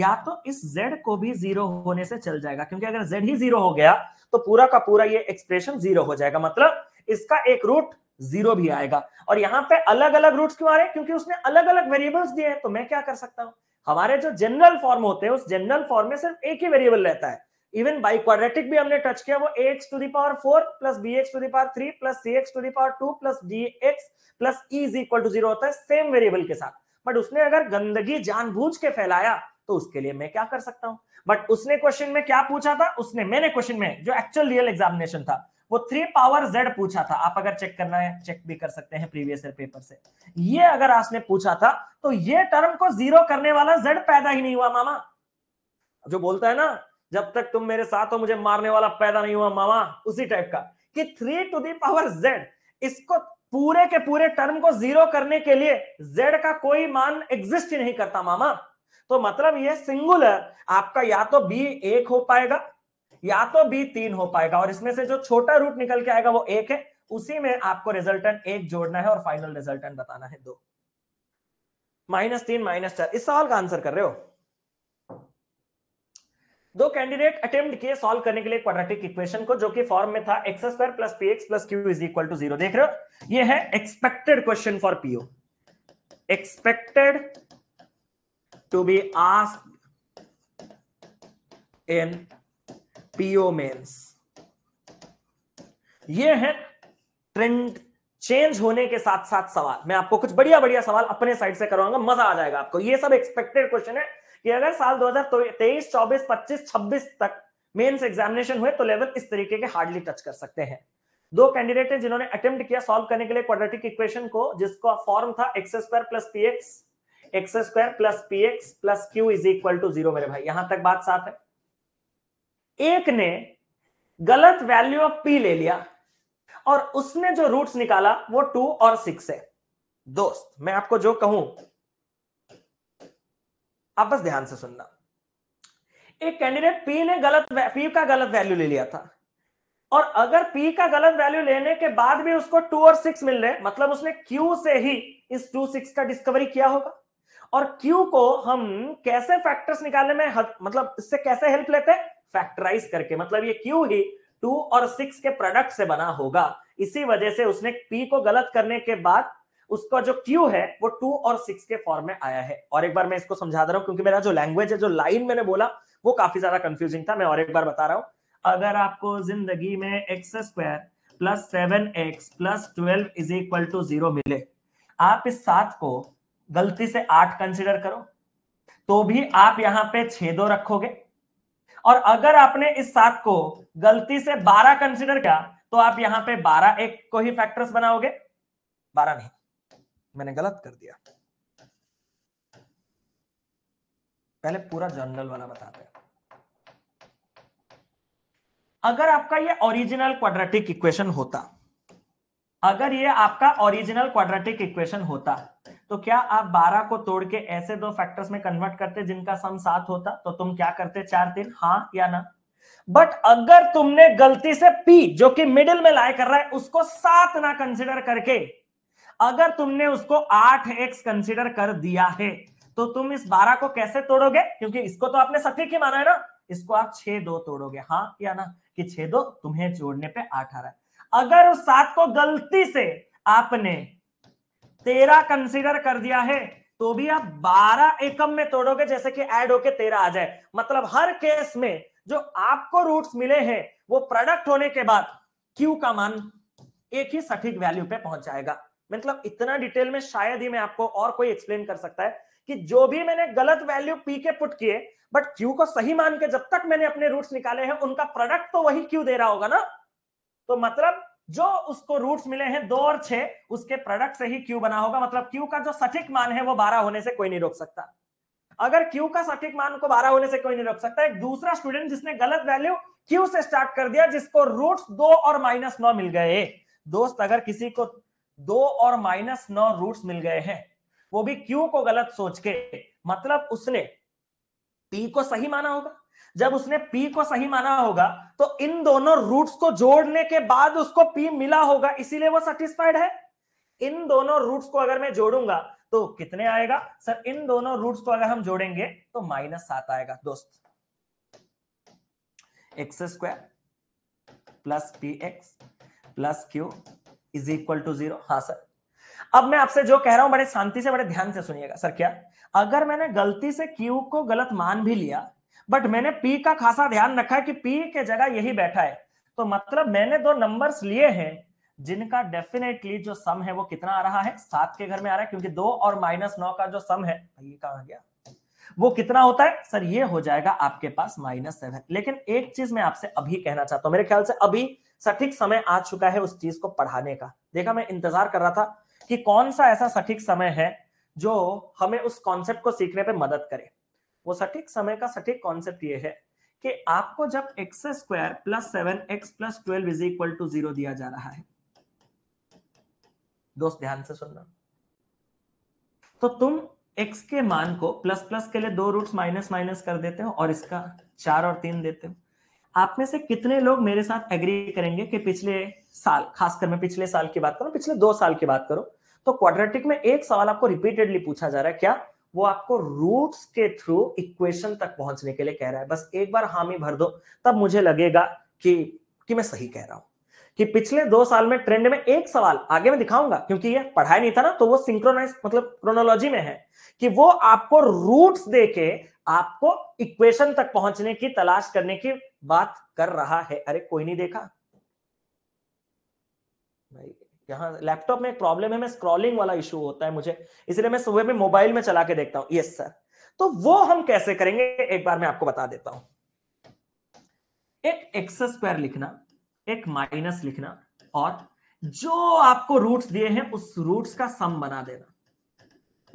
या तो इस z को भी जीरो होने से चल जाएगा क्योंकि अगर z ही जीरो हो गया तो पूरा का पूरा ये एक्सप्रेशन जीरो हो जाएगा मतलब इसका एक रूट जीरो भी आएगा और यहां पे अलग अलग रूट्स क्यों आ रहे हैं क्योंकि उसने अलग अलग वेरिएबल्स दिए हैं तो मैं क्या कर सकता हूं हमारे जो जनरल फॉर्म होते हैं उस जनरल फॉर्म में सिर्फ एक ही वेरिएबल रहता है इवन बाई भी हमने टच किया वो a x to the power four plus B x to the power three plus c x to the power two plus d x plus e is equal to zero होता है same variable के साथ but उसने अगर गंदगी जानबूझ के फैलाया तो उसके लिए मैं क्या कर सकता हूं बट उसने क्वेश्चन में क्या पूछा था उसने मैंने क्वेश्चन में जो एक्चुअल रियल एग्जामिनेशन था वो थ्री पावर जेड पूछा था आप अगर चेक करना है चेक भी कर सकते हैं प्रीवियस पेपर से ये अगर आपने पूछा था तो ये टर्म को जीरो करने वाला जेड पैदा ही नहीं हुआ मामा जो बोलता है ना जब तक तुम मेरे साथ हो मुझे मारने वाला पैदा नहीं हुआ मामा उसी टाइप का कि three to the power z इसको पूरे के पूरे टर्म को जीरो करने के लिए जेड का कोई मान एग्जिस्ट ही नहीं करता मामा तो मतलब ये सिंगुलर आपका या तो बी एक हो पाएगा या तो बी तीन हो पाएगा और इसमें से जो छोटा रूट निकल के आएगा वो एक है उसी में आपको रिजल्टेंट एक जोड़ना है और फाइनल रिजल्टेंट बताना है दो माइनस तीन माइनस चार इस सवाल का आंसर कर रहे हो दो कैंडिडेट अटेम्प्ट किए सॉल्व करने के लिए क्वाड्रेटिक इक्वेशन को जो कि फॉर्म में था x square plus p x plus q is equal to zero देख रहे हो ये है expected question for PO expected to be asked in PO mains ये है ट्रेंड चेंज होने के साथ साथ सवाल मैं आपको कुछ बढ़िया बढ़िया सवाल अपने साइड से करवाऊंगा मजा आ जाएगा आपको ये सब एक्सपेक्टेड क्वेश्चन है कि अगर साल 2023 24 25 26 तक मेंस एग्जामिनेशन हुए तो लेवल इस तरीके के हार्डली टच कर सकते हैं दो कैंडिडेट हैं जिन्होंने अटेम्प्ट किया सॉल्व करने के लिए क्वाड्रेटिक इक्वेशन को जिसको फॉर्म था x square plus p x x square plus p x plus q is equal to zero मेरे भाई यहां तक बात साफ है एक ने गलत वैल्यू ऑफ पी ले लिया और उसने जो रूट्स निकाला वो टू और सिक्स है दोस्त मैं आपको जो कहूं आप बस ध्यान से सुनना एक कैंडिडेट पी ने गलत पी का गलत वैल्यू ले लिया था और अगर पी का गलत वैल्यू लेने के बाद भी उसको टू और सिक्स मिल रहे मतलब उसने क्यू से ही इस टू सिक्स का डिस्कवरी किया होगा और क्यू को हम कैसे फैक्टर्स निकालने में मतलब इससे कैसे हेल्प लेते हैं फैक्टराइज करके मतलब ये क्यू ही टू और सिक्स के प्रोडक्ट से बना होगा इसी वजह से उसने पी को गलत करने के बाद उसका जो क्यू है वो टू और सिक्स के फॉर्म में आया है और एक बार मैं इसको समझा रहा हूं क्योंकि मेरा जो लैंग्वेज है जो लाइन मैंने बोला वो काफी ज्यादा कंफ्यूजिंग था मैं और एक बार बता रहा हूं अगर आपको जिंदगी में x square plus seven x plus twelve is equal to zero मिले आप इस सात को गलती से आठ कंसिडर करो तो भी आप यहां पे छेदो रखोगे और अगर आपने इस सात को गलती से बारह कंसिडर किया तो आप यहां पे बारह एक को ही फैक्टर्स बनाओगे बारह नहीं मैंने गलत कर दिया पहले पूरा जनरल वाला बताते हैं अगर आपका ये ओरिजिनल क्वाड्रेटिक इक्वेशन होता अगर ये आपका ओरिजिनल क्वाड्रेटिक इक्वेशन होता तो क्या आप 12 को तोड़ के ऐसे दो फैक्टर्स में कन्वर्ट करते जिनका सम सात होता तो तुम क्या करते चार तीन हाँ या ना बट अगर तुमने गलती से पी जो कि मिडिल में लाए कर रहा है उसको सात ना कंसिडर करके अगर तुमने उसको आठ एक्स कंसिडर कर दिया है तो तुम इस बारह को कैसे तोड़ोगे क्योंकि इसको तो आपने सटीक की माना है ना इसको आप छह दो तोड़ोगे हाँ या ना कि छह दो तुम्हें जोड़ने पे आठ आ रहा है अगर उस सात को गलती से आपने तेरह कंसीडर कर दिया है तो भी आप बारह एकम में तोड़ोगे जैसे कि एड होके तेरह आ जाए मतलब हर केस में जो आपको रूट्स मिले हैं वो प्रोडक्ट होने के बाद क्यू का मान एक ही सटीक वैल्यू पे पहुंच जाएगा मतलब इतना डिटेल में शायद ही मैं आपको और कोई एक्सप्लेन कर सकता है कि जो भी मैंने गलत वैल्यू पी के पुट किए बट क्यू को सही मान के जब तक मैंने अपने रूट्स निकाले हैं उनका प्रोडक्ट तो वही क्यू दे रहा होगा ना तो मतलब जो उसको रूट्स मिले हैं दो और छह उसके प्रोडक्ट से ही क्यू बना होगा मतलब क्यू का जो सटीक मान है वो बारह होने से कोई नहीं रोक सकता अगर क्यू का सटीक मान को बारह होने से कोई नहीं रोक सकता एक दूसरा स्टूडेंट जिसने गलत वैल्यू क्यू से स्टार्ट कर दिया जिसको रूट दो और माइनस नौ मिल गए दोस्त अगर किसी को दो और माइनस नौ रूट मिल गए हैं वो भी क्यू को गलत सोच के मतलब उसने पी को सही माना होगा जब उसने पी को सही माना होगा तो इन दोनों रूट्स को जोड़ने के बाद उसको पी मिला होगा इसीलिए वो सेटिस्फाइड है इन दोनों रूट्स को अगर मैं जोड़ूंगा तो कितने आएगा सर इन दोनों रूट्स को अगर हम जोड़ेंगे तो माइनस सात आएगा दोस्त x square plus p x plus q is equal to zero हाँ सर अब मैं आपसे जो कह रहा हूं बड़े शांति से बड़े ध्यान से सुनिएगा सर क्या अगर मैंने गलती से क्यू को गलत मान भी लिया बट मैंने पी का खासा ध्यान रखा है कि पी के जगह यही बैठा है तो मतलब मैंने दो नंबर्स लिए हैं जिनका डेफिनेटली जो सम है वो कितना आ रहा है सात के घर में आ रहा है क्योंकि दो और माइनस नौ का जो सम है ये कहा गया वो कितना होता है सर ये हो जाएगा आपके पास माइनस सेवन लेकिन एक चीज मैं आपसे अभी कहना चाहता हूं मेरे ख्याल से अभी सठीक समय आ चुका है उस चीज को पढ़ाने का देखा मैं इंतजार कर रहा था कि कौन सा ऐसा सठीक समय है जो हमें उस कॉन्सेप्ट को सीखने पर मदद करे वो सटीक समय का सटीक कॉन्सेप्ट ये है कि आपको जब x square plus seven x plus twelve is equal to zero दिया जा रहा है दोस्त ध्यान से सुनना तो तुम x के मान को प्लस प्लस के लिए दो रूट माइनस माइनस कर देते हो और इसका चार और तीन देते हो आप में से कितने लोग मेरे साथ एग्री करेंगे कि पिछले साल खासकर मैं पिछले साल की बात करूं पिछले दो साल की बात करूं तो क्वाड्रेटिक में एक सवाल आपको रिपीटेडली पूछा जा रहा है क्या वो आपको रूट्स के थ्रू इक्वेशन तक पहुंचने के लिए कह रहा है बस एक बार हामी भर दो तब मुझे लगेगा कि कि मैं सही कह रहा हूं कि पिछले दो साल में ट्रेंड में एक सवाल आगे मैं दिखाऊंगा क्योंकि ये पढ़ाया नहीं था ना तो वो सिंक्रोनाइज मतलब क्रोनोलॉजी में है कि वो आपको रूट्स देके आपको इक्वेशन तक पहुंचने की तलाश करने की बात कर रहा है अरे कोई नहीं देखा भाई यहाँ लैपटॉप में एक प्रॉब्लम है मैं स्क्रॉलिंग वाला इशू होता है मुझे इसलिए मैं सुबह में मोबाइल में चला के देखता हूँ यस सर तो वो हम कैसे करेंगे एक बार मैं आपको बता देता हूं एक एक्स स्क्वायर लिखना एक माइनस लिखना और जो आपको रूट्स दिए हैं उस रूट्स का सम बना देना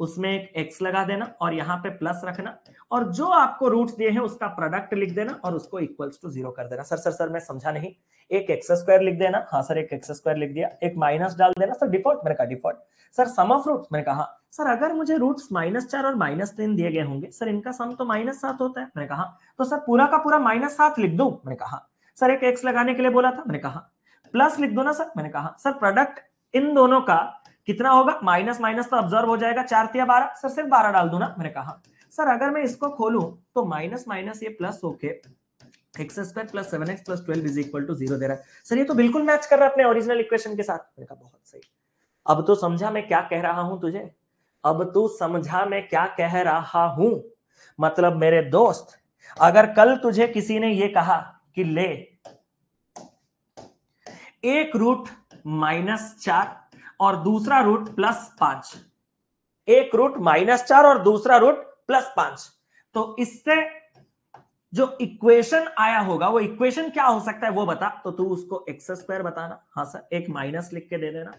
उसमें एक एक्स लगा देना और यहां पे प्लस रखना और जो आपको रूट दिए हैं उसका प्रोडक्ट लिख देना और उसको इक्वल्स टू जीरो कर देना सर सर सर मैं समझा नहीं एक एक्स स्क्वायर लिख देना हाँ सर एक एक्स स्क्वायर लिख दिया एक माइनस डाल देना सर डिफॉल्ट मैंने कहा default sir sum of roots मैंने कहा सर अगर मुझे रूट्स माइनस चार और माइनस तीन दिए गए होंगे सर इनका सम तो माइनस सात होता है मैंने कहा तो सर पूरा का पूरा माइनस सात लिख दू मैंने कहा सर एक एक्स लगाने के लिए बोला था मैंने कहा प्लस लिख दो ना सर मैंने कहा सर प्रोडक्ट इन दोनों का कितना होगा माइनस माइनस तो ऑब्जर्व हो जाएगा चार तीन बारह सर सिर्फ बारह डाल दू ना मैंने कहा सर अगर मैं इसको खोलू तो माइनस माइनस ये प्लस होके x square plus seven x plus twelve is equal to zero दे रहा है सर ये तो बिल्कुल मैच कर रहा है अपने ओरिजिनल इक्वेशन के साथ मैंने कहा बहुत सही अब तो समझा मैं क्या कह रहा हूं तुझे अब तू तु समझा मैं क्या कह रहा हूं मतलब मेरे दोस्त अगर कल तुझे किसी ने ये कहा कि ले एक रूट माइनस चार और दूसरा रूट प्लस पांच एक रूट माइनस चार और दूसरा रूट प्लस पांच तो इससे जो इक्वेशन आया होगा वो इक्वेशन क्या हो सकता है वो बता तो तू उसको एक्स स्क्वायर बताना हाँ सर एक माइनस लिख के दे देना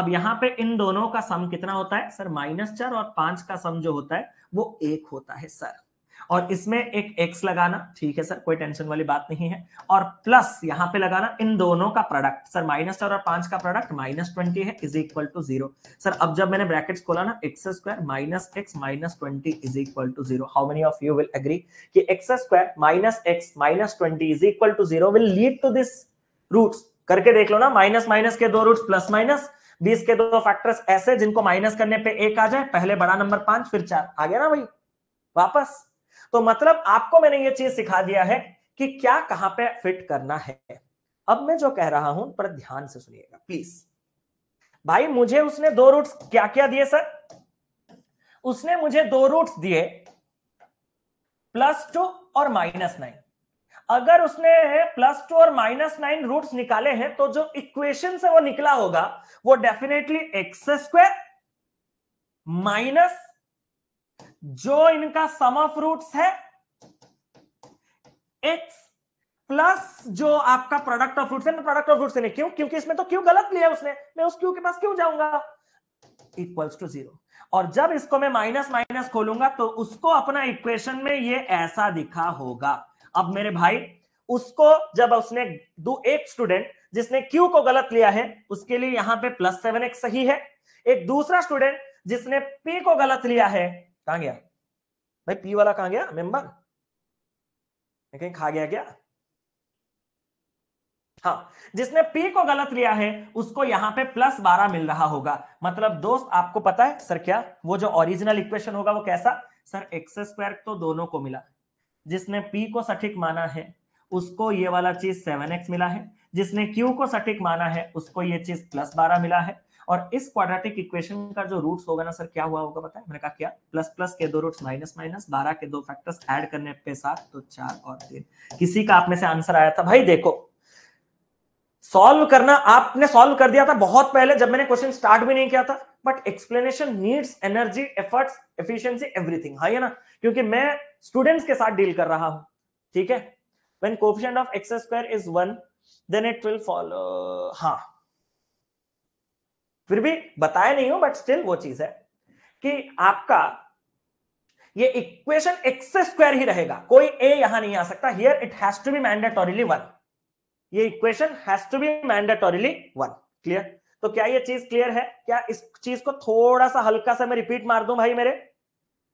अब यहां पे इन दोनों का सम कितना होता है सर माइनस चार और पांच का सम जो होता है वो एक होता है सर और इसमें एक एक्स लगाना ठीक है सर कोई टेंशन वाली बात नहीं है और प्लस यहां पे लगाना इन दोनों का प्रोडक्ट सर माइनस चार और पांच का प्रोडक्ट माइनस ट्वेंटी है is equal to zero sir अब जब मैंने ब्रैकेट खोला ना x square minus x minus twenty is equal to zero how many of you will agree कि x square minus x minus twenty is equal to zero will lead to this root करके देख लो ना minus minus के दो root plus minus बीस के दो factors ऐसे जिनको माइनस करने पे एक आ जाए पहले बड़ा नंबर पांच फिर चार आ गया ना भाई वापस तो मतलब आपको मैंने ये चीज सिखा दिया है कि क्या कहां पे फिट करना है अब मैं जो कह रहा हूं पर ध्यान से सुनिएगा प्लीज भाई मुझे उसने दो रूट्स क्या क्या दिए सर उसने मुझे दो रूट्स दिए प्लस टू और माइनस नाइन अगर उसने प्लस टू और माइनस नाइन रूट निकाले हैं तो जो इक्वेशन से वो निकला होगा वो डेफिनेटली एक्स स्क्वायर माइनस जो इनका सम ऑफ रूट्स है एक्स प्लस जो आपका प्रोडक्ट ऑफ रूट्स है मैं प्रोडक्ट ऑफ रूट्स नहीं क्यों क्योंकि इसमें तो क्यों गलत लिया उसने मैं उस क्यू के पास क्यों जाऊंगा इक्वल्स टू जीरो और जब इसको मैं माइनस माइनस खोलूंगा तो उसको अपना इक्वेशन में ये ऐसा दिखा होगा अब मेरे भाई उसको जब उसने दो एक स्टूडेंट जिसने क्यू को गलत लिया है उसके लिए यहां पे प्लस सेवन एक्स सही है एक दूसरा स्टूडेंट जिसने पी को गलत लिया है कहा गया भाई पी वाला कहा गया मेंबर कहीं खा गया क्या हाँ जिसने पी को गलत लिया है उसको यहां पे प्लस बारह मिल रहा होगा मतलब दोस्त आपको पता है सर क्या वो जो ओरिजिनल इक्वेशन होगा वो कैसा सर एक्स स्क्वायर तो दोनों को मिला जिसने पी को सटीक माना है उसको ये वाला चीज सेवन एक्स मिला है जिसने क्यू को सटीक माना है उसको ये चीज प्लस बारह मिला है और इस क्वाड्रेटिक इक्वेशन का जो रूट्स होगा ना सर क्या हुआ होगा बताए मैंने कहा क्या प्लस प्लस के दो रूट्स माइनस माइनस बारह के दो फैक्टर्स ऐड करने पे सात तो चार और तीन किसी का आप में से आंसर आया था भाई देखो सॉल्व करना आपने सॉल्व कर दिया था बहुत पहले जब मैंने क्वेश्चन स्टार्ट भी नहीं किया था but explanation needs energy efforts efficiency everything हाँ है ना क्योंकि मैं स्टूडेंट्स के साथ डील कर रहा हूं ठीक है when coefficient of x square is one then it will follow हाँ फिर भी बताया नहीं हो बट स्टिल वो चीज है कि आपका ये इक्वेशन एक्स स्क्वायर ही रहेगा कोई ए यहां नहीं आ सकता here it has to be mandatorily one ये equation has to be mandatorily one clear तो क्या ये चीज क्लियर है क्या इस चीज को थोड़ा सा हल्का सा मैं रिपीट मार दूं भाई मेरे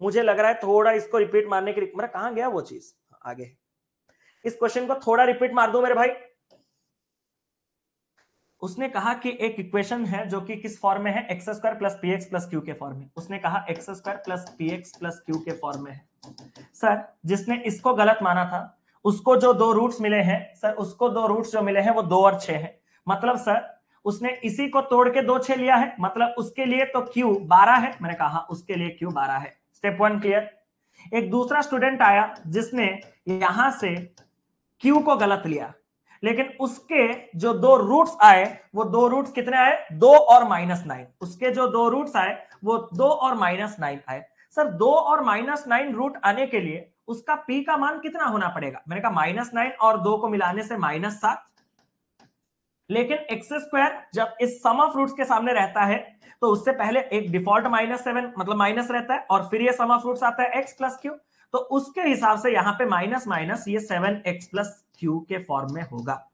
मुझे लग रहा है थोड़ा इसको रिपीट मारने की मेरा कहा गया वो चीज आगे इस क्वेश्चन को थोड़ा रिपीट मार दू मेरे भाई उसने कहा कि एक इक्वेशन है जो कि किस फॉर्म में है x square plus p x plus q के फॉर्म में उसने कहा x square plus p x plus q के फॉर्म में है सर जिसने इसको गलत माना था उसको जो दो रूट्स मिले हैं सर उसको दो रूट्स जो मिले हैं वो दो और छह है मतलब सर उसने इसी को तोड़ के दो छह लिया है मतलब उसके लिए तो क्यू बारह है मैंने कहा उसके लिए क्यू बारह है स्टेप वन क्लियर एक दूसरा स्टूडेंट आया जिसने यहां से क्यू को गलत लिया लेकिन उसके जो दो रूट्स आए वो दो रूट्स कितने आए दो और माइनस नाइन उसके जो दो रूट्स आए वो दो और माइनस नाइन आए सर दो और माइनस नाइन रूट आने के लिए उसका पी का मान कितना होना पड़ेगा मैंने कहा माइनस नाइन और दो को मिलाने से माइनस सात लेकिन एक्स स्क्वायर जब इस सम ऑफ रूट्स के सामने रहता है तो उससे पहले एक डिफॉल्ट माइनस सेवन मतलब माइनस रहता है और फिर ये सम ऑफ रूट्स आता है एक्स प्लस क्यू तो उसके हिसाब से यहां पे माइनस माइनस ये सेवन एक्स प्लस क्यू के फॉर्म में होगा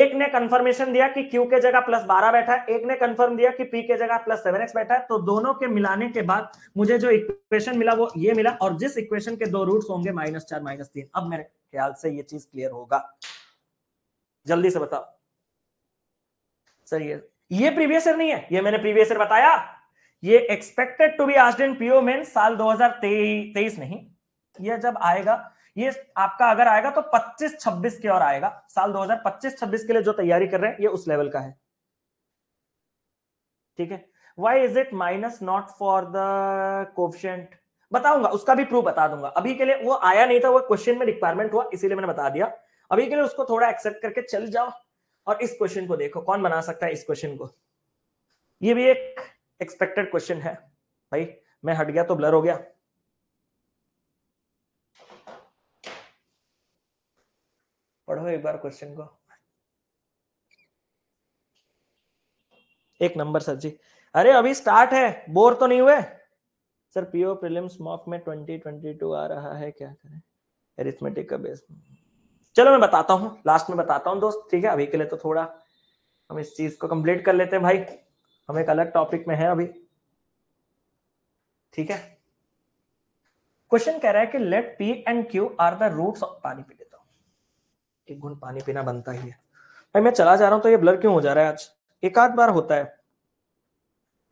एक ने कंफर्मेशन दिया कि क्यू के जगह प्लस बारह बैठा है एक ने कंफर्म दिया कि पी के जगह प्लस सेवन एक्स बैठा है तो दोनों के मिलाने के बाद मुझे जो इक्वेशन मिला वो ये मिला और जिस इक्वेशन के दो रूट होंगे माइनस चार माइनस तीन अब मेरे ख्याल से ये चीज क्लियर होगा जल्दी से बताओ सर ये ये प्रीवियस ईयर नहीं है ये मैंने प्रीवियस ईयर बताया ये एक्सपेक्टेड टू बी आज इन पीओ मेन साल दो हजार तेईस नहीं ये जब आएगा ये आपका अगर आएगा तो 25-26 की और आएगा साल 2025-26 के लिए जो तैयारी कर रहे हैं ये उस लेवल का है ठीक है why is it minus not for the quotient बताऊंगा उसका भी प्रूफ बता दूंगा अभी के लिए वो आया नहीं था वो क्वेश्चन में रिक्वायरमेंट हुआ इसीलिए मैंने बता दिया अभी के लिए उसको थोड़ा एक्सेप्ट करके चल जाओ और इस क्वेश्चन को देखो कौन बना सकता है इस क्वेश्चन को ये भी एक एक्सपेक्टेड क्वेश्चन है भाई मैं हट गया तो ब्लर हो गया पढ़ो एक बार क्वेश्चन को एक नंबर सर जी अरे अभी स्टार्ट है बोर तो नहीं हुए सर पीओ प्रीलिम्स मॉक में 2022 आ रहा है क्या करें एरिथमेटिक का बेस चलो मैं बताता हूँ लास्ट में बताता हूँ दोस्त ठीक है अभी के लिए तो थोड़ा हम इस चीज को कंप्लीट कर लेते हैं भाई हम एक अलग टॉपिक में है अभी ठीक है क्वेश्चन कह रहा है कि let p and q are the roots of पानीपत एक घुन पानी पीना बनता ही है भाई मैं चला जा रहा हूँ तो ये ब्लर क्यों हो जा रहा है आज एक आध बार होता है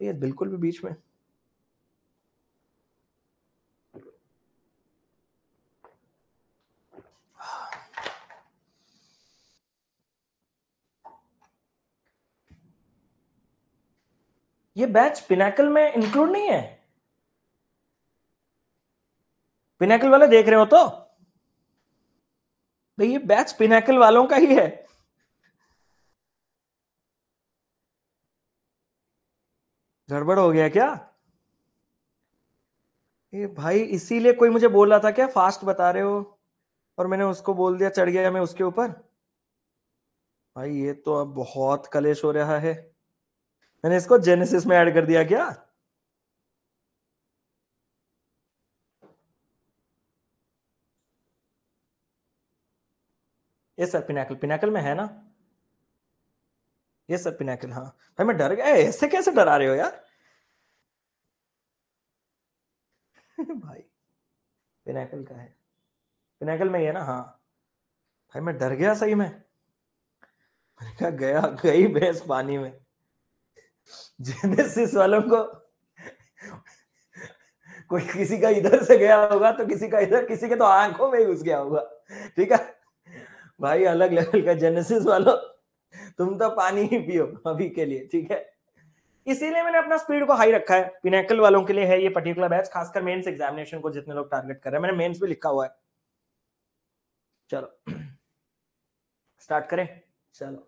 ये बिल्कुल भी बीच में ये बैच पिनाकल में इंक्लूड नहीं है पिनाकल वाले देख रहे हो तो भाई तो ये बैच पिनाकल वालों का ही है गड़बड़ हो गया क्या ये भाई इसीलिए कोई मुझे बोल रहा था क्या फास्ट बता रहे हो और मैंने उसको बोल दिया चढ़ गया मैं उसके ऊपर भाई ये तो अब बहुत कलेश हो रहा है मैंने इसको जेनेसिस में ऐड कर दिया क्या ये सर पिनाकल पिनाकल में है ना ये सर पिनाकल हाँ भाई मैं डर गया ऐसे कैसे डरा रहे हो यार भाई पिनाकल का है पिनाकल में ही है ना हाँ भाई मैं डर गया सही में मैंने कहा गया गई भैंस पानी में जेनेसिस वालों को कोई किसी का इधर से गया होगा तो किसी का इधर किसी के तो आंखों में ही घुस गया होगा ठीक है भाई अलग लेवल का जेनेसिस वालों तुम तो पानी ही पियो अभी के लिए ठीक है इसीलिए मैंने अपना स्पीड को हाई रखा है पिनेकल वालों के लिए है ये पर्टिकुलर बैच खासकर मेंस एग्जामिनेशन को जितने लोग टारगेट कर रहे हैं मैंने मेंस भी लिखा हुआ है चलो स्टार्ट करें चलो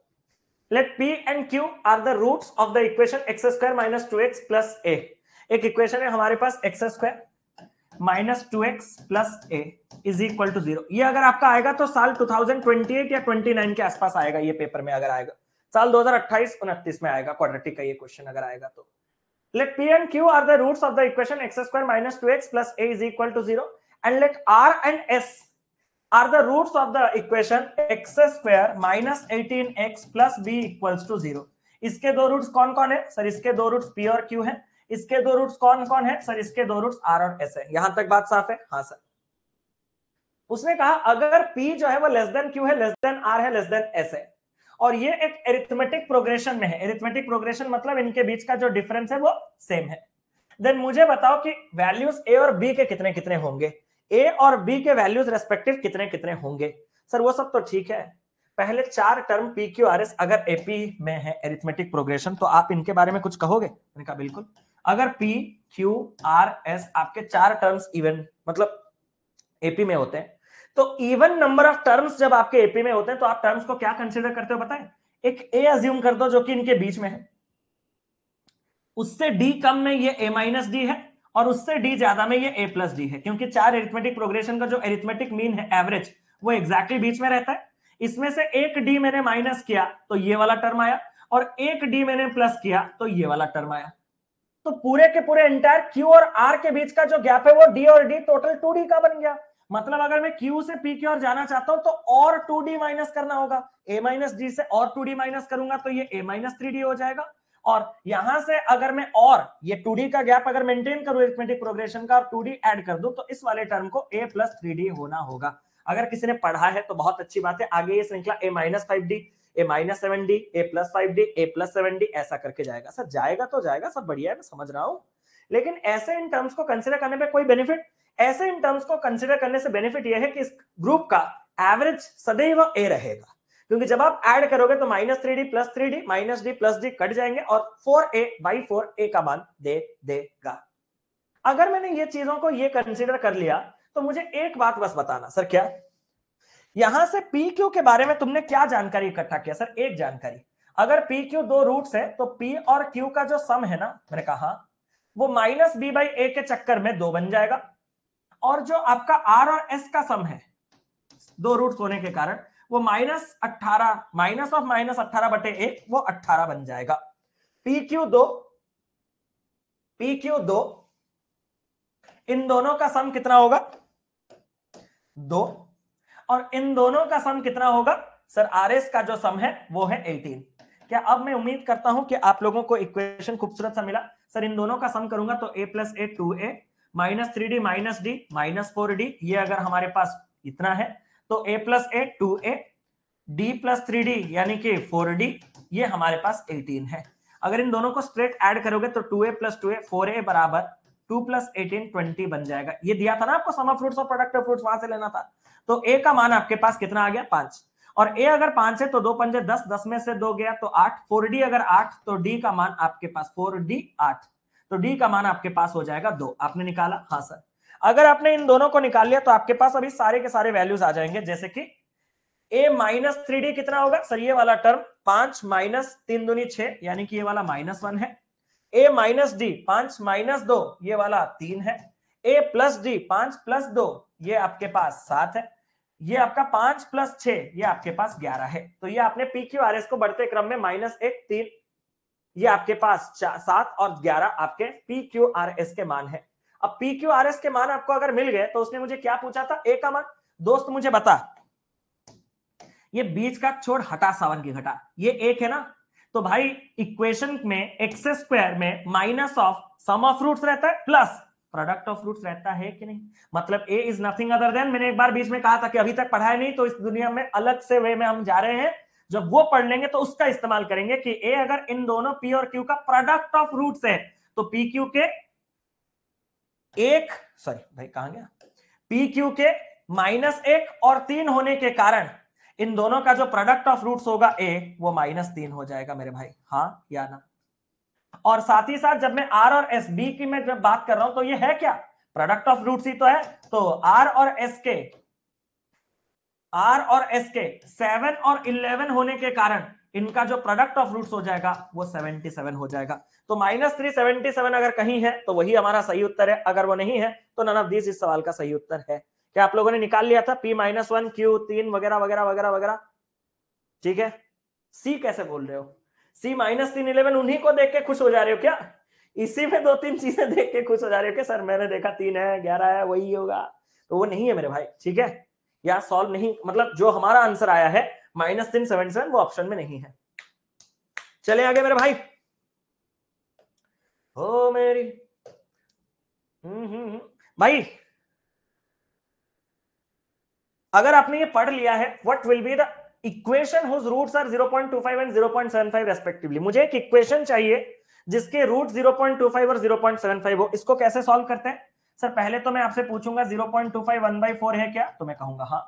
let p and q are the roots of the equation x square minus two x plus a एक इक्वेशन है हमारे पास x square minus two x plus a is equal to zero अगर आपका आएगा तो साल 2028 या 29 के आसपास आएगा ये पेपर में अगर आएगा साल 2028 उनतीस में आएगा क्वाड्रेटिक का ये क्वेश्चन अगर आएगा तो let p and q are the roots of the equation x square minus two x plus a is equal to zero and let r and s are the roots of the equation x square minus eighteen x plus b equals to zero इसके दो roots कौन कौन है sir इसके दो roots P और Q है इसके दो रूट्स कौन कौन है सर इसके दो रूट्स आर और एस है यहां तक बात साफ है हाँ सर उसने कहा अगर पी जो है वो लेस देन क्यू है लेस देन आर है लेस देन एस है और ये एक एरिथमेटिक प्रोग्रेशन में है एरिथमेटिक प्रोग्रेशन मतलब इनके बीच का जो डिफरेंस है वो सेम है देन मुझे बताओ कि वैल्यूज ए और बी के कितने कितने होंगे ए और बी के वैल्यूज रेस्पेक्टिव कितने कितने होंगे सर वो सब तो ठीक है पहले चार term p Q r s अगर एपी में है एरिथमेटिक प्रोग्रेशन तो आप इनके बारे में कुछ कहोगे मैंने बिल्कुल अगर पी क्यू आर एस आपके चार टर्म्स इवन मतलब एपी में होते हैं तो इवन नंबर ऑफ टर्म्स जब आपके एपी में होते हैं तो आप टर्म्स को क्या कंसिडर करते हो बताएं एक ए अज्यूम कर दो जो कि इनके बीच में है उससे डी कम में ये ए माइनस डी है और उससे डी ज्यादा में ये ए प्लस डी है क्योंकि चार एरिथमेटिक प्रोग्रेशन का जो एरिथमेटिक मीन है एवरेज वो एग्जैक्टली exactly बीच में रहता है इसमें से एक डी मैंने माइनस किया तो ये वाला टर्म आया और एक डी मैंने प्लस किया तो ये वाला टर्म आया तो पूरे के पूरे एंटायर क्यू और आर के बीच का जो गैप है वो डी और डी टोटल टू डी का बन गया मतलब अगर मैं क्यू से पी की ओर जाना चाहता हूं तो और टू डी माइनस करना होगा ए माइनस डी से और टू डी माइनस करूंगा तो ये ए माइनस थ्री डी हो जाएगा और यहां से अगर मैं और ये टू डी का गैप अगर मेंटेन करूं एरिथमेटिक प्रोग्रेशन का और टू डी एड कर दूं तो इस वाले टर्म को ए प्लस थ्री डी होना होगा अगर किसी ने पढ़ा है तो बहुत अच्छी बात है आगे ये श्रृंखला a minus five d a minus seven d a plus five d a plus seven d ऐसा करके जाएगा सर जाएगा तो जाएगा सब बढ़िया है मैं समझ रहा हूँ लेकिन ऐसे इन टर्म्स को कंसिडर करने पर कोई बेनिफिट ऐसे इन टर्म्स को कंसिडर करने से बेनिफिट यह है कि इस ग्रुप का एवरेज सदैव ए रहेगा क्योंकि जब आप ऐड करोगे तो minus three d plus three d minus d plus d cut जाएंगे और four a by four a का मान दे देगा अगर मैंने ये चीजों को ये कंसिडर कर लिया तो मुझे एक बात बस बताना सर क्या यहां से पी क्यू के बारे में तुमने क्या जानकारी इकट्ठा किया सर एक जानकारी अगर पी क्यू दो रूट है तो पी और क्यू का जो सम है ना मैंने कहा वो माइनस बी बाई ए के चक्कर में दो बन जाएगा और जो आपका आर और एस का सम है दो रूट होने के कारण वो माइनस अट्ठारह माइनस ऑफ माइनस अट्ठारह बटे एक वो अट्ठारह बन जाएगा पी क्यू दो पी क्यू दो इन दोनों का सम कितना होगा दो और इन दोनों का सम कितना होगा सर आर एस का जो सम है वो है एटीन क्या अब मैं उम्मीद करता हूं कि आप लोगों को इक्वेशन खूबसूरत सा मिला सर इन दोनों का सम करूंगा तो a plus a two A minus three d minus d minus four d ये अगर हमारे पास इतना है तो a plus a two a d plus three d यानी कि फोर डी ये हमारे पास एटीन है अगर इन दोनों को स्ट्रेट ऐड करोगे तो two A plus two a four a बराबर टू प्लस एटीन ट्वेंटी बन जाएगा ये दिया था ना आपको सम ऑफ फ्रूट्स और प्रोडक्ट ऑफ फ्रूट्स वहां से लेना था तो ए का मान आपके पास कितना आ गया पांच और ए अगर पांच है तो दो पंजे दस दस में से दो गया तो आठ फोर डी अगर आठ तो डी का मान आपके पास फोर डी आठ तो डी का मान आपके पास हो जाएगा दो आपने निकाला हाँ सर अगर आपने इन दोनों को निकाल लिया तो आपके पास अभी सारे के सारे वैल्यूज आ जाएंगे जैसे कि ए माइनस थ्री डी कितना होगा सर ये वाला टर्म पांच माइनस तीन दुनी छह यानी कि ये वाला माइनस वन है ए माइनस डी पांच माइनस दो ये वाला तीन है ए प्लस डी पांच प्लस दो ये आपके पास सात है ये आपका पांच प्लस छ ये आपके पास ग्यारह है तो ये आपने पी क्यू आर एस को बढ़ते क्रम में माइनस एक तीन ये आपके पास सात और ग्यारह आपके पी क्यू आर एस के मान है अब पी क्यू आर एस के मान आपको अगर मिल गए तो उसने मुझे क्या पूछा था ए का मान दोस्त मुझे बता ये बीच का छोड़ हटा सावन की घटा ये एक है ना तो भाई इक्वेशन में एक्स स्क्वायर में minus of sum of roots रहता है प्लस प्रोडक्ट ऑफ रूट्स रहता है कि नहीं मतलब a is nothing other than मैंने एक बार बीच में कहा था कि अभी तक पढ़ा है नहीं तो इस दुनिया में अलग से वे में हम जा रहे हैं जब वो पढ़ लेंगे तो उसका इस्तेमाल करेंगे कि ए अगर इन दोनों पी और क्यू का प्रोडक्ट ऑफ रूट्स है तो पी क्यू के एक सॉरी भाई कहा गया पी क्यू के माइनस एक और तीन होने के कारण इन दोनों का जो प्रोडक्ट ऑफ रूट्स होगा ए वो माइनस तीन हो जाएगा मेरे भाई हाँ या ना और साथ ही साथ जब मैं आर और एस बी की मैं जब बात कर रहा हूं तो ये है क्या प्रोडक्ट ऑफ रूट सी तो है तो आर और एस के आर और एस के सेवन और इलेवन होने के कारण इनका जो प्रोडक्ट ऑफ रूट्स हो जाएगा वो 77 हो जाएगा तो माइनस थ्री सेवेंटी सेवन अगर कहीं है तो वही हमारा सही उत्तर है अगर वो नहीं है तो नन ऑफ दिस इस सवाल का सही उत्तर है क्या आप लोगों ने निकाल लिया था पी माइनस वन क्यू तीन वगैरह वगैरह वगैरह वगैरह ठीक है सी कैसे बोल रहे हो सी माइनस तीन इलेवन उन्हीं को देख के खुश हो जा रहे हो क्या इसी में दो तीन चीजें देख के खुश हो जा रहे हो क्या सर मैंने देखा तीन है ग्यारह है वही होगा तो वो नहीं है मेरे भाई ठीक है या सॉल्व नहीं मतलब जो हमारा आंसर आया है माइनस तीन सेवन सेवन वो ऑप्शन में नहीं है चले आगे मेरे भाई हो मेरी हम्म, हम्म, हम्म भाई अगर आपने ये पढ़ लिया है what will be the equation whose roots are 0.25 and 0.75 respectively मुझे एक इक्वेशन चाहिए जिसके रूट 0.25 और 0.75 हो इसको कैसे सॉल्व करते हैं सर पहले तो मैं आपसे पूछूंगा 0.25 1 4 है क्या तो मैं कहूंगा हां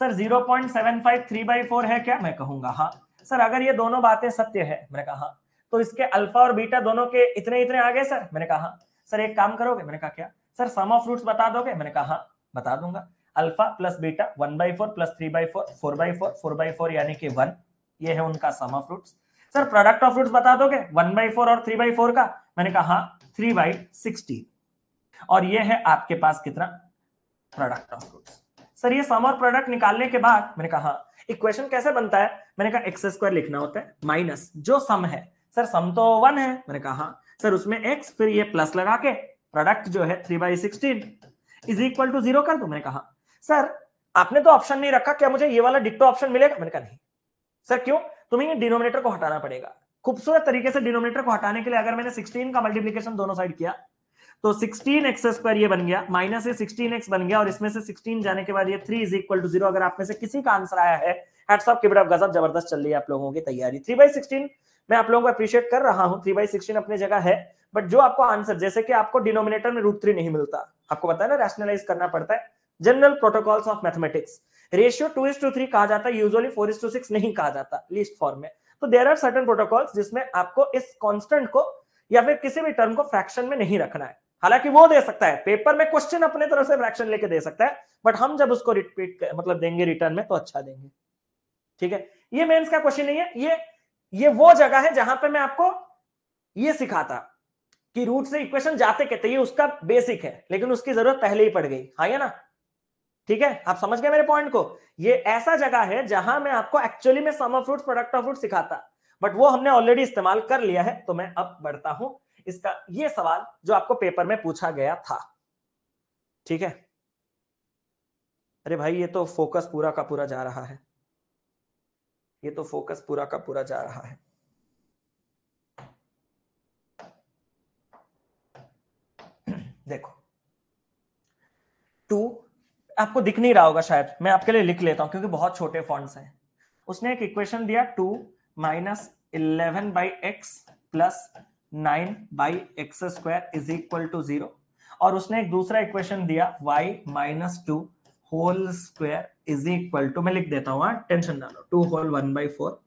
सर 0.75 3 4 है क्या मैं कहूंगा हां सर अगर ये दोनों बातें सत्य है मैंने कहा हां तो इसके अल्फा और बीटा दोनों के इतने इतने आ गए सर मैंने कहा हाँ। सर एक काम करोगे मैंने कहा क्या सर सम ऑफ रूट्स बता दोगे मैंने कहा हाँ, बता दूंगा alpha plus beta one by four plus three by four four by four four by four यानी कि वन ये है उनका sum of roots sir product of roots बता दोगे वन बाई फोर और थ्री बाई फोर का मैंने कहा हाँ, थ्री बाई सिक्सटीन और ये है आपके पास कितना प्रोडक्ट ऑफ रूट्स सर ये सम और प्रोडक्ट निकालने के बाद मैंने कहा इक्वेशन कैसे बनता है मैंने कहा एक्स स्क्वायर लिखना होता है माइनस जो सम है सर सम तो वन है मैंने कहा हाँ। सर उसमें एक्स फिर ये प्लस लगा के प्रोडक्ट जो है three by sixteen is equal to zero कर दो मैंने कहा सर आपने तो ऑप्शन नहीं रखा क्या मुझे ये वाला डिक्टो ऑप्शन मिलेगा मैंने कहा नहीं सर क्यों तुम्हें डिनोमिनेटर को हटाना पड़ेगा खूबसूरत तरीके से डिनोमिनेटर को हटाने के लिए अगर मैंने 16 का मल्टीप्लीकेशन दोनों साइड किया तो सिक्सटीन एक्स स्क्वायर ये बन गया माइनस ये एक्स बन गया और इसमें से 16 जाने के बाद ये three is equal to zero अगर आप में से किसी का आंसर आया है गजब जबरदस्त चल रही है आप लोगों की तैयारी थ्री बाई सिक्सटीन मैं आप लोगों को अप्रिशिएट कर रहा हूँ थ्री बाई सिक्सटीन अपनी जगह है बट जो आपको आंसर जैसे कि आपको डिनोमिनेटर में रूट थ्री नहीं मिलता आपको पता है ना रैशनलाइज करना पड़ता है general protocols of mathematics ratio two is to three कहा जाता है usually four is to six नहीं कहा जाता लिस्ट फॉर्म में तो देर आर सर्टन प्रोटोकॉल्स जिसमें आपको इस कॉन्स्टेंट को या फिर किसी भी टर्म को फ्रैक्शन में नहीं रखना है हालांकि वो दे सकता है पेपर में क्वेश्चन अपने तरफ से फ्रैक्शन लेके दे सकता है बट हम जब उसको रिपीट मतलब देंगे रिटर्न में तो अच्छा देंगे ठीक है ये मेंस का क्वेश्चन नहीं है ये ये वो जगह है जहां पे मैं आपको ये सिखाता कि रूट से इक्वेशन जाते कहते ये उसका बेसिक है लेकिन उसकी जरूरत पहले ही पड़ गई हाँ ना ठीक है आप समझ गए मेरे पॉइंट को ये ऐसा जगह है जहां मैं आपको एक्चुअली में sum of product of fruit सिखाता बट वो हमने ऑलरेडी इस्तेमाल कर लिया है तो मैं अब बढ़ता हूं इसका ये सवाल जो आपको पेपर में पूछा गया था ठीक है अरे भाई ये तो फोकस पूरा का पूरा जा रहा है ये तो फोकस पूरा का पूरा जा रहा है देखो टू आपको दिख नहीं रहा होगा शायद मैं आपके लिए लिख लेता हूं क्योंकि बहुत छोटे फॉन्ट्स हैं उसने एक इक्वेशन दिया two minus eleven by x plus nine by x square is equal to zero और उसने एक दूसरा इक्वेशन दिया y minus two whole square is equal to मैं लिख देता हूं टेंशन ना लो two whole one by four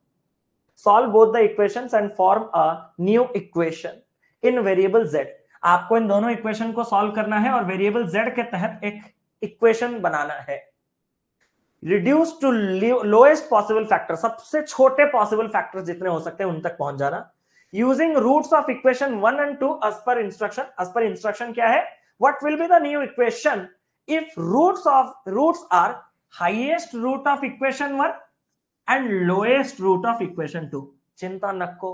solve both the equations and form a new equation in variable z आपको इन दोनों इक्वेशन को सॉल्व करना है और वेरिएबल z के तहत एक इक्वेशन बनाना है reduce to lowest possible factor सबसे छोटे पॉसिबल फैक्टर जितने हो सकते हैं उन तक पहुंच जाना using roots of equation one and two as per instruction as per instruction क्या है what will be the new equation if roots of roots are highest root of equation one and lowest root of equation two चिंता नक्को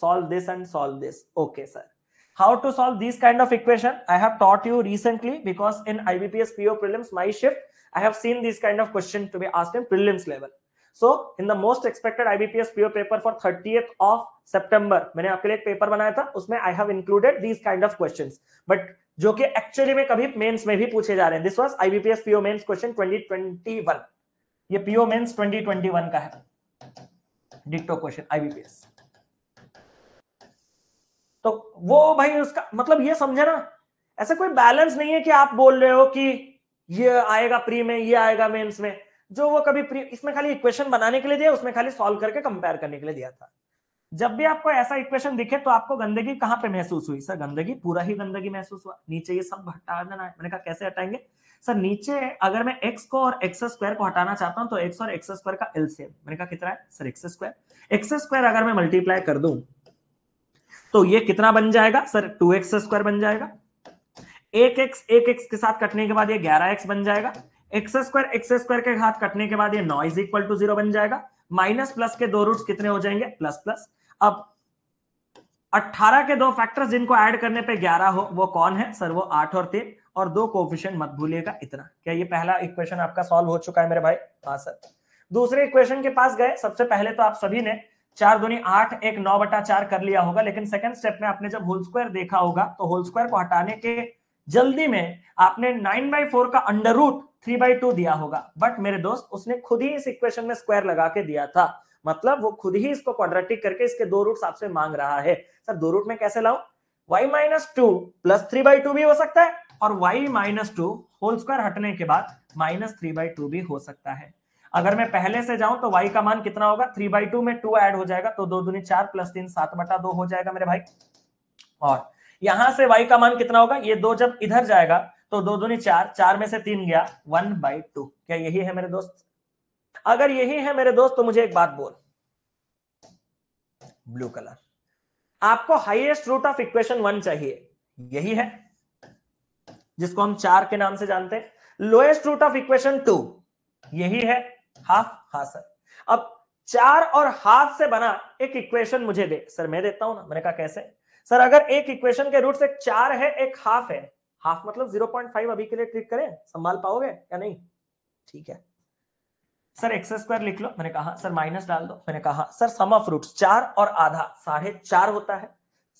solve this and solve this okay sir how to solve these kind of equation i have taught you recently because in ibps po prelims my shift i have seen these kind of question to be asked in prelims level so in the most expected IBPS PO paper for thirty of September मैंने आपके लिए एक paper बनाया था उसमें I have included these kind of questions but जो कि actually में कभी मेंस में भी पूछे जा रहे हैं this was IBPS PO mains question 2021 ये पीओ मेंस 2021 का है डिक्टो क्वेश्चन आईबीपीएस तो वो भाई उसका मतलब ये समझे ना ऐसा कोई बैलेंस नहीं है कि आप बोल रहे हो कि ये आएगा प्री में ये आएगा मेंस में जो वो कभी प्री इसमें खाली इक्वेशन बनाने के लिए दिया उसमें खाली सॉल्व करके कंपेयर करने के लिए दिया था जब भी आपको ऐसा इक्वेशन दिखे तो आपको गंदगी कहां पे महसूस हुई सर गंदगी पूरा ही गंदगी महसूस हुआ नीचे ये सब हटा देना है मैंने कहा कैसे हटाएंगे सर नीचे अगर मैं एक्स को और एक्स स्क्वायर को हटाना चाहता हूँ तो एक्स और एक्स स्क्वायर का एलसीएम मैंने कहा कितना है sir x square x square अगर मैं मल्टीप्लाई कर दूं तो ये कितना बन जाएगा सर टू एक्स स्क्वायर बन जाएगा एक एक्स एक एक्स के साथ कटने के बाद ये ग्यारह एक्स बन जाएगा एक्स स्क्वायर एक्स स्क्वायर के साथ कटने के बाद ये नौ इज इक्वल टू जीरो बन जाएगा माइनस प्लस के दो रूट्स कितने हो जाएंगे प्लस प्लस अब 18 के दो फैक्टर्स जिनको ऐड करने पे 11 हो वो कौन है सर वो आठ और तीन और दो कोफिशन मत भूलिएगा इतना क्या ये पहला इक्वेशन आपका सॉल्व हो चुका है मेरे भाई हाँ सर दूसरे इक्वेशन के पास गए सबसे पहले तो आप सभी ने चार दुनी आठ एक नौ बटा चार कर लिया होगा लेकिन सेकंड स्टेप में आपने जब होल स्क्वायर देखा होगा तो होल स्क्वायर को हटाने के जल्दी में आपने नाइन बाई फोर का under root three by two दिया होगा बट मेरे दोस्त उसने खुद ही इस इक्वेशन में स्क्वायर लगा के दिया था मतलब वो खुद ही इसको क्वाड्रेटिक करके इसके दो रूट आपसे मांग रहा है सर दो रूट में कैसे लाऊ y minus two plus three by two भी हो सकता है और y minus two whole square हटने के बाद माइनस थ्री बाई टू भी हो सकता है अगर मैं पहले से जाऊं तो y का मान कितना होगा थ्री बाई टू में टू ऐड हो जाएगा तो दो दूनी चार प्लस तीन सात बटा दो हो जाएगा मेरे भाई और यहां से y का मान कितना होगा ये दो जब इधर जाएगा तो दो दूनी चार चार में से तीन गया वन बाई टू क्या यही है मेरे दोस्त अगर यही है मेरे दोस्त तो मुझे एक बात बोल ब्लू कलर आपको highest root of equation one चाहिए यही है जिसको हम चार के नाम से जानते हैं lowest root of equation two यही है हाफ हा सर अब चार और हाफ से बना एक इक्वेशन मुझे दे सर मैं देता हूं ना मैंने कहा कैसे सर अगर एक इक्वेशन के रूट से चार है एक हाफ है हाफ मतलब 0.5 अभी के लिए ट्रीट करें संभाल पाओगे या नहीं ठीक है सर एक्स स्क्वायर लिख लो मैंने कहा सर माइनस डाल दो मैंने कहा सर सम ऑफ रूट चार और आधा साढ़े चार होता है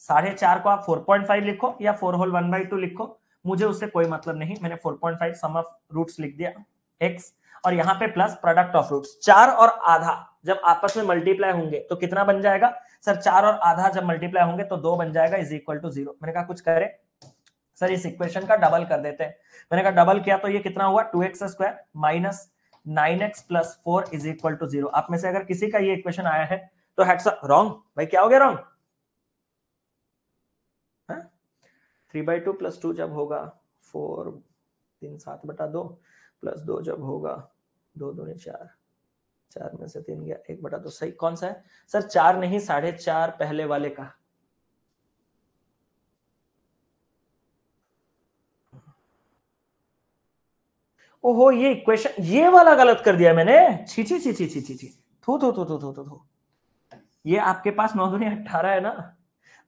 साढ़े चार को आप 4.5 लिखो या four whole one by two लिखो मुझे उससे कोई मतलब नहीं मैंने four five sum of root लिख दिया एक्स और यहाँ पे प्लस प्रोडक्ट ऑफ रूट्स चार और आधा जब आपस में मल्टीप्लाई होंगे तो कितना बन जाएगा सर चार और आधा जब मल्टीप्लाई होंगे तो दो बन जाएगा इज इक्वल टू जीरो मैंने कहा कुछ करे सर इस इक्वेशन का डबल कर देते हैं मैंने कहा डबल किया तो ये कितना हुआ two x square minus nine x plus four is equal to zero आप में से अगर किसी का ये इक्वेशन आया है तो हेट्स रॉन्ग भाई क्या हो गया wrong three by two plus two जब होगा फोर तीन सात बटा दो प्लस दो जब होगा दो दो चार चार में से तीन गया एक बटा दो सही कौन सा है सर चार नहीं साढ़े चार पहले वाले का ओहो ये इक्वेशन ये वाला गलत कर दिया मैंने छी छी छी छी छी छी थू थू थू थू थू थू ये आपके पास नौ दुनिया अट्ठारह है ना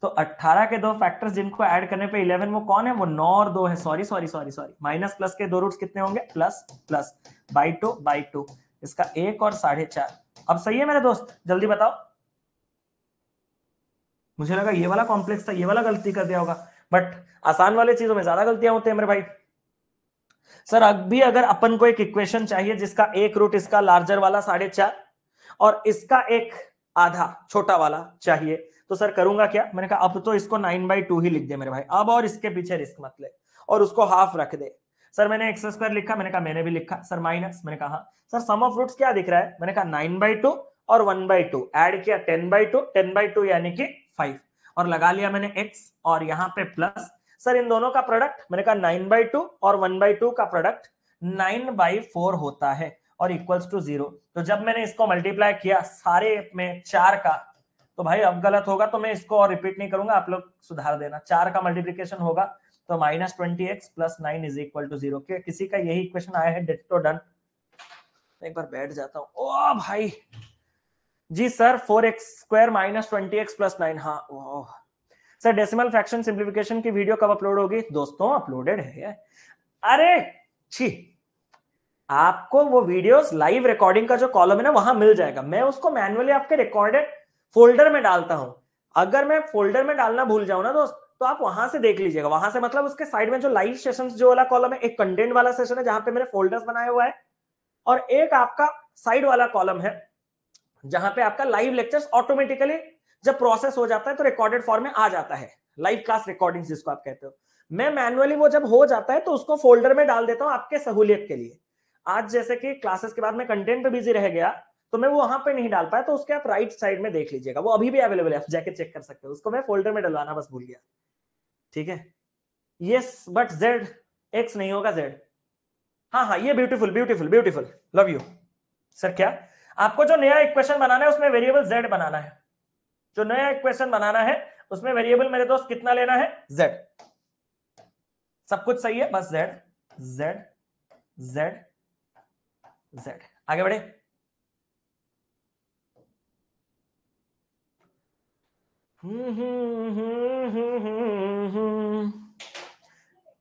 तो 18 के दो फैक्टर्स जिनको ऐड करने पे 11 वो कौन है वो नौ और दो है sorry sorry sorry sorry minus plus के दो रूट्स कितने होंगे plus plus by two by two इसका एक और साढ़े चार अब सही है मेरे दोस्त जल्दी बताओ मुझे लगा ये वाला कॉम्प्लेक्स था ये वाला गलती कर दिया होगा बट आसान वाले चीजों में ज्यादा गलतियां होती है मेरे भाई सर अब भी अगर अपन को एक इक्वेशन चाहिए जिसका एक रूट इसका लार्जर वाला साढ़े चार और इसका एक आधा छोटा वाला चाहिए तो सर करूंगा क्या मैंने कहा अब तो इसको नाइन बाई टू ही लिख दे मेरे भाई अब और इसके पीछे रिस्क मत ले और उसको हाफ रख दे सर मैंने एक्स स्क्वायर लिखा मैंने कहा मैंने भी लिखा सर माइनस मैंने कहा सर सम ऑफ रूट्स क्या दिख रहा है मैंने कहा नाइन बाई टू और वन बाई टू एड किया ten by two ten by two यानी कि फाइव और लगा लिया मैंने एक्स और यहाँ पे प्लस सर इन दोनों का प्रोडक्ट मैंने कहा नाइन बाई टू और वन बाई टू का प्रोडक्ट नाइन बाई फोर होता है और इक्वल्स टू जीरो तो जब मैंने इसको मल्टीप्लाई किया सारे में चार का तो भाई अब गलत होगा तो मैं इसको और रिपीट नहीं करूंगा आप लोग सुधार देना चार का मल्टीप्लीकेशन होगा तो minus twenty x plus nine is equal to zero किसी का यही इक्वेशन आया है डेट तो डन एक बार बैठ जाता हूँ ओ भाई जी sir four x square minus twenty x plus nine हाँ ओ सर डेसिमल फ्रैक्शन सिंप्लीफिकेशन की वीडियो कब अपलोड होगी दोस्तों अपलोडेड है अरे छी आपको वो वीडियोस लाइव रिकॉर्डिंग का जो कॉलम है ना वहां मिल जाएगा मैं उसको मैन्युअली आपके रिकॉर्डेड फोल्डर में डालता हूं अगर मैं फोल्डर में डालना भूल जाऊं ना दोस्त तो आप वहां से देख लीजिएगा वहां से मतलब उसके साइड में जो लाइव सेशन जो वाला कॉलम है एक कंटेंट वाला सेशन है जहां पे मेरे फोल्डर्स बनाया हुआ है और एक आपका साइड वाला कॉलम है जहां पे आपका लाइव लेक्चर्स ऑटोमेटिकली जब प्रोसेस हो जाता है तो रिकॉर्डेड फॉर्म में आ जाता है लाइव क्लास रिकॉर्डिंग जिसको आप कहते हो मैं मैनुअली वो जब हो जाता है तो उसको फोल्डर में डाल देता हूँ आपके सहूलियत के लिए आज जैसे कि क्लासेस के बाद में कंटेंट पे बिजी रह गया तो मैं वो वहां पे नहीं डाल पाया तो उसके आप राइट साइड में देख लीजिएगा वो अभी भी अवेलेबल है आप जाके चेक कर सकते हो उसको मैं फोल्डर में डलवाना बस भूल गया ठीक है यस बट जेड एक्स नहीं होगा जेड हाँ हाँ ये beautiful beautiful beautiful love you sir क्या आपको जो नया इक्वेशन बनाना है उसमें वेरिएबल जेड बनाना है जो नया इक्वेशन बनाना है उसमें वेरिएबल मेरे दोस्त कितना लेना है जेड सब कुछ सही है बस जेड जेड जेड जेड आगे बढ़े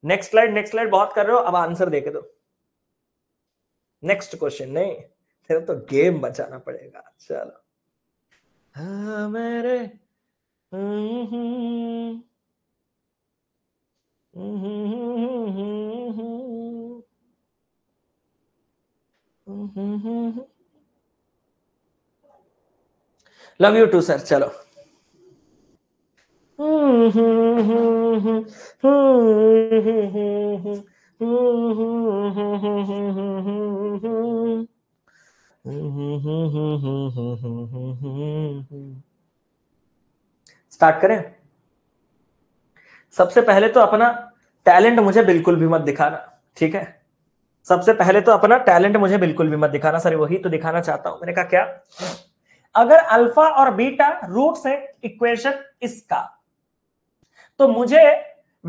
नेक्स्ट स्लाइड नेक्स्ट स्लाइड बहुत कर रहे हो अब आंसर देके दो नेक्स्ट क्वेश्चन नहीं तेरा तो गेम बचाना पड़ेगा चलो मेरे लव यू टू सर चलो स्टार्ट करें सबसे पहले तो अपना टैलेंट मुझे बिल्कुल भी मत दिखाना ठीक है सबसे पहले तो अपना टैलेंट मुझे बिल्कुल भी मत दिखाना सर वही तो दिखाना चाहता हूं मैंने कहा क्या अगर अल्फा और बीटा रूट है इक्वेशन इसका तो मुझे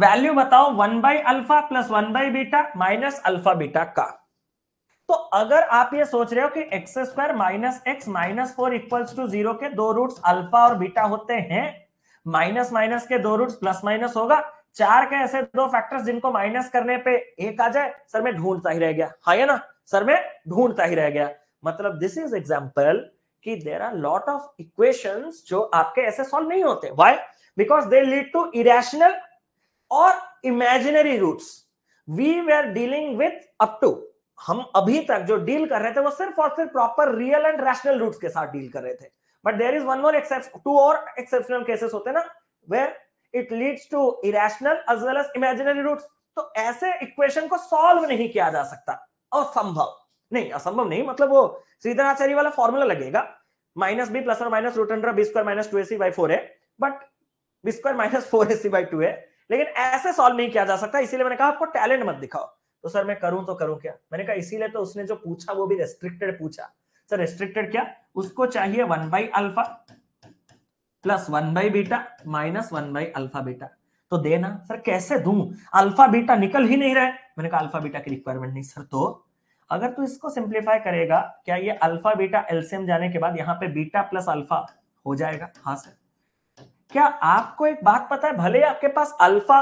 वैल्यू बताओ one by alpha plus one by beta minus alpha beta का तो अगर आप ये सोच रहे हो कि x square minus x minus four equals to zero के दो रूट्स अल्फा और बीटा होते हैं माइनस माइनस के दो रूट्स प्लस माइनस होगा चार के ऐसे दो फैक्टर्स जिनको माइनस करने पे एक आ जाए सर में ढूंढता ही रह गया हाँ ये ना सर में ढूंढता ही रह गया मतलब दिस इज एग्जाम्पल कि there are lot of equations जो आपके ऐसे सॉल्व नहीं होते why because they lead to irrational or imaginary roots. We were dealing with up to हम अभी तक जो डील कर रहे थे वो सिर्फ और सिर्फ proper real and rational roots के साथ डील कर रहे थे but there is one more two और एक्सेप्शनल केसेस होते ना where it leads to irrational as well as imaginary roots तो ऐसे इक्वेशन को सॉल्व नहीं किया जा सकता असंभव नहीं असंभव नहीं मतलब वो श्रीधराचार्य वाला फॉर्मूला लगेगा माइनस बी प्लस और minus root under b square minus two a c by four है but b square minus four A c by two है लेकिन ऐसे सॉल्व नहीं किया जा सकता इसीलिए मैंने कहा आपको टैलेंट मत दिखाओ तो सर मैं करूं तो करूं क्या मैंने कहा इसीलिए तो उसने जो पूछा वो भी रेस्ट्रिक्टेड पूछा सर रेस्ट्रिक्टेड क्या उसको चाहिए one by alpha plus one by beta minus one by alpha beta तो देना सर कैसे दू अल्फा बीटा निकल ही नहीं रहे मैंने कहा अल्फा बीटा की रिक्वायरमेंट नहीं सर तो अगर तू इसको सिंप्लीफाई करेगा क्या ये अल्फा बीटा एलसीएम जाने के बाद यहाँ पे बीटा प्लस अल्फा हो जाएगा हाँ सर क्या आपको एक बात पता है भले ही आपके पास अल्फा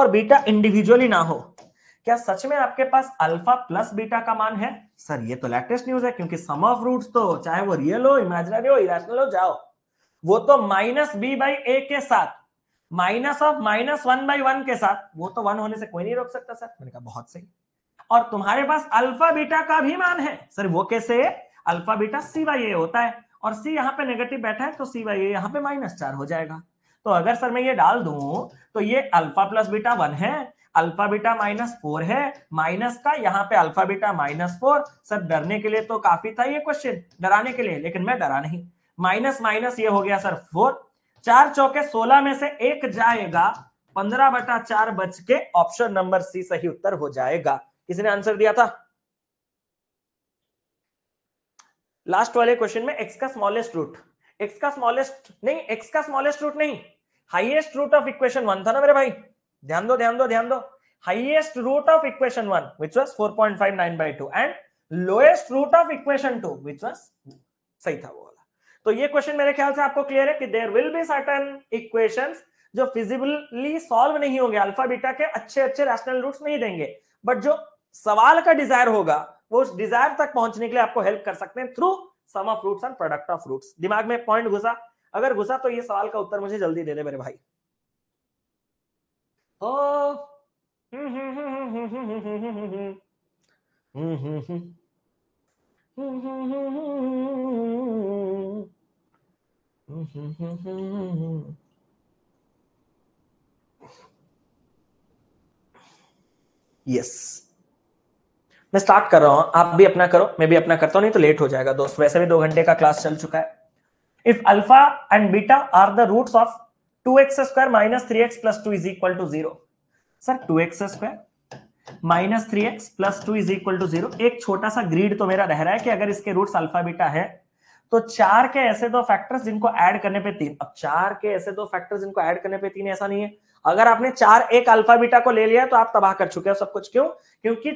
और बीटा इंडिविजुअली ना हो क्या सच में आपके पास अल्फा प्लस बीटा का मान है सर ये तो लेटेस्ट न्यूज है क्योंकि सम ऑफ रूट्स तो चाहे वो रियल हो इमेजिनरी हो इरेशनल हो जाओ वो तो माइनस बी बाई ए के साथ minus of minus one by one के साथ वो तो वन होने से कोई नहीं रोक सकता सर मैंने कहा बहुत सही और तुम्हारे पास अल्फा बीटा का भी मान है सर वो कैसे है alpha beta c by a होता है और सी यहाँ पे नेगेटिव बैठा है तो सी बाई ए यहाँ पे माइनस चार हो जाएगा तो अगर सर मैं ये डाल दू तो ये अल्फा प्लस बीटा वन है अल्फा बीटा माइनस फोर है माइनस का यहाँ पे alpha beta minus four sir डरने के लिए तो काफी था ये क्वेश्चन डराने के लिए लेकिन मैं डरा नहीं माइनस माइनस ये हो गया सर फोर चार चौके सोलह में से एक जाएगा पंद्रह बटा चार बच के ऑप्शन नंबर सी सही उत्तर हो जाएगा किसी ने आंसर दिया था लास्ट वाले क्वेश्चन में एक्स का स्मॉलेस्ट रूट एक्स का स्मॉलेस्ट नहीं एक्स का स्मॉलेस्ट रूट नहीं highest root of equation one था ना मेरे भाई ध्यान दो ध्यान दो ध्यान दो root of equation one which was four point five nine by two and lowest root of equation two which was सही था वो वाला तो ये क्वेश्चन मेरे ख्याल से आपको क्लियर है कि there will be certain equation जो फिजिबली सॉल्व नहीं होंगे अल्फा बीटा के अच्छे अच्छे रैशनल रूट्स नहीं देंगे बट जो सवाल का डिजायर होगा वो उस डिजायर तक पहुंचने के लिए आपको हेल्प कर सकते हैं through sum of fruits and product of fruits दिमाग में पॉइंट घुसा अगर घुसा तो ये सवाल का उत्तर मुझे जल्दी दे दे मेरे भाई ओ यस मैं स्टार्ट कर रहा हूँ आप भी अपना करो मैं भी अपना करता हूँ नहीं तो लेट हो जाएगा दोस्त वैसे भी दो घंटे का क्लास चल चुका है if alpha and beta are the root of two x square minus three x plus two is equal to zero sir two x square minus three x plus two is equal to zero एक छोटा सा grid तो मेरा रह रहा है कि अगर इसके रूट्स अल्फा बीटा है तो चार के ऐसे दो फैक्टर्स जिनको ऐड करने पे तीन अब चार के ऐसे दो फैक्टर्स जिनको ऐड करने पे तीन ऐसा नहीं है अगर आपने चार एक अल्फा बीटा को ले लिया तो आप तबाह कर चुके हो सब कुछ क्यों क्योंकि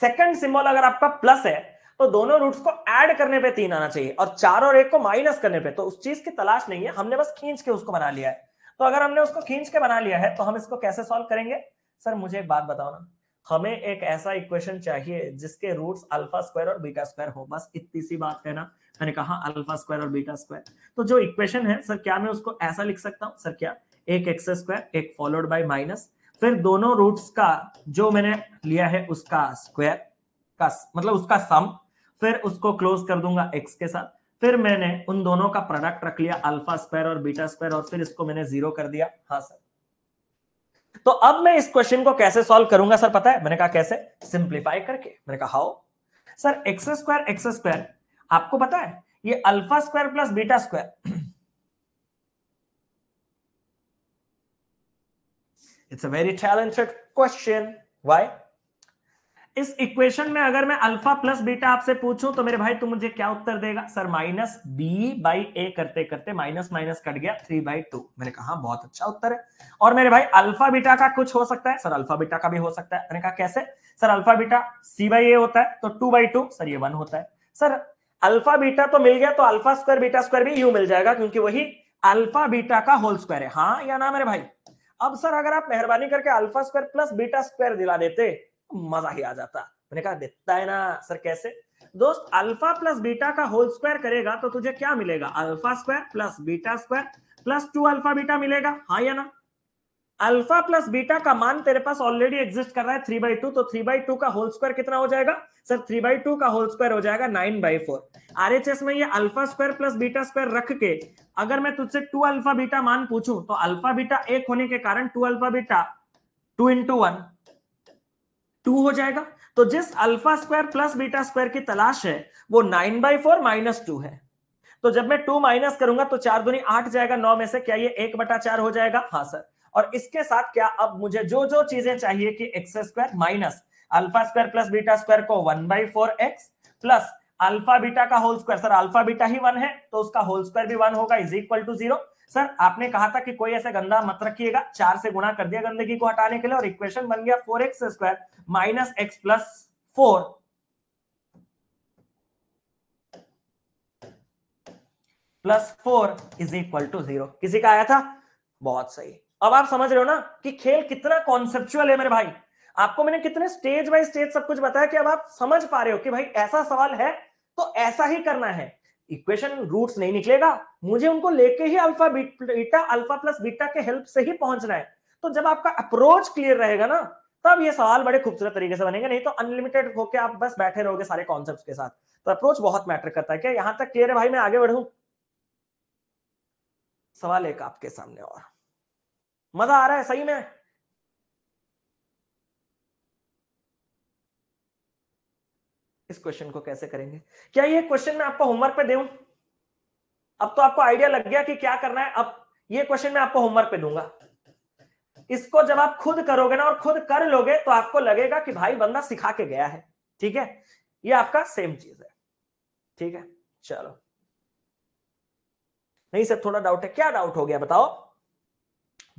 सेकंड सिंबल अगर आपका प्लस है तो दोनों रूट्स को ऐड करने पे तीन आना चाहिए और चार और एक को माइनस करने पे तो उस चीज की तलाश नहीं है हमने बस खींच के उसको बना लिया है तो अगर हमने उसको खींच के बना लिया है तो हम इसको कैसे सॉल्व करेंगे सर मुझे एक बात बताओ ना हमें एक ऐसा इक्वेशन चाहिए जिसके रूट्स अल्फा स्क्वायर और बीटा स्क्वायर हो बस इतनी सी बात है ना मैंने कहा अल्फा स्क्वायर और बीटा स्क्वायर तो जो इक्वेशन है सर क्या मैं उसको ऐसा लिख सकता हूँ सर क्या एक एक्स स्क्वायर एक फॉलोड बाई माइनस फिर दोनों रूट्स का जो मैंने लिया है उसका स्क्वायर का मतलब उसका सम फिर उसको क्लोज कर दूंगा एक्स के साथ फिर मैंने उन दोनों का प्रोडक्ट रख लिया अल्फा स्क्वायर और बीटा स्क्वायर और फिर इसको मैंने जीरो कर दिया हाँ सर तो अब मैं इस क्वेश्चन को कैसे सॉल्व करूंगा सर पता है मैंने कहा कैसे सिंप्लीफाई करके मैंने कहा how sir x square x square आपको पता है ये alpha square plus beta square it's a very talented question why इस इक्वेशन में अगर मैं अल्फा प्लस बीटा आपसे पूछूं तो मेरे भाई तुम मुझे क्या उत्तर देगा sir minus b by a करते करते माइनस माइनस कट गया थ्री बाई टू मैंने कहा बहुत अच्छा उत्तर है और मेरे भाई अल्फा बीटा का कुछ हो सकता है सर अल्फा बीटा का भी हो सकता है मैंने कहा कैसे sir alpha beta c by a होता है तो टू बाई टू सर ये वन होता है सर अल्फा बीटा तो मिल गया तो अल्फा स्क्वायर बीटा स्क्वायर भी यू मिल जाएगा क्योंकि वही अल्फा बीटा का होल स्क्वायर है हाँ या ना मेरे भाई अब सर अगर आप मेहरबानी करके alpha square plus beta square दिला देते मजा ही आ जाता मैंने कहा देता है ना सर कैसे दोस्त अल्फा प्लस बीटा का होल स्क्वायर करेगा तो तुझे क्या मिलेगा alpha square plus beta square plus two alpha beta मिलेगा हाँ या ना अल्फा प्लस बीटा का मान तेरे पास ऑलरेडी एग्जिस्ट कर रहा है थ्री बाई टू तो थ्री बाई टू का होल स्क्वायर कितना हो जाएगा सर थ्री बाई टू का होल स्क्वायर हो जाएगा nine by four R H S में ये alpha square plus beta square रख के अगर मैं तुझसे टू अल्फा बीटा मान पूछू तो अल्फा बीटा एक होने के कारण two alpha beta two into one two हो जाएगा तो जिस alpha square plus beta square की तलाश है वो nine by four minus two है तो जब मैं टू माइनस करूंगा तो चार दुनी आठ जाएगा नौ में से क्या ये एक बटा चार हो जाएगा हाँ सर और इसके साथ क्या अब मुझे जो जो चीजें चाहिए कि x square minus alpha square plus beta square को one by four x plus alpha beta का whole square sir alpha beta ही वन है तो उसका होल स्क्वायर भी वन होगा is equal to zero sir आपने कहा था कि कोई ऐसा गंदा मत रखिएगा चार से गुणा कर दिया गंदगी को हटाने के लिए और इक्वेशन बन गया four x square minus x plus four plus four is equal to zero किसी का आया था बहुत सही अब आप समझ रहे हो ना कि खेल कितना कॉन्सेप्चुअल है मेरे भाई आपको मैंने कितने स्टेज बाय स्टेज सब कुछ बताया कि अब आप समझ पा रहे हो कि भाई ऐसा सवाल है तो ऐसा ही करना है इक्वेशन रूट्स नहीं निकलेगा मुझे उनको लेके ही alpha beta alpha plus beta के हेल्प से ही पहुंचना है तो जब आपका अप्रोच क्लियर रहेगा ना तब ये सवाल बड़े खूबसूरत तरीके से बनेंगे नहीं तो अनलिमिटेड होकर आप बस बैठे रहोगे सारे कॉन्सेप्ट के साथ तो अप्रोच बहुत मैटर करता है क्या यहां तक क्लियर है भाई मैं आगे बढ़ू सवाल एक आपके सामने और मजा आ रहा है सही में इस क्वेश्चन को कैसे करेंगे क्या ये क्वेश्चन मैं आपको होमवर्क पे दू अब तो आपको आइडिया लग गया कि क्या करना है अब ये क्वेश्चन मैं आपको होमवर्क पे दूंगा इसको जब आप खुद करोगे ना और खुद कर लोगे तो आपको लगेगा कि भाई बंदा सिखा के गया है ठीक है ये आपका सेम चीज है ठीक है चलो नहीं सर थोड़ा डाउट है क्या डाउट हो गया बताओ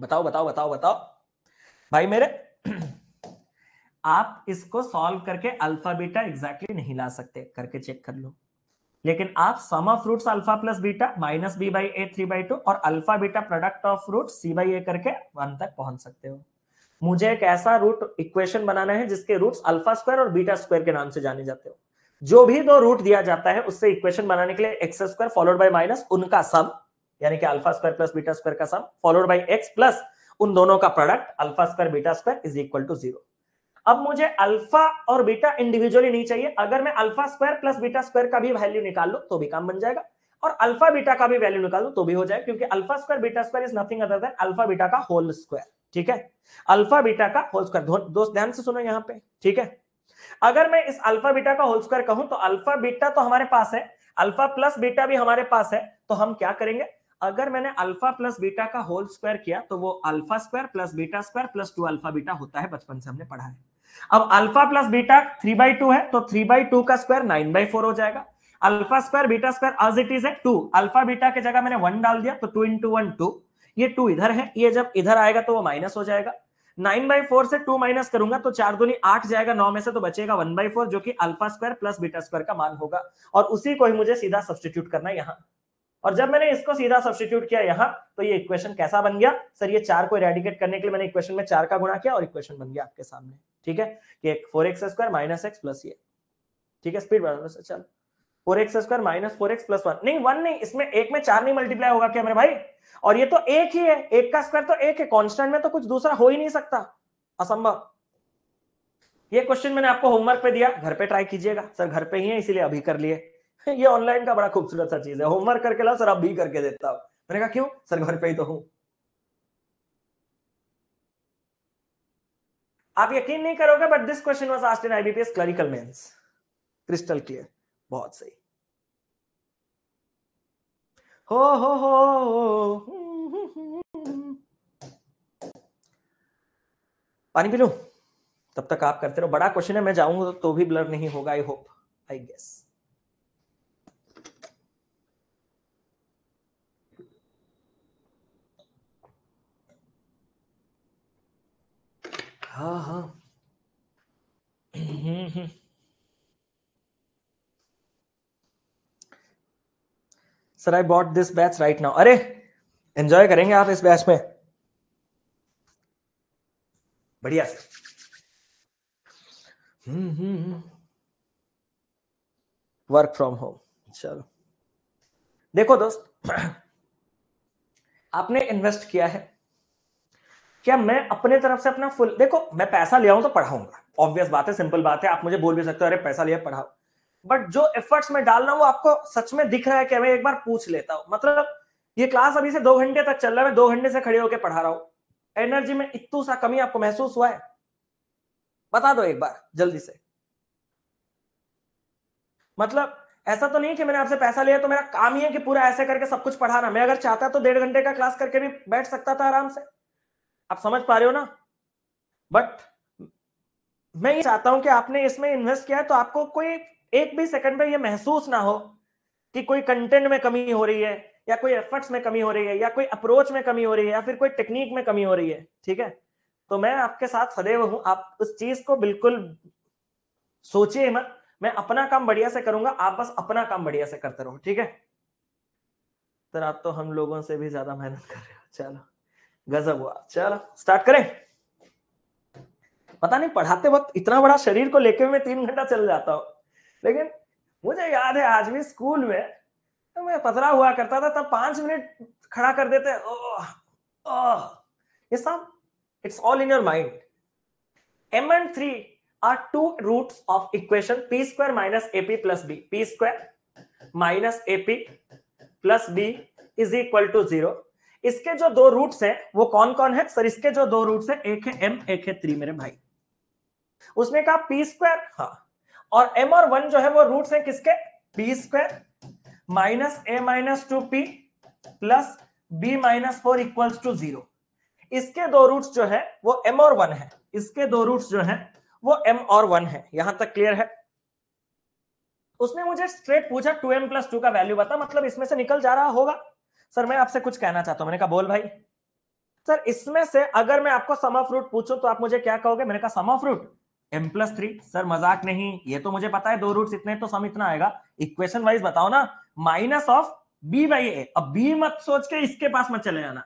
बताओ बताओ बताओ बताओ भाई मेरे आप इसको सॉल्व करके अल्फा बीटा एग्जैक्टली नहीं ला सकते करके चेक कर लो लेकिन आप sum of roots alpha plus beta minus b by a three by two और alpha beta product of root c by a करके वन तक पहुंच सकते हो मुझे एक ऐसा रूट इक्वेशन बनाना है जिसके रूट्स अल्फा स्क्वायर और बीटा स्क्वायर के नाम से जाने जाते हो जो भी दो रूट दिया जाता है उससे इक्वेशन बनाने के लिए x square followed by minus उनका सम यानी कि alpha square plus beta square का sum followed by x plus उन दोनों का product alpha square beta square is equal to zero अब मुझे अल्फा और बीटा इंडिविजुअली नहीं चाहिए अगर मैं alpha square plus beta square का भी वैल्यू निकाल लू तो भी काम बन जाएगा और अल्फा बीटा का भी वैल्यू निकाल लू तो भी हो जाएगा क्योंकि alpha square beta square is nothing other than alpha beta का होल स्क्वायर ठीक है अल्फा बीटा का होल स्क्वायर दोस्त ध्यान से सुनो यहां पे ठीक है अगर मैं इस अल्फा बीटा का होल स्क्वायर कहूं तो अल्फा बीटा तो हमारे पास है अल्फा प्लस बीटा भी हमारे पास है तो हम क्या करेंगे अगर मैंने अल्फा प्लस बीटा का होल स्क्वायर किया तो वो alpha square plus beta square plus two alpha beta होता है बचपन से हमने पढ़ा है अब alpha plus beta three by two है तो थ्री बाई टू का स्क्वायर नाइन बाई फोर हो जाएगा alpha square beta square as it is है टू अल्फा बीटा की जगह मैंने वन डाल दिया तो टू इंटू वन टू ये टू इधर है ये जब इधर आएगा तो वो माइनस हो जाएगा नाइन बाई फोर से टू माइनस करूंगा तो चार दुनी आठ जाएगा नौ में से तो बचेगा वन बाई फोर जो कि alpha square plus beta square का मान होगा और उसी को ही मुझे सीधा सब्सटीट्यूट करना है यहाँ और जब मैंने इसको सीधा सब्सटीट्यूट किया यहाँ तो ये इक्वेशन कैसा बन गया सर ये चार को रेडिकेट करने के लिए मैंने इक्वेशन में चार का गुणा किया और इक्वेशन बन गया आपके सामने ठीक है ये four x square minus x plus ये ठीक है स्पीड बढ़ा से चल four x square minus four x plus one नहीं वन नहीं इसमें एक में चार नहीं मल्टीप्लाई होगा क्या मेरे भाई और ये तो एक ही है एक का स्क्वायर तो एक है कॉन्स्टेंट में तो कुछ दूसरा हो ही नहीं सकता असंभव ये क्वेश्चन मैंने आपको होमवर्क पे दिया घर पे ट्राई कीजिएगा सर घर पे ही है इसीलिए अभी कर लिए ये ऑनलाइन का बड़ा खूबसूरत सा चीज है होमवर्क करके लाओ सर अब भी करके देता हूं मैंने कहा क्यों सर घर पे ही तो हूं आप यकीन नहीं करोगे but this question was asked in IBPS clerical mains crystal clear बहुत सही हो हो हो पानी पी लू तब तक आप करते रहो बड़ा क्वेश्चन है मैं जाऊंगा तो भी ब्लर नहीं होगा आई होप आई गेस हाँ हाँ hmm hmm. Sir I bought this batch right now अरे एंजॉय करेंगे आप इस बैच में बढ़िया sir hmm work from home चलो देखो दोस्त आपने इन्वेस्ट किया है क्या मैं अपने तरफ से अपना फुल देखो मैं पैसा लिया हूं तो पढ़ाऊंगा ऑब्वियस बात है सिंपल बात है आप मुझे बोल भी सकते हो अरे पैसा लिया पढ़ाओ बट जो एफर्ट्स मैं डाल रहा हूँ वो आपको सच में दिख रहा है कि मैं एक बार पूछ लेता हूँ मतलब ये क्लास अभी से दो घंटे तक चल रहा है मैं दो घंटे से खड़े होकर पढ़ा रहा हूँ एनर्जी में इतू सा कमी आपको महसूस हुआ है बता दो एक बार जल्दी से मतलब ऐसा तो नहीं कि मैंने आपसे पैसा लिया तो मेरा काम ही है कि पूरा ऐसे करके सब कुछ पढ़ाना मैं अगर चाहता तो डेढ़ घंटे का क्लास करके भी बैठ सकता था आराम से आप समझ पा रहे हो ना बट मैं ये चाहता हूं कि आपने इसमें इन्वेस्ट किया है तो आपको कोई एक भी सेकंड में ये महसूस ना हो कि कोई कंटेंट में कमी हो रही है या कोई एफर्ट्स में कमी हो रही है या कोई अप्रोच में कमी हो रही है या फिर कोई टेक्निक में कमी हो रही है ठीक है तो मैं आपके साथ सदैव हूं आप उस चीज को बिल्कुल सोचिए मत मैं अपना काम बढ़िया से करूंगा आप बस अपना काम बढ़िया से करते रहो ठीक है सर तो आप तो हम लोगों से भी ज्यादा मेहनत कर रहे हो चलो गजब हुआ चलो स्टार्ट करें पता नहीं पढ़ाते वक्त इतना बड़ा शरीर को लेके मैं तीन घंटा चल जाता हूँ लेकिन मुझे याद है आज भी स्कूल में तो मैं पतला हुआ करता था तब पांच मिनट खड़ा कर देते ओह, ओह, ये सब it's all in your mind three are two are of equation P square minus A P plus B P square minus A P plus B is equal to zero इसके जो दो रूट्स हैं वो कौन कौन है सर इसके जो दो रूट्स हैं एक है एम एक है थ्री मेरे भाई उसने कहा पी स्क्वायर हाँ और एम और वन जो है वो रूट्स हैं किसके P square minus A minus two P plus B minus four equals to zero इसके दो रूट्स जो है वो एम और वन है इसके दो रूट्स जो है वो एम और वन है यहां तक क्लियर है उसने मुझे स्ट्रेट पूछा टू एम प्लस टू का वैल्यू बता मतलब इसमें से निकल जा रहा होगा सर मैं आपसे कुछ कहना चाहता हूं मैंने कहा बोल भाई सर इसमें से अगर मैं आपको समा फ्रूट पूछूं तो आप मुझे क्या कहोगे मैंने कहा समा फ्रूट एम प्लस थ्री सर मजाक नहीं ये तो मुझे पता है दो रूट इतने तो सम इतना आएगा इक्वेशन वाइज बताओ ना minus of B by A अब बी मत सोच के इसके पास मत चले जाना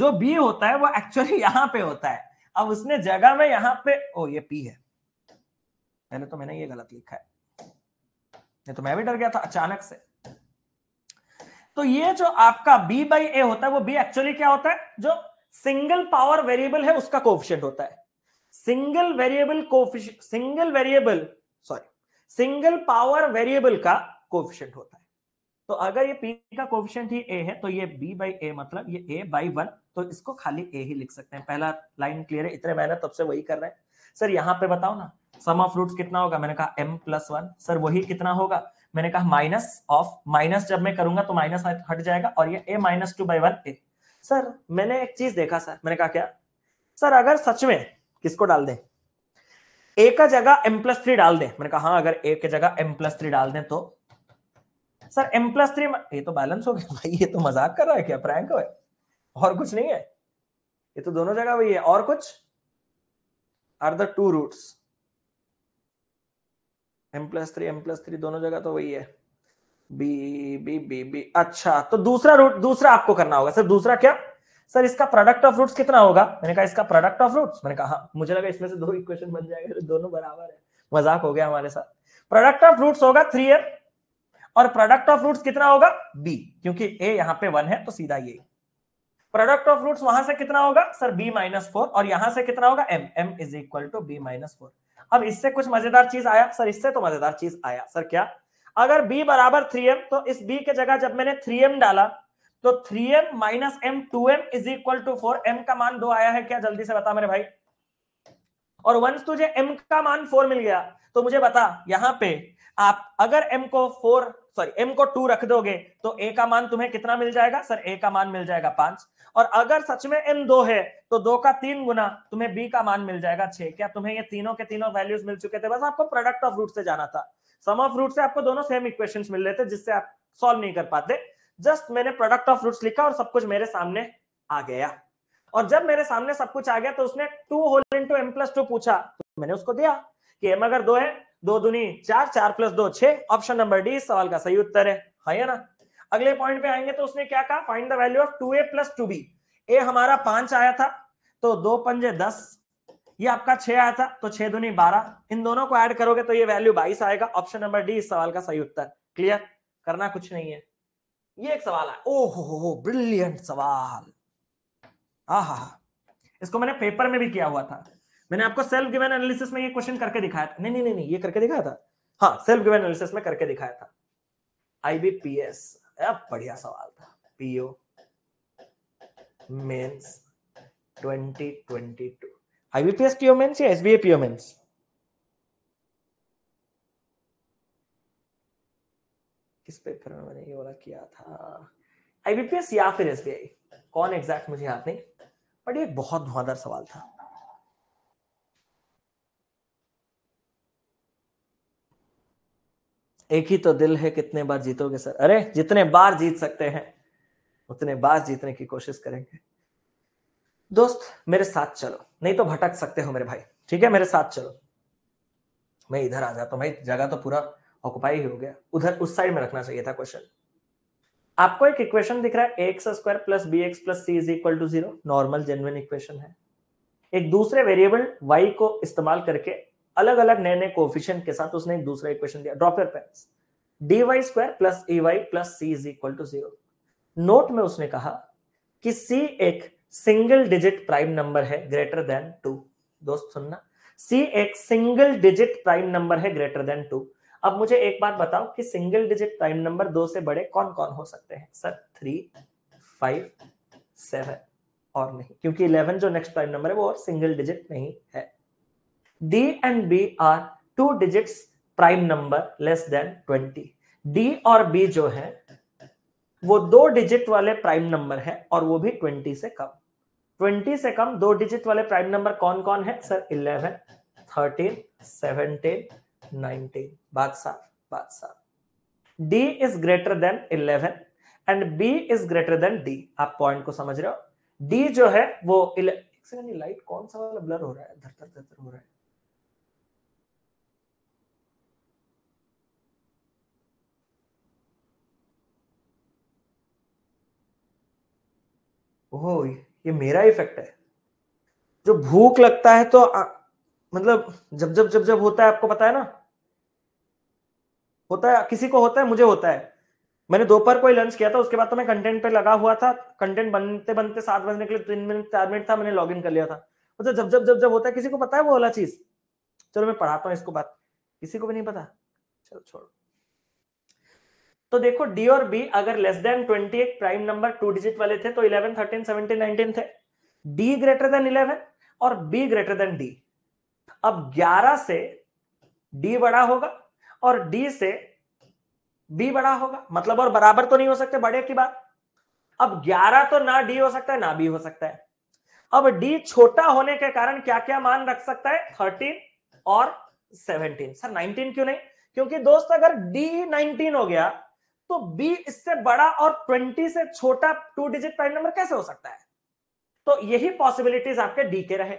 जो बी होता है वो एक्चुअली यहां पे होता है अब उसने जगह में यहां पे ओ ये पी है पहले तो मैंने ये गलत लिखा है तो मैं भी डर गया था अचानक से तो ये जो आपका b बाई ए होता है वो b एक्चुअली क्या होता है जो सिंगल पावर वेरिएबल है उसका कोफिशियंट होता है single variable coefficient single variable sorry single power variable का कोफिशियंट होता है तो अगर ये p का कोफिशियंट ही a है तो ये b बाई ए मतलब ये a बाई वन तो इसको खाली a ही लिख सकते हैं पहला लाइन क्लियर है इतने मेहनत तब से वही कर रहे हैं सर यहां पे बताओ ना सम ऑफ रूट्स कितना होगा मैंने कहा m प्लस वन सर वही कितना होगा मैंने कहा माइनस ऑफ माइनस जब मैं करूंगा तो माइनस हट जाएगा और ये A minus two by one A sir मैंने एक चीज देखा सर मैंने कहा क्या सर अगर सच में किसको डाल दें ए का जगह एम प्लस थ्री डाल दें मैंने कहा हाँ अगर ए के जगह एम प्लस थ्री डाल दें तो सर एम प्लस थ्री ये तो बैलेंस हो गया भाई ये तो मजाक कर रहा है क्या प्रैंक है और कुछ नहीं है ये तो दोनों जगह वही है और कुछ are the two roots M plus three M plus three दोनों जगह तो वही है बी बी बी बी अच्छा तो दूसरा रूट दूसरा आपको करना होगा सर दूसरा क्या सर इसका प्रोडक्ट ऑफ रूट्स कितना होगा मैंने कहा इसका प्रोडक्ट ऑफ रूट्स मैंने कहा हाँ, मुझे लगा इसमें से दो इक्वेशन बन जाएगा तो दोनों बराबर है मजाक हो गया हमारे साथ प्रोडक्ट ऑफ रूट्स होगा थ्री एम और प्रोडक्ट ऑफ रूट्स कितना होगा बी क्योंकि ए यहाँ पे वन है तो सीधा ये प्रोडक्ट ऑफ रूट्स वहां से कितना होगा सर बी माइनस फोर और यहां से कितना होगा M M is equal to B minus four अब इससे कुछ मजेदार चीज आया सर इससे तो मजेदार चीज आया सर क्या अगर b बराबर थ्री एम तो इस b के जगह जब मैंने थ्री एम डाला तो three M minus M two M is equal to four M का मान दो आया है क्या जल्दी से बता मेरे भाई और वंस तुझे m का मान फोर मिल गया तो मुझे बता यहां पे आप अगर m को फोर सॉरी m को टू रख दोगे तो a का मान तुम्हें कितना मिल जाएगा सर a का मान मिल जाएगा पांच और अगर सच में m दो है तो दो का तीन गुना तुम्हें b का मान मिल जाएगा छह क्या तुम्हें ये तीनों के तीनों वैल्यूज मिल चुके थे बस आपको प्रोडक्ट ऑफ रूट से जाना था सम ऑफ रूट से आपको दोनों सेम इक्वेशन मिल रहे थे जिससे आप सॉल्व नहीं कर पाते जस्ट मैंने प्रोडक्ट ऑफ रूट लिखा और सब कुछ मेरे सामने आ गया और जब मेरे सामने सब कुछ आ गया तो उसने two whole into M plus two पूछा तो मैंने उसको दिया कि एम अगर दो है दो दुनी चार चार प्लस दो छह ऑप्शन नंबर डी सवाल का सही उत्तर है हाँ ना अगले पॉइंट पे आएंगे तो उसने क्या कहा find the value of two A plus two B A हमारा पांच आया था तो दो पंजे दस ये आपका छह आया था तो छह दुनी बारह इन दोनों को ऐड करोगे तो ये वैल्यू बाईस आएगा ऑप्शन नंबर डी इस सवाल का सही उत्तर क्लियर करना कुछ नहीं है ये एक सवाल है ओहो ब्रिलियंट सवाल आहा इसको मैंने पेपर में भी किया हुआ था मैंने आपको सेल्फ गिवन एनालिसिस में ये क्वेश्चन करके दिखाया था नहीं नहीं नहीं ये करके दिखाया था हाँ सेल्फ गिवन एनालिसिस में करके दिखाया था आईबीपीएस बढ़िया सवाल था PO mains 2022 IBPS PO mains या एसबीए पीओ मेंस किस पेपर में मैंने ये वाला किया था आईबीपीएस या फिर एसबीआई कौन एग्जैक्ट मुझे याद नहीं बट ये बहुत धुआंधार सवाल था एक ही तो दिल है कितने बार जीतोगे सर अरे जितने बार जीत सकते हैं उतने बार जीतने की कोशिश करेंगे दोस्त मेरे साथ चलो नहीं तो भटक सकते हो मेरे भाई ठीक है मेरे साथ चलो मैं इधर आ जाता हूँ भाई जगह तो पूरा ऑक्युपाई ही हो गया उधर उस साइड में रखना चाहिए था क्वेश्चन आपको एक इक्वेशन दिख रहा है x square plus B x plus C is equal to zero normal genuine equation है एक दूसरे वेरिएबल वाई को इस्तेमाल करके अलग अलग नए नए कोफिशियंट के साथ उसने एक दूसरा इक्वेशन दिया drop your pens D Y square plus A Y plus C is equal to zero note में उसने कहा कि सी एक सिंगल डिजिट प्राइम नंबर है ग्रेटर देन टू दोस्त सुनना सी एक सिंगल डिजिट प्राइम नंबर है ग्रेटर देन टू अब मुझे एक बात बताओ कि सिंगल डिजिट प्राइम नंबर दो से बड़े कौन कौन हो सकते हैं सर थ्री फाइव सेवन और नहीं क्योंकि इलेवन जो नेक्स्ट प्राइम नंबर है वो और सिंगल डिजिट नहीं है D and B are two digits prime number less than 20 D और B जो है वो दो डिजिट वाले प्राइम नंबर है और वो भी 20 से कम 20 से कम दो डिजिट वाले प्राइम नंबर कौन कौन है सर 11, 13, 17, 19 बात साफ बात साफ D is greater than 11 and B is greater than D. आप पॉइंट को समझ रहे हो D जो है वो एक सेकंड लाइट कौन सा वाला ब्लर हो रहा है धर धर धर हो रहा है ओहो ये मेरा इफेक्ट है जो भूख लगता है तो आ, मतलब जब जब जब जब होता है आपको पता है ना होता है किसी को होता है मुझे होता है मैंने दोपहर को ही लंच किया था उसके बाद तो मैं कंटेंट पे लगा हुआ था कंटेंट बनते बनते सात बजने के लिए तीन मिनट चार मिनट था मैंने लॉग इन कर लिया था मतलब जब जब जब जब होता है किसी को पता है वो वाला चीज चलो मैं पढ़ाता हूँ इसको बात किसी को भी नहीं पता चलो छोड़ो तो देखो डी और बी अगर less than twenty eight prime number two digit वाले थे तो इलेवन थर्टीन सेवनटीन नाइनटीन थे डी ग्रेटर देन इलेवन और बी ग्रेटर देन डी अब ग्यारह से डी बड़ा होगा और डी से बी बड़ा होगा मतलब और बराबर तो नहीं हो सकते बड़े की बात अब 11 तो ना डी हो सकता है ना बी हो सकता है अब डी छोटा होने के कारण क्या क्या मान रख सकता है थर्टीन और सेवनटीन सर नाइनटीन क्यों नहीं क्योंकि दोस्त अगर डी नाइनटीन हो गया तो बी इससे बड़ा और ट्वेंटी से छोटा टू डिजिट प्राइम नंबर कैसे हो सकता है तो यही पॉसिबिलिटीज आपके डी के रहे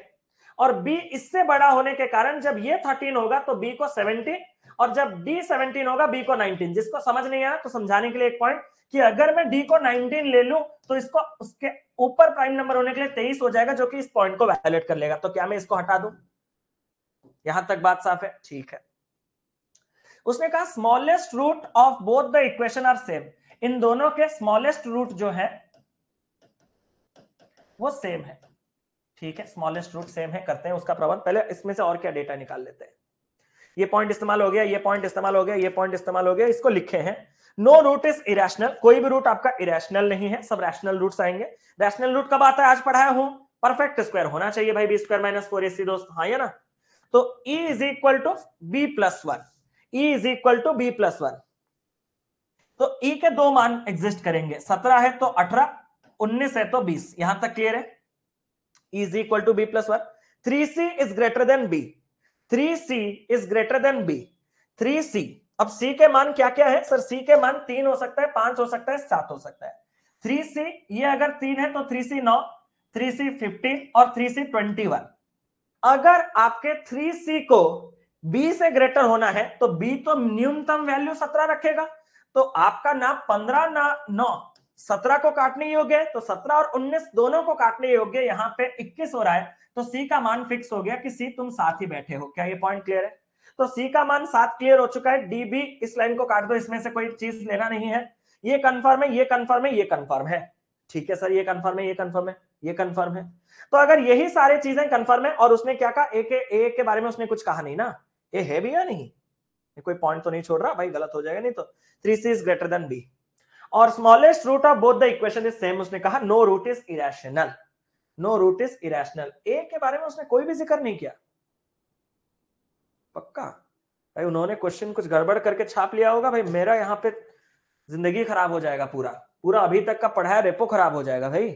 और बी इससे बड़ा होने के कारण जब ये थर्टीन होगा तो बी को सेवनटीन और जब डी सेवनटीन होगा बी को नाइनटीन जिसको समझ नहीं आया तो समझाने के लिए एक पॉइंट कि अगर मैं डी को नाइनटीन ले लू तो इसको उसके ऊपर प्राइम नंबर होने के लिए तेईस हो जाएगा जो कि इस पॉइंट को वैलिडेट कर लेगा तो क्या मैं इसको हटा दू यहां तक बात साफ है ठीक है उसने कहा smallest root of both the equation are same in दोनों के स्मॉलेस्ट रूट जो है वो सेम है ठीक है स्मॉलेस्ट रूट सेम है करते हैं उसका प्रबंध पहले इसमें से और क्या डेटा निकाल लेते हैं ये पॉइंट इस्तेमाल हो गया ये पॉइंट इस्तेमाल हो गया ये पॉइंट इस्तेमाल हो गया इसको लिखे हैं नो रूट इज इरेशनल कोई भी रूट आपका इरेशनल नहीं है सब रैशनल रूट आएंगे रैशनल रूट कब आता है आज पढ़ाया हूं परफेक्ट स्क्वायर होना चाहिए भाई B square minus four AC दोस्त हाँ ना तो E is equal to B plus one E is equal to B plus one तो ई e के दो मान एग्जिस्ट करेंगे सत्रह है तो अठारह उन्नीस है तो बीस यहां तक क्लियर है E is equal to B plus one three C is greater than B three C is greater than B three C अब सी के मान क्या क्या है सर सी के मान तीन हो सकता है पांच हो सकता है सात हो सकता है थ्री सी ये अगर तीन है तो थ्री सी नौ थ्री सी फिफ्टीन और थ्री सी ट्वेंटी वन अगर आपके थ्री सी को बी से ग्रेटर होना है तो बी तो न्यूनतम वैल्यू सत्रह रखेगा तो आपका ना पंद्रह ना नौ सत्रह को काटने योग्य तो सत्रह और उन्नीस दोनों को काटने योग्य यहाँ पे इक्कीस हो रहा है तो सी का मान फिक्स हो गया कि सी तुम साथ ही बैठे हो क्या ये पॉइंट क्लियर है तो सी का मान सात क्लियर हो चुका है डी बी इस लाइन को काट दो इसमें से कोई चीज लेना नहीं है ये कंफर्म है ये कंफर्म है ये कंफर्म है ठीक है सर ये कंफर्म है ये कंफर्म है ये कंफर्म है तो अगर यही सारी चीजें कंफर्म है और उसने क्या कहा ए के ए के बारे में उसने कुछ कहा नहीं ना ये है भी या नहीं कोई पॉइंट तो नहीं छोड़ रहा भाई गलत हो जाएगा नहीं तो three C is greater than B और smallest root of both the equation is same उसने कहा no root is irrational no root is irrational A के बारे में उसने कोई भी जिक्र नहीं किया पक्का भाई उन्होंने क्वेश्चन कुछ गड़बड़ करके छाप लिया होगा भाई मेरा यहाँ पे जिंदगी खराब हो जाएगा पूरा पूरा अभी तक का पढ़ाया रेपो खराब हो जाएगा भाई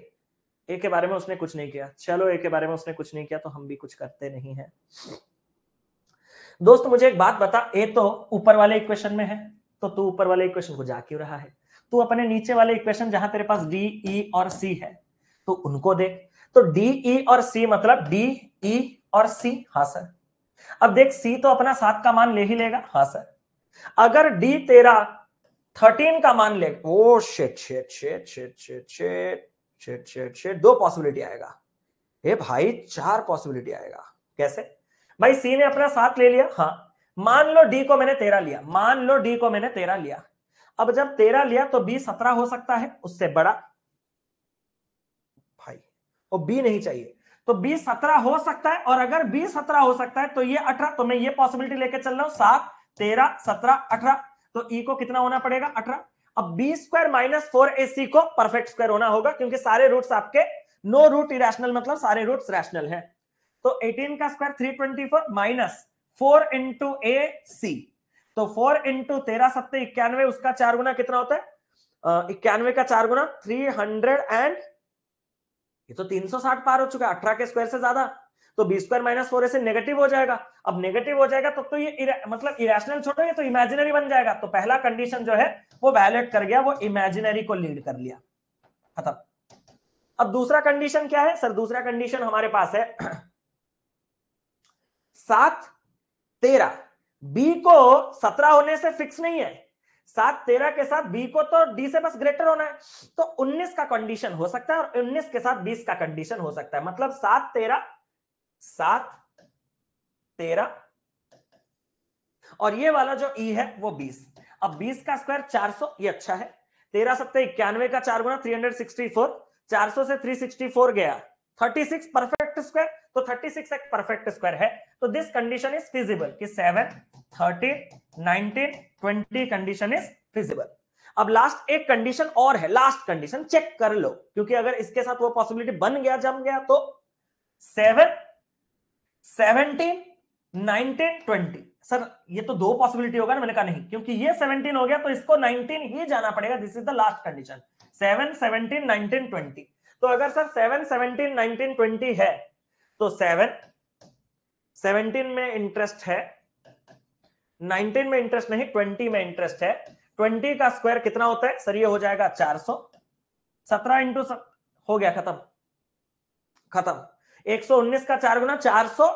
ए के बारे में उसने कुछ नहीं किया चलो ए के बारे में उसने कुछ नहीं किया तो हम भी कुछ करते नहीं है दोस्त मुझे एक बात बता ए तो ऊपर वाले इक्वेशन में है तो तू ऊपर वाले इक्वेशन को जा क्यों रहा है तू अपने नीचे वाले इक्वेशन जहां तेरे पास डी ई e और सी है तो उनको देख तो डी ई e और सी मतलब डी ई e और सी हाँ सर अब देख सी तो अपना सात का मान ले ही लेगा हाँ सर अगर डी तेरा थर्टीन का मान ले ओ शेट शेट शेट शेट शेट शेट शेट शेट शेट दो पॉसिबिलिटी आएगा हे भाई चार पॉसिबिलिटी आएगा कैसे भाई सी ने अपना सात ले लिया हाँ मान लो डी को मैंने तेरह लिया मान लो डी को मैंने तेरह लिया अब जब तेरह लिया तो बी सत्रह हो सकता है उससे बड़ा भाई और बी नहीं चाहिए तो बी सत्रह हो सकता है और अगर बी सत्रह हो सकता है तो ये अठारह तो मैं ये पॉसिबिलिटी लेकर चल रहा हूं सात तेरह सत्रह अठारह तो ई e को कितना होना पड़ेगा अठारह अब बी स्क्वायर माइनस फोर ए सी को परफेक्ट स्क्वायर होना होगा क्योंकि सारे रूट्स आपके नो रूट इरेशनल मतलब सारे रूट्स रैशनल हैं तो 18 का square 324 minus four into A C तो फोर इंटू तेरह सत्तर इक्यानवे उसका चार गुना कितना होता है इक्यानवे का चार गुना थ्री हंड्रेड एंड ये तो तीन सौ साठ पार हो चुका है अठारह के स्क्वायर से ज्यादा तो बी स्क्वायर माइनस फोर ऐसे नेगेटिव हो जाएगा अब नेगेटिव हो जाएगा तब तो, तो ये इरा, मतलब इरेशनल छोड़ो ये तो इमेजिनरी बन जाएगा तो पहला कंडीशन जो है वो वैलिड कर गया वो इमेजिनरी को लीड कर लिया खत्म अब दूसरा कंडीशन क्या है सर दूसरा कंडीशन हमारे पास है सात तेरह बी को सत्रह होने से फिक्स नहीं है सात तेरह के साथ बी को तो डी से बस ग्रेटर होना है तो उन्नीस का कंडीशन हो सकता है और उन्नीस के साथ बीस का कंडीशन हो सकता है मतलब सात तेरह सात तेरह और ये वाला जो ई e है वो बीस अब बीस का स्क्वायर चार सौ ये अच्छा है तेरह सत्तर इक्यानवे का चार गुना थ्री हंड्रेड सिक्सटी फोर चार सौ से थ्री सिक्सटी फोर गया थर्टी सिक्स परफेक्ट स्क्वायर तो 36 एक परफेक्ट स्क्वायर है तो दिस कंडीशन इज फिजिबल कि 7 13 19 20 कंडीशन इज फिजिबल अब लास्ट एक कंडीशन और है लास्ट कंडीशन चेक कर लो क्योंकि अगर इसके साथ वो पॉसिबिलिटी बन गया जम गया तो seven seventeen nineteen twenty sir ये तो दो पॉसिबिलिटी होगा ना मैंने कहा नहीं क्योंकि ये 17 हो गया तो इसको 19 ही जाना पड़ेगा this is the last condition 7 17 19 20 तो अगर सर 7 17 19 20 है तो सेवन सेवनटीन में इंटरेस्ट है नाइनटीन में इंटरेस्ट नहीं ट्वेंटी में इंटरेस्ट है ट्वेंटी का स्क्वायर कितना होता है सर ये हो जाएगा चार सौ सत्रह इंटू हो गया खत्म खत्म एक सौ उन्नीस का चार गुना चार सौ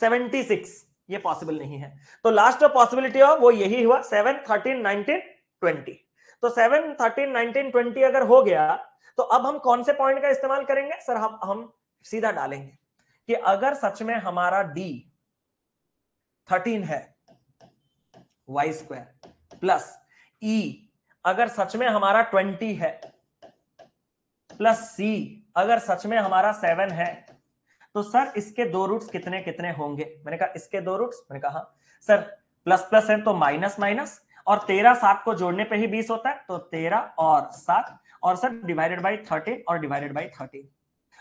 सेवेंटी सिक्स ये पॉसिबल नहीं है तो लास्ट पॉसिबिलिटी हो वो यही हुआ सेवन थर्टीन नाइनटीन ट्वेंटी तो सेवन थर्टीन नाइनटीन ट्वेंटी अगर हो गया तो अब हम कौन से पॉइंट का इस्तेमाल करेंगे सर हम हम सीधा डालेंगे कि अगर सच में हमारा डी थर्टीन है वाई स्क्वायर प्लस ई अगर सच में हमारा ट्वेंटी है प्लस सी अगर सच में हमारा सेवन है तो सर इसके दो रूट्स कितने कितने होंगे मैंने कहा इसके दो रूट्स मैंने कहा सर प्लस प्लस है तो माइनस माइनस और तेरह सात को जोड़ने पे ही बीस होता है तो तेरह और सात और सर डिवाइडेड बाई थर्टीन और डिवाइडेड बाई थर्टीन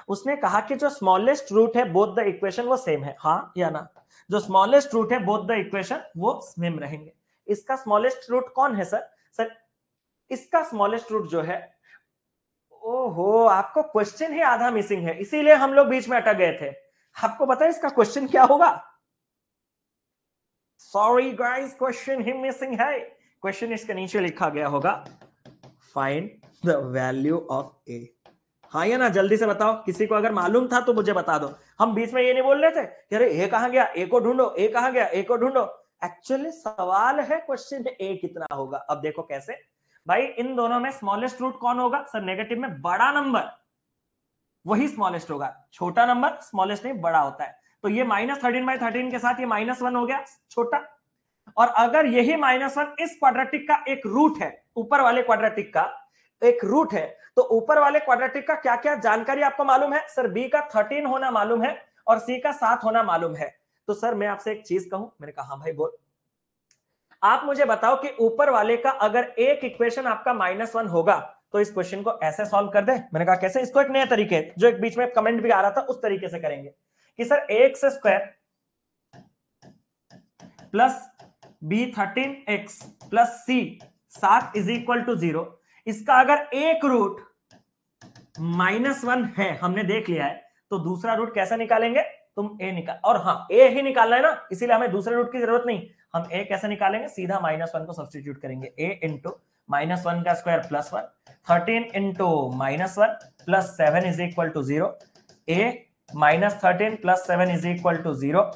उसने कहा कि जो स्मॉलेस्ट रूट है बोथ द इक्वेशन वो सेम है हाँ या ना जो स्मॉलेस्ट रूट है बोथ द इक्वेशन वो सेम रहेंगे इसका स्मॉलेस्ट रूट कौन है सर सर इसका स्मॉलेस्ट रूट जो है ओहो आपको क्वेश्चन ही आधा मिसिंग है इसीलिए हम लोग बीच में अटक गए थे आपको पता है इसका क्वेश्चन क्या होगा सॉरी गाइस क्वेश्चन ही मिसिंग है क्वेश्चन इसके नीचे लिखा गया होगा find the value of A हाँ या ना जल्दी से बताओ किसी को अगर मालूम था तो मुझे बता दो हम बीच में ये नहीं बोल रहे थे कि अरे ये कहा गया ए को ढूंढो ए कहा गया ए को ढूंढो एक्चुअली सवाल है क्वेश्चन ए कितना होगा अब देखो कैसे भाई इन दोनों में स्मॉलेस्ट रूट कौन होगा सर नेगेटिव में बड़ा नंबर वही स्मॉलेस्ट होगा छोटा नंबर स्मॉलेस्ट नहीं बड़ा होता है तो ये माइनस थर्टीन बाई थर्टीन के साथ ये माइनस वन हो गया छोटा और अगर यही माइनस वन इस क्वाड्रेटिक का एक रूट है ऊपर वाले क्वाड्रेटिक का एक रूट है तो ऊपर वाले क्वाड्रेटिक का क्या क्या जानकारी आपको मालूम है सर बी का थर्टीन होना मालूम है और सी का सात होना मालूम है तो सर मैं आपसे एक चीज कहूं मैंने कहा हाँ भाई बोल आप मुझे बताओ कि ऊपर वाले का अगर एक इक्वेशन आपका माइनस वन होगा तो इस क्वेश्चन को ऐसे सॉल्व कर दे मैंने कहा कैसे इसको एक नए तरीके जो एक बीच में कमेंट भी आ रहा था उस तरीके से करेंगे कि सर एक x square plus B thirteen x plus C सात इज इक्वल टू जीरो इसका अगर एक रूट माइनस वन है हमने देख लिया है तो दूसरा रूट कैसा निकालेंगे तुम ए निकाल और हाँ ए ही निकालना है ना इसीलिए हमें दूसरे रूट की जरूरत नहीं हम ए कैसे निकालेंगे सीधा माइनस वन को सब्सटीट्यूट करेंगे ए इंटू माइनस वन का square plus one thirteen into minus one plus seven is equal to zero A minus thirteen plus seven is equal to zero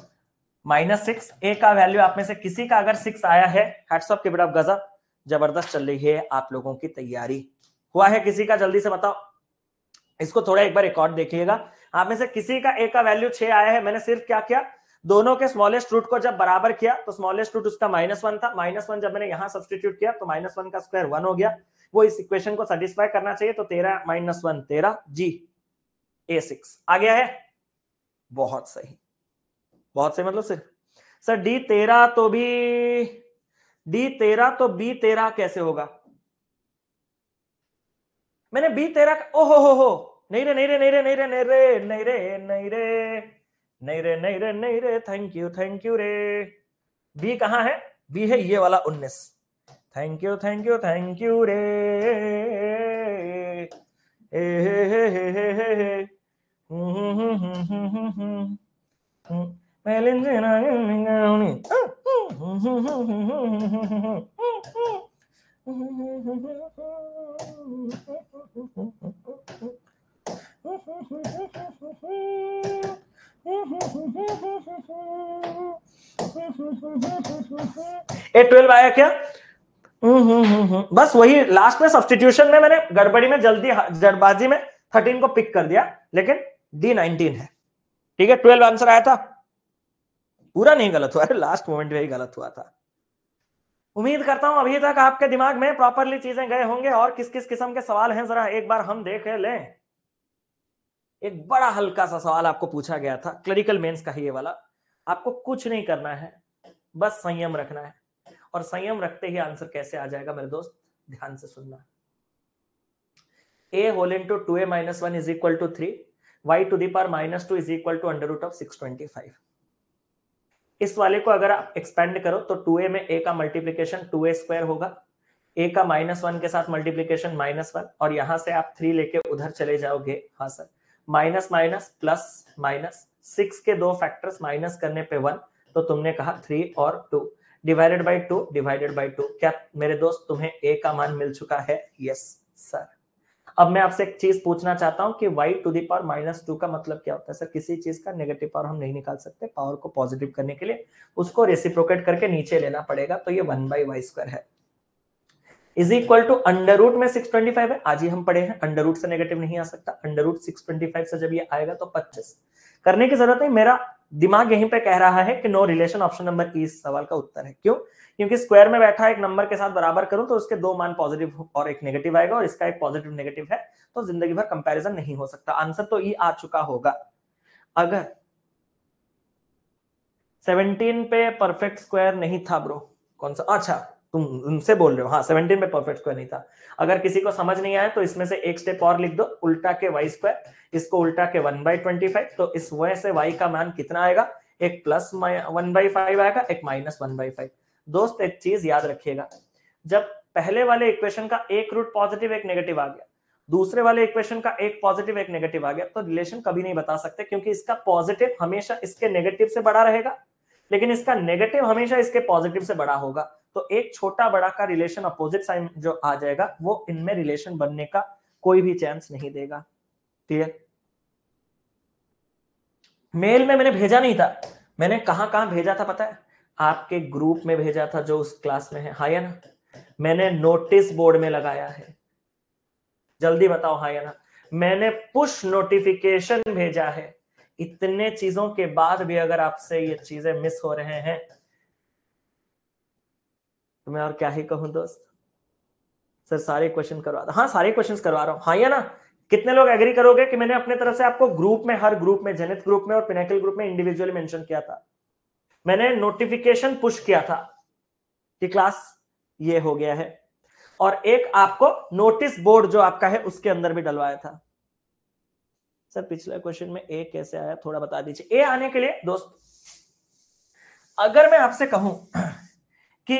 minus six A का value आप में से किसी का अगर six आया है हेड्स ऑफ की बेटा गजब जबरदस्त चल रही है आप लोगों की तैयारी हुआ है किसी का जल्दी से बताओ इसको थोड़ा एक बार रिकॉर्ड देखिएगा आप में से किसी का एक का वैल्यू छह आया है मैंने सिर्फ क्या किया दोनों के स्मॉलेस्ट रूट को जब बराबर किया तो स्मॉलेस्ट रूट उसका माइनस वन था माइनस वन जब मैंने यहां सब्सटीट्यूट किया तो माइनस वन का स्क्वायर वन हो गया वो इस इक्वेशन को सेटिस्फाई करना चाहिए तो तेरह माइनस वन तेरह जी ए सिक्स आ गया है बहुत सही बहुत सही मतलब सिर्फ सर डी तेरह तो भी डी तेरह तो बी तेरह कैसे होगा मैंने बी तेरह ओ हो हो हो नहीं रे नहीं रे नहीं रे नहीं रे नहीं रे नहीं रे नहीं रे नहीं रे नहीं रे नहीं रे थैंक यू थैंक यू रे बी कहा है बी है ये वाला उन्नीस thank you thank you thank you रे हम्म ए ट्वेल्व आया क्या बस वही लास्ट में सब्सटीट्यूशन में मैंने गड़बड़ी में जल्दी जड़बाजी में थर्टीन को पिक कर दिया लेकिन डी नाइनटीन है ठीक है ट्वेल्व आंसर आया था पूरा नहीं गलत हुआ लास्ट मोमेंट में ही गलत हुआ था उम्मीद करता हूं अभी तक आपके दिमाग में प्रॉपरली चीजें गए होंगे और किस किस किस्म के सवाल हैं जरा एक बार हम देख लें एक बड़ा हल्का सा सवाल आपको पूछा गया था क्लरिकल मेंस का ही ये वाला आपको कुछ नहीं करना है बस संयम रखना है और संयम रखते ही आंसर कैसे आ जाएगा मेरे दोस्त ध्यान से सुनना A whole into two A minus one is equal to three Y to the power minus two is equal to under root of six twenty five इस वाले को अगर आप एक्सपेंड करो तो टू ए में ए का मल्टीप्लीकेशन टू ए स्क्वायर होगा ए का माइनस वन के साथ मल्टीप्लीकेशन माइनस वन और यहां से आप थ्री लेके उधर चले जाओगे हाँ sir minus minus plus minus six के दो फैक्टर्स माइनस करने पे वन तो तुमने कहा थ्री और two divided by two divided by two क्या मेरे दोस्त तुम्हें ए का मान मिल चुका है यस सर अब मैं आपसे एक चीज पूछना चाहता हूँ कि Y to the power minus two का मतलब क्या होता है सर किसी चीज का नेगेटिव पावर हम नहीं निकाल सकते पावर को पॉजिटिव करने के लिए उसको रेसिप्रोकेट करके नीचे लेना पड़ेगा तो ये वन बाई वाई स्क्वायर है is equal to under root में 625 है आज ही हम पढ़े हैं अंडर रूट से नेगेटिव नहीं आ सकता अंडर रूट 625 से जब ये आएगा तो 25 करने की जरूरत नहीं मेरा दिमाग यहीं पे कह रहा है कि no relation option number E इस सवाल का उत्तर है क्यों क्योंकि स्क्वायर में बैठा एक नंबर के साथ बराबर करूं तो उसके दो मान पॉजिटिव और एक नेगेटिव आएगा और इसका एक पॉजिटिव नेगेटिव है तो जिंदगी भर कंपैरिजन नहीं हो सकता आंसर तो ई e आ चुका होगा अगर 17 पे परफेक्ट स्क्वायर नहीं था ब्रो कौन सा अच्छा तुम उनसे बोल रहे हो हाँ सेवनटीन में परफेक्ट स्क्वायर नहीं था अगर किसी को समझ नहीं आया तो इसमें से एक स्टेप और लिख दो उल्टा के वाई स्क्वायर इसको उल्टा के वन बाई ट्वेंटी फाइव तो इस वह से वाई का मान कितना आएगा एक प्लस वन बाई फाइव आएगा एक माइनस वन बाई फाइव दोस्त एक चीज याद रखिएगा जब पहले वाले इक्वेशन का एक रूट पॉजिटिव एक नेगेटिव आ गया दूसरे वाले इक्वेशन का एक पॉजिटिव एक नेगेटिव आ गया तो रिलेशन कभी नहीं बता सकते क्योंकि इसका पॉजिटिव हमेशा इसके नेगेटिव से बड़ा रहेगा लेकिन इसका नेगेटिव हमेशा इसके पॉजिटिव से बड़ा होगा तो एक छोटा बड़ा का रिलेशन अपोजिट साइन जो आ जाएगा वो इनमें रिलेशन बनने का कोई भी चांस नहीं देगा क्लियर मेल में मैंने भेजा नहीं था मैंने कहां कहां भेजा था पता है आपके ग्रुप में भेजा था जो उस क्लास में है हाँ ना मैंने नोटिस बोर्ड में लगाया है जल्दी बताओ हाँ ना मैंने पुश नोटिफिकेशन भेजा है इतने चीजों के बाद भी अगर आपसे ये चीजें मिस हो रहे हैं तो मैं और क्या ही कहूं दोस्त सर सारे क्वेश्चन करवा हाँ सारे क्वेश्चन करवा रहा हूँ हाँ या ना कितने लोग एग्री करोगे कि मैंने अपने तरफ से आपको ग्रुप में हर ग्रुप में जनित ग्रुप में और पिनेकल ग्रुप में इंडिविजुअल मेंशन किया था मैंने नोटिफिकेशन पुश किया था कि क्लास ये हो गया है और एक आपको नोटिस बोर्ड जो आपका है उसके अंदर भी डलवाया था सर पिछले क्वेश्चन में ए कैसे आया थोड़ा बता दीजिए ए आने के लिए दोस्त अगर मैं आपसे कहूं कि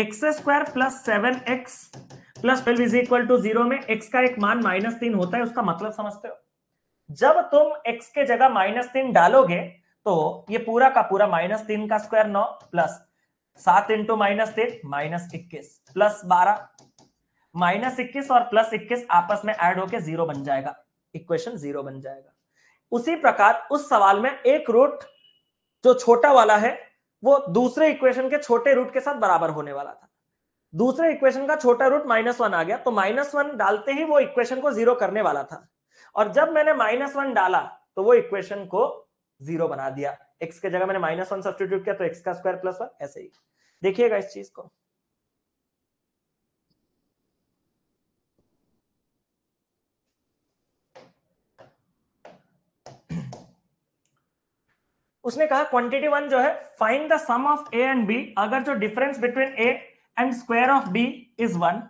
x square plus seven x plus twelve is equal to zero में एक्स का एक मान माइनस तीन होता है उसका मतलब समझते हो जब तुम एक्स के जगह माइनस तीन डालोगे तो ये पूरा का पूरा माइनस तीन का स्क्वायर नौ प्लस सात इंटू माइनस तीन माइनस इक्कीस प्लस बारह माइनस इक्कीस और प्लस इक्कीस आपस में एड होके जीरो बन जाएगा इक्वेशन जीरो बन जाएगा उसी प्रकार उस सवाल में एक रूट जो छोटा वाला है वो दूसरे इक्वेशन के छोटे रूट के साथ बराबर होने वाला था दूसरे इक्वेशन का छोटा रूट माइनस वन आ गया तो माइनस वन डालते ही वो इक्वेशन को जीरो करने वाला था और जब मैंने माइनस वन डाला तो वो इक्वेशन को जीरो बना दिया एक्स के जगह मैंने माइनस वन सब्सटीट्यूट किया तो एक्स का स्क्वायर प्लस वन ऐसे ही देखिएगा इस चीज को उसने कहा क्वांटिटी वन जो है find the sum of A and B अगर जो difference between A and square of B is one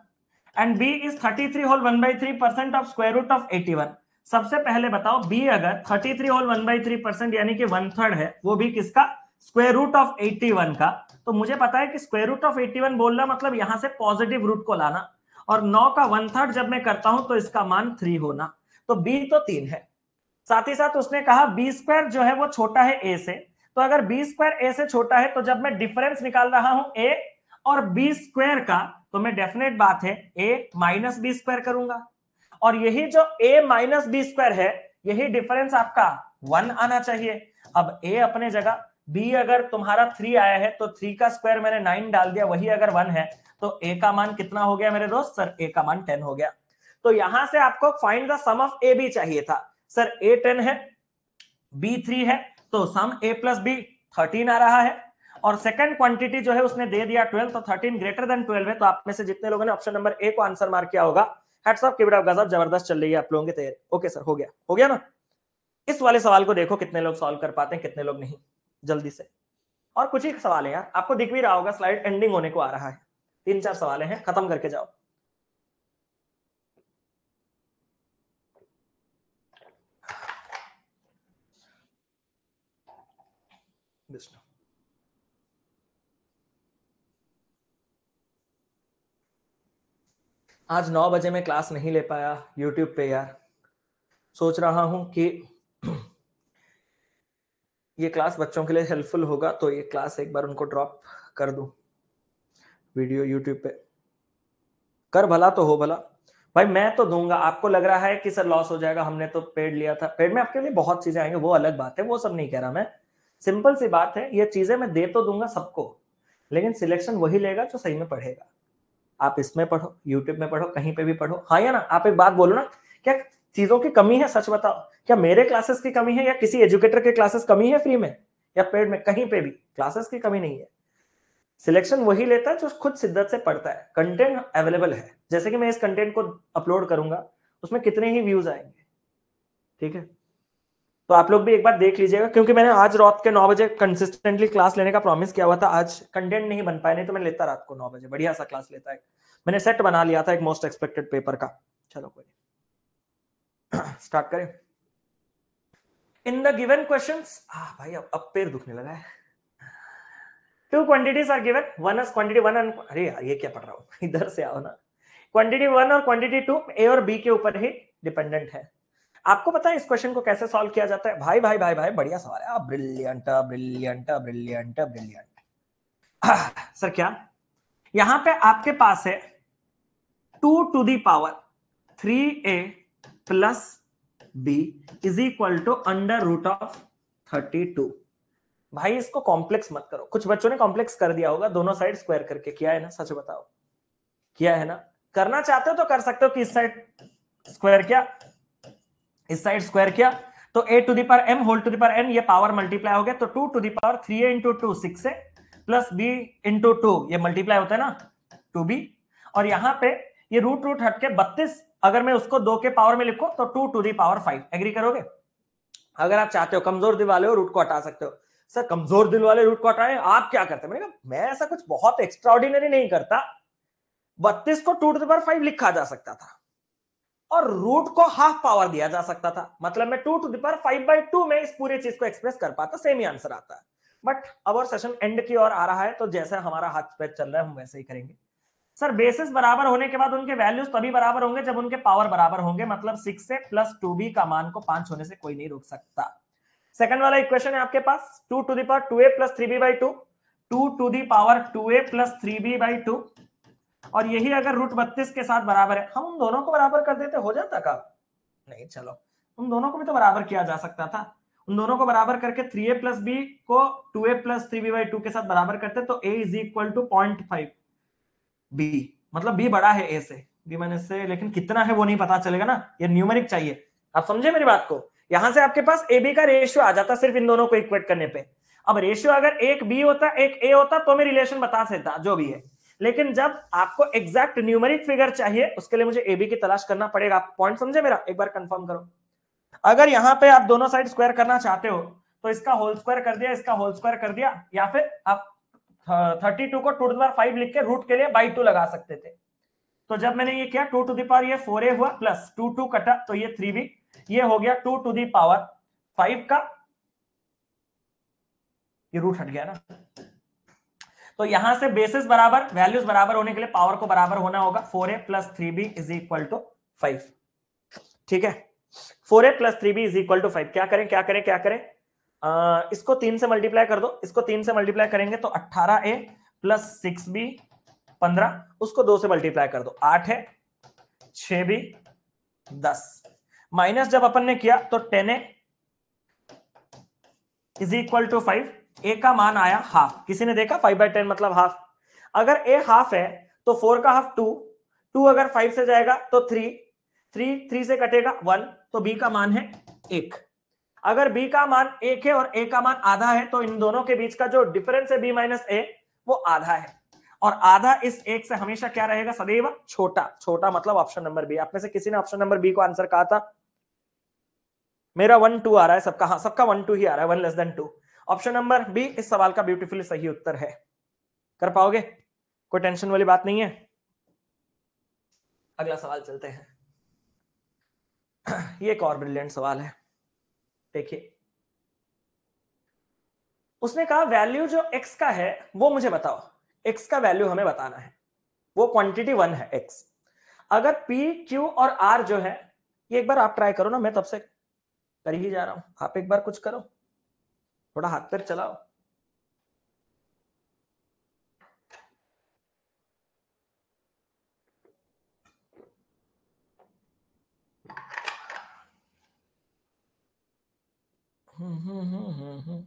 and B is thirty three whole one by three percent of square root of eighty one सबसे पहले बताओ B अगर thirty three whole one by three percent यानी कि one third है वो भी किसका square root of eighty one का तो मुझे पता है कि square root of eighty one बोलना मतलब यहां से पॉजिटिव रूट को लाना और नौ का वन थर्ड जब मैं करता हूं तो इसका मान थ्री होना तो बी तो तीन है साथ ही साथ उसने कहा बी स्क्वायर जो है वो छोटा है ए से तो अगर बी स्क्वायर ए से छोटा है तो जब मैं डिफरेंस निकाल रहा हूं ए और बी स्क्वायर का तो मैं डेफिनेट बात है ए माइनस बी स्क्वायर करूंगा और यही जो ए माइनस बी स्क्वायर है यही डिफरेंस आपका वन आना चाहिए अब ए अपने जगह बी अगर तुम्हारा थ्री आया है तो थ्री का स्क्वायर मैंने नाइन डाल दिया वही अगर वन है तो ए का मान कितना हो गया मेरे दोस्त सर ए का मान टेन हो गया तो यहां से आपको find the sum of A B चाहिए था सर ए टेन है बी थ्री है तो sum A plus B thirteen आ रहा है और सेकंड क्वांटिटी जो है उसने दे दिया ट्वेल्व तो थर्टीन ग्रेटर देन ट्वेल्व है तो आप में से जितने लोगों ने ऑप्शन नंबर ए को आंसर मार किया होगा हेड्सअप गजब जबरदस्त चल रही है आप लोगों की तैयारी ओके सर हो गया हो गया ना इस वाले सवाल को देखो कितने लोग सॉल्व कर पाते हैं कितने लोग नहीं जल्दी से और कुछ ही सवाल है यार आपको दिख भी रहा होगा स्लाइड एंडिंग होने को आ रहा है तीन चार सवाल हैं खत्म करके जाओ आज नौ बजे मैं क्लास नहीं ले पाया यूट्यूब पे यार सोच रहा हूँ कि ये क्लास बच्चों के लिए हेल्पफुल होगा तो ये क्लास एक बार उनको ड्रॉप कर दू वीडियो यूट्यूब पे कर भला तो हो भला भाई मैं तो दूंगा आपको लग रहा है कि सर लॉस हो जाएगा हमने तो पेड लिया था पेड में आपके लिए बहुत चीजें आएंगी वो अलग बात है वो सब नहीं कह रहा मैं सिंपल सी बात है ये चीजें मैं दे तो दूंगा सबको लेकिन सिलेक्शन वही लेगा जो सही में पढ़ेगा आप इसमें पढ़ो यूट्यूब में पढ़ो कहीं पे भी पढ़ो हाँ या ना आप एक बात बोलो ना क्या चीजों की कमी है सच बताओ क्या मेरे क्लासेस की कमी है या किसी एजुकेटर के क्लासेस कमी है फ्री में या पेड में कहीं पे भी क्लासेस की कमी नहीं है सिलेक्शन वही लेता है जो खुद शिद्दत से पढ़ता है कंटेंट अवेलेबल है जैसे कि मैं इस कंटेंट को अपलोड करूंगा उसमें कितने ही व्यूज आएंगे ठीक है तो आप लोग भी एक बार देख लीजिएगा क्योंकि मैंने आज रात के नौ बजे कंसिस्टेंटली क्लास लेने का प्रॉमिस किया हुआ था आज कंटेंट नहीं बन पाया नहीं तो मैं लेता रात को नौ बजे बढ़िया सा क्लास लेता है मैंने सेट बना लिया था एक मोस्ट एक्सपेक्टेड पेपर का चलो कोई नहीं स्टार्ट करें इन द गिवन क्वेश्चन भाई अब अब पेड़ दुखने लगा है two quantities are given one as quantity one and अरे यार ये क्या पढ़ रहा हूँ इधर से आओ ना क्वांटिटी वन और क्वांटिटी टू ए और बी के ऊपर ही डिपेंडेंट है आपको पता है इस क्वेश्चन को कैसे सॉल्व किया जाता है भाई भाई भाई भाई बढ़िया सवाल है brilliant brilliant brilliant brilliant sir क्या यहां पे आपके पास है two to the power three A plus B is equal to under root of thirty two भाई इसको कॉम्प्लेक्स मत करो कुछ बच्चों ने कॉम्प्लेक्स कर दिया होगा दोनों साइड स्क्वायर करके किया है ना सच बताओ किया है ना करना चाहते हो तो कर सकते हो कि इस साइड स्क्वायर किया इस साइड स्क्वायर किया तो A to the power M whole to the power N ये पावर मल्टीप्लाई हो गया तो two to the power three A into two six A plus B into two ये मल्टीप्लाई होता है ना टू बी और यहां पे ये रूट रूट हटके बत्तीस अगर मैं उसको दो के पावर में लिखो तो two to the power five agree करोगे अगर आप चाहते हो कमजोर दिल वाले हो रूट को हटा सकते हो सर कमजोर दिल वाले रूट को हटाए आप क्या करते मैंने कहा मैं ऐसा कुछ बहुत एक्स्ट्रा नहीं करता बत्तीस को two to the power five लिखा जा सकता था और रूट को हाफ पावर दिया जा सकता था मतलब मैं two to the power five by two में इस पूरी चीज को एक्सप्रेस कर पाता सेम ही आंसर आता है बट अब और सेशन एंड की ओर आ रहा है तो जैसा हमारा हाथ पैर चल रहा है हम वैसे ही करेंगे सर बेसिस बराबर होने के बाद उनके वैल्यूज तभी बराबर होंगे जब उनके पावर बराबर होंगे मतलब सिक्स से प्लस टू बी का मान को पांच होने से कोई नहीं रोक सकता सेकंड वाला इक्वेशन है आपके पास two to the power two A plus three B by two two to the power two A plus three B by two और यही अगर रूट बत्तीस के साथ बराबर है हम उन दोनों को बराबर कर देते हो जाता का नहीं चलो उन दोनों को भी तो बराबर किया जा सकता था उन दोनों को बराबर करके थ्री ए प्लस बी को two A plus three B by two के साथ बराबर करते तो A is equal to point five B मतलब बी बड़ा है ए से बी मैंने से लेकिन कितना है वो नहीं पता चलेगा ना ये न्यूमेरिक चाहिए आप समझे मेरी बात को यहां से आपके पास ए बी का रेशियो आ जाता सिर्फ इन दोनों को इक्वेट करने पे अब रेशियो अगर एक बी होता एक ए होता तो मैं रिलेशन बता सकता जो भी है लेकिन जब आपको एग्जैक्ट न्यूमेरिक फिगर चाहिए उसके लिए मुझे एबी की तलाश करना पड़ेगा आप पॉइंट समझे मेरा एक बार कंफर्म करो अगर यहां पे आप दोनों साइड स्क्वायर करना चाहते हो तो इसका होल स्क्वायर कर दिया इसका होल स्क्वायर कर दिया या फिर आप थर्टी टू को टू टू दार फाइव लिख के रूट के लिए बाई टू लगा सकते थे तो जब मैंने ये किया टू टू दावर ये फोर ए हुआ प्लस टू टू कटा तो ये थ्री बी ये हो गया टू टू दावर फाइव का ये रूट हट गया ना तो यहां से बेसिस बराबर वैल्यूज बराबर होने के लिए पावर को बराबर होना होगा four A plus three B is equal to five ठीक है four A plus three B is equal to five क्या करें क्या करें क्या करें आ, इसको तीन से मल्टीप्लाई कर दो इसको तीन से मल्टीप्लाई करेंगे तो अट्ठारह ए प्लस सिक्स बी पंद्रह उसको दो से मल्टीप्लाई कर दो आठ है छ बी दस माइनस जब अपन ने किया तो ten A is equal to five A का मान आया हाफ किसी ने देखा फाइव बाई टेन मतलब हाफ अगर ए हाफ है तो फोर का हाफ टू टू अगर फाइव से जाएगा तो थ्री थ्री थ्री से कटेगा वन तो बी का मान है एक अगर बी का मान एक है और ए का मान आधा है तो इन दोनों के बीच का जो डिफरेंस है बी माइनस ए वो आधा है और आधा इस एक से हमेशा क्या रहेगा सदैव छोटा छोटा मतलब ऑप्शन नंबर बी आप में से किसी ने ऑप्शन नंबर बी को आंसर कहा था मेरा वन टू आ रहा है सबका हाँ सबका वन टू ही आ रहा है one less than two option number B इस सवाल का ब्यूटीफुल सही उत्तर है कर पाओगे कोई टेंशन वाली बात नहीं है अगला सवाल चलते हैं ये एक और ब्रिलियंट सवाल है देखिए उसने कहा वैल्यू जो एक्स का है वो मुझे बताओ एक्स का वैल्यू हमें बताना है वो क्वांटिटी वन है एक्स अगर पी क्यू और आर जो है ये एक बार आप ट्राई करो ना मैं तब से कर ही जा रहा हूं आप एक बार कुछ करो थोड़ा हाथ पैर चलाओ हम्म, हम्म, हम्म,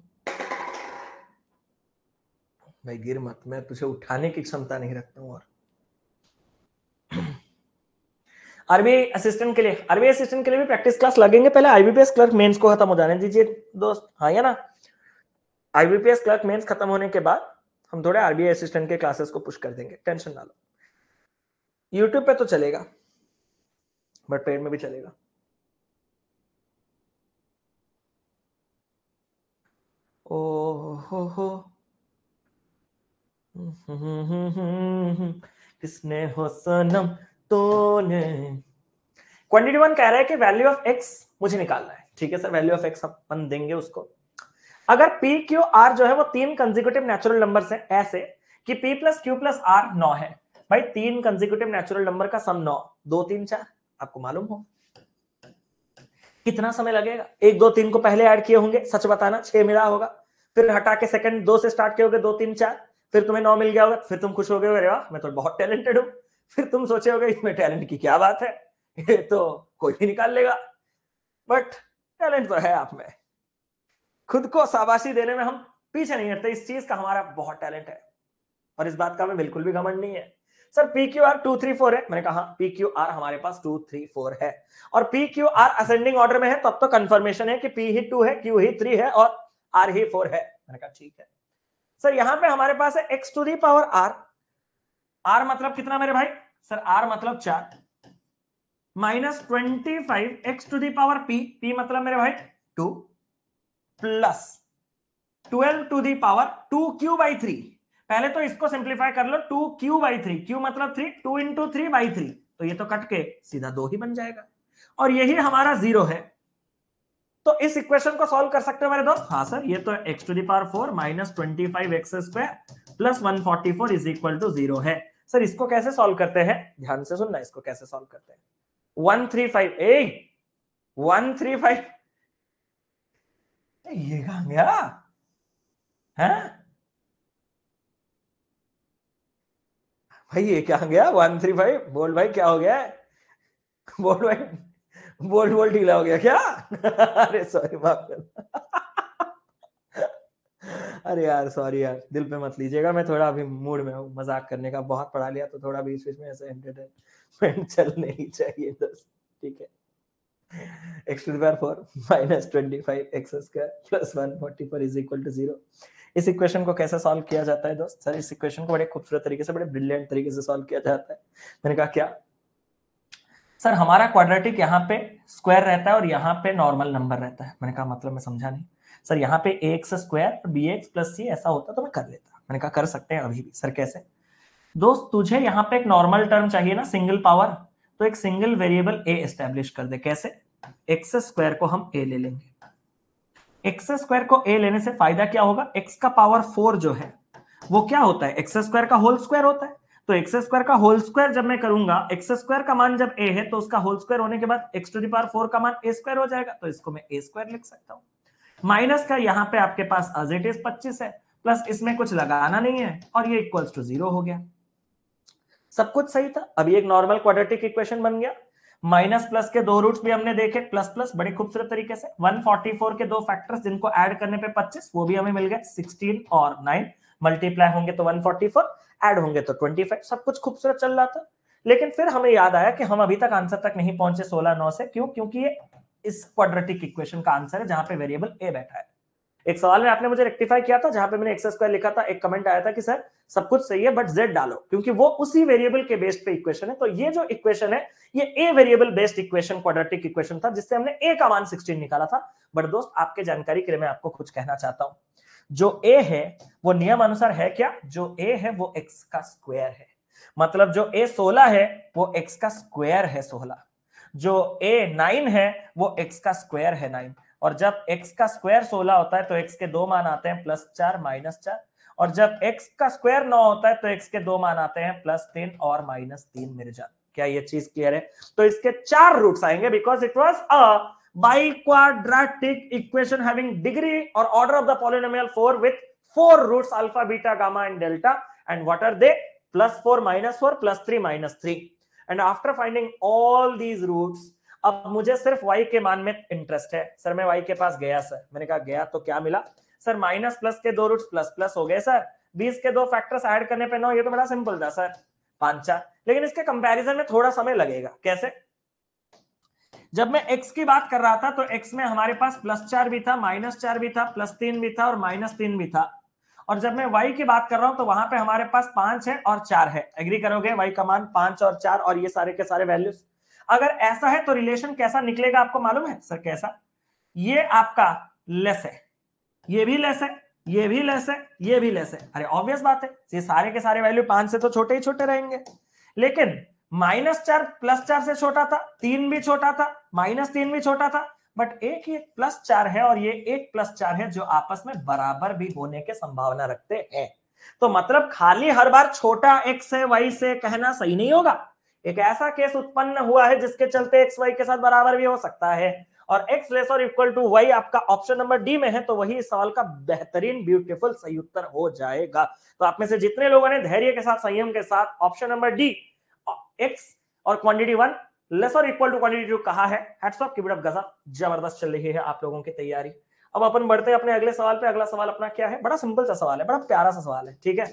भाई गिर मत मैं तुझे उठाने की क्षमता नहीं रखता हूं और आरबी असिस्टेंट के लिए आरबी असिस्टेंट के लिए भी प्रैक्टिस क्लास लगेंगे पहले आईबीपीएस क्लर्क मेंस को खत्म हो जाने दीजिए दोस्त हाँ या ना आईबीपीएस क्लर्क मेंस खत्म होने के बाद हम थोड़े आरबीआई असिस्टेंट के क्लासेस को पुश कर देंगे टेंशन ना लो यूट्यूब पे तो चलेगा बट पेड में भी चलेगा ओ हो हो किसने हो सनम तोने क्वांटिटी वन कह रहा है कि वैल्यू ऑफ एक्स मुझे निकालना है ठीक है सर वैल्यू ऑफ एक्स अपन देंगे उसको अगर पी क्यू आर जो है वो तीन कंजिक्यूटिव नेचुरल नंबर है ऐसे कि P plus Q plus R नौ है भाई तीन कंजिक्यूटिव नेचुरल नंबर का सम नौ दो तीन चार आपको मालूम हो कितना समय लगेगा एक दो तीन को पहले ऐड किए होंगे सच बताना छह मिला होगा फिर हटा के सेकंड दो से स्टार्ट किए दो तीन चार फिर तुम्हें नौ मिल गया होगा फिर तुम खुश हो गए अरे वाह मैं तो बहुत टैलेंटेड हूँ फिर तुम सोचे होगे इसमें टैलेंट की क्या बात है ये तो कोई भी निकाल लेगा बट टैलेंट तो है आप में खुद को शाबाशी देने में हम पीछे नहीं हटते इस चीज का हमारा बहुत टैलेंट है और इस बात का हमें बिल्कुल भी घमंड नहीं है sir P Q R two three four है मैंने कहा पी क्यू आर हमारे पास टू थ्री फोर है और P Q R ascending order में है तब तो कंफर्मेशन है कि पी ही टू है क्यू ही थ्री है और आर ही फोर है मैंने कहा ठीक है सर यहां पे हमारे पास है x to the power r r मतलब कितना मेरे भाई सर आर मतलब चार minus twenty five x to the power p p मतलब मेरे भाई two plus twelve to the power two q by three पहले तो इसको सिंप्लीफाई कर लो two q by three q मतलब three two into three by three तो ये तो कट के सीधा दो ही बन जाएगा और यही हमारा जीरो है तो इस इक्वेशन को सॉल्व कर सकते हो मेरे दोस्त हाँ सर ये तो X to the power four minus twenty five X square plus one forty four is equal to zero है सर इसको कैसे सॉल्व करते हैं ध्यान से सुनना इसको कैसे सॉल्व करते हैं one three five A one three five तो ये 안 गा है भाई ये क्या गया वन थ्री फाइव बोल भाई क्या हो गया बोल भाई बोल बोल ढीला हो गया क्या अरे सॉरी माफ कर अरे यार सॉरी यार दिल पे मत लीजिएगा मैं थोड़ा अभी मूड में हूँ मजाक करने का बहुत पढ़ा लिया तो थोड़ा बीच बीच में ऐसे एंटरटेनमेंट चल नहीं चाहिए दोस्त ठीक है x to the power 4 minus 25 x square plus 144 is equal to 0 इस इक्वेशन को कैसे सॉल्व किया जाता है दोस्त सर इस इक्वेशन को बड़े खूबसूरत तरीके से बड़े ब्रिलियंट तरीके से सॉल्व किया जाता है मैंने कहा क्या सर हमारा क्वाड्रेटिक यहाँ पे स्क्वायर रहता है और यहाँ पे नॉर्मल नंबर रहता है मैंने कहा मतलब मैं समझा नहीं सर यहाँ पे A x square B x plus C ऐसा होता तो मैं कर लेता मैंने कहा कर सकते हैं अभी भी सर कैसे दोस्त तुझे यहाँ पे एक नॉर्मल टर्म चाहिए ना सिंगल पावर तो एक सिंगल वेरिएबल ए एस्टेब्लिश कर दे कैसे एक्स स्क्वायर को हम ए ले लेंगे एक्स स्क्वायर को ए लेने से फायदा क्या होगा एक्स का पावर फोर जो है वो क्या होता है एक्स स्क्वायर का होल स्क्वायर होता है तो एक्स स्क्वायर का होल स्क्वायर जब मैं करूंगा एक्स स्क्वायर का मान जब ए है तो उसका होल स्क्वायर होने के बाद एक्स टू दावर फोर का मान ए स्क्वायर हो जाएगा तो इसको मैं ए स्क्वायर लिख सकता हूं माइनस का यहां पे आपके पास एज इट इज पच्चीस है प्लस इसमें कुछ लगाना नहीं है और ये इक्वल्स टू जीरो हो गया सब कुछ सही था अभी एक नॉर्मल क्वाड्रेटिक इक्वेशन बन गया माइनस प्लस के दो रूट्स भी हमने देखे प्लस प्लस बड़े खूबसूरत तरीके से 144 के दो फैक्टर्स जिनको ऐड करने पे 25 वो भी हमें मिल गए 16 और 9 मल्टीप्लाई होंगे तो 144 ऐड होंगे तो 25 सब कुछ खूबसूरत चल रहा था लेकिन फिर हमें याद आया कि हम अभी तक आंसर तक नहीं पहुंचे सोलह नौ से क्यों क्योंकि ये इस क्वाड्रेटिक इक्वेशन का आंसर है जहां पे वेरिएबल ए बैठा है एक सवाल में आपने मुझे रेक्टिफाई किया था जहां पे मैंने एक्स स्क्वायर लिखा था एक कमेंट आया था कि सर सब कुछ सही है बट जेड डालो क्योंकि वो उसी वेरिएबल के बेस्ड पे इक्वेशन है तो ये जो इक्वेशन है ये a variable based equation quadratic equation था जिससे हमने ए का मान 16 निकाला था बट दोस्त आपके जानकारी के लिए मैं आपको कुछ कहना चाहता हूँ जो ए है वो नियम अनुसार है क्या जो ए है वो एक्स का स्क्वायर है मतलब जो ए सोलह है वो एक्स का स्क्वायर है सोलह जो ए नाइन है वो एक्स का स्क्वायर है नाइन और जब x का स्क्वायर 16 होता है तो x के दो मान आते हैं प्लस चार माइनस चार और जब x का स्क्वायर 9 होता है तो x के दो मान आते हैं प्लस तीन और माइनस तीन मिल जाते क्या ये चीज क्लियर है तो इसके चार रूट्स आएंगे because it was a biquadratic equation having order of the polynomial four with four roots alpha beta gamma and delta and what are they plus four minus four plus three minus three and after finding all these roots अब मुझे सिर्फ Y के मान में interest है sir मैं Y के पास गया सर मैंने कहा गया तो क्या मिला सर माइनस प्लस के दो रूट प्लस प्लस हो गए सर बीस के दो फैक्टर्स ऐड करने पे नौ ये तो बड़ा सिंपल था सर पांचा लेकिन इसके कंपैरिजन में थोड़ा समय लगेगा कैसे जब मैं x की बात कर रहा था तो x में हमारे पास प्लस चार भी था माइनस चार भी था प्लस तीन भी था और माइनस तीन भी था और जब मैं y की बात कर रहा हूं तो वहां पे हमारे पास पांच है और चार है एग्री करोगे y का मान पांच और चार और ये सारे के सारे वैल्यूज अगर ऐसा है तो रिलेशन कैसा निकलेगा आपको मालूम है सर कैसा ये आपका लेस है ये भी लेस है ये भी लेस है ये भी लेस है अरे ऑब्वियस बात है ये सारे के सारे वैल्यू पांच से तो छोटे ही छोटे रहेंगे लेकिन माइनस चार प्लस चार से छोटा था तीन भी छोटा था माइनस तीन भी छोटा था बट एक ये प्लस चार है और ये एक प्लस चार है जो आपस में बराबर भी होने के संभावना रखते हैं तो मतलब खाली हर बार छोटा एक्स है वाई से कहना सही नहीं होगा एक ऐसा केस उत्पन्न हुआ है जिसके चलते एक्स वाई के साथ बराबर भी हो सकता है और एक्स लेस और इक्वल टू वाई आपका ऑप्शन नंबर डी में है तो वही इस सवाल का बेहतरीन ब्यूटीफुल सही उत्तर हो जाएगा तो आप में से जितने लोगों ने धैर्य के साथ संयम के साथ ऑप्शन नंबर डी एक्स और क्वांटिटी वन लेस और इक्वल टू क्वांटिटी टू कहा है जबरदस्त चल रही है आप लोगों की तैयारी अब अपन बढ़ते हैं अपने अगले सवाल पे अगला सवाल अपना क्या है बड़ा सिंपल सा सवाल है बड़ा प्यारा सा सवाल है ठीक है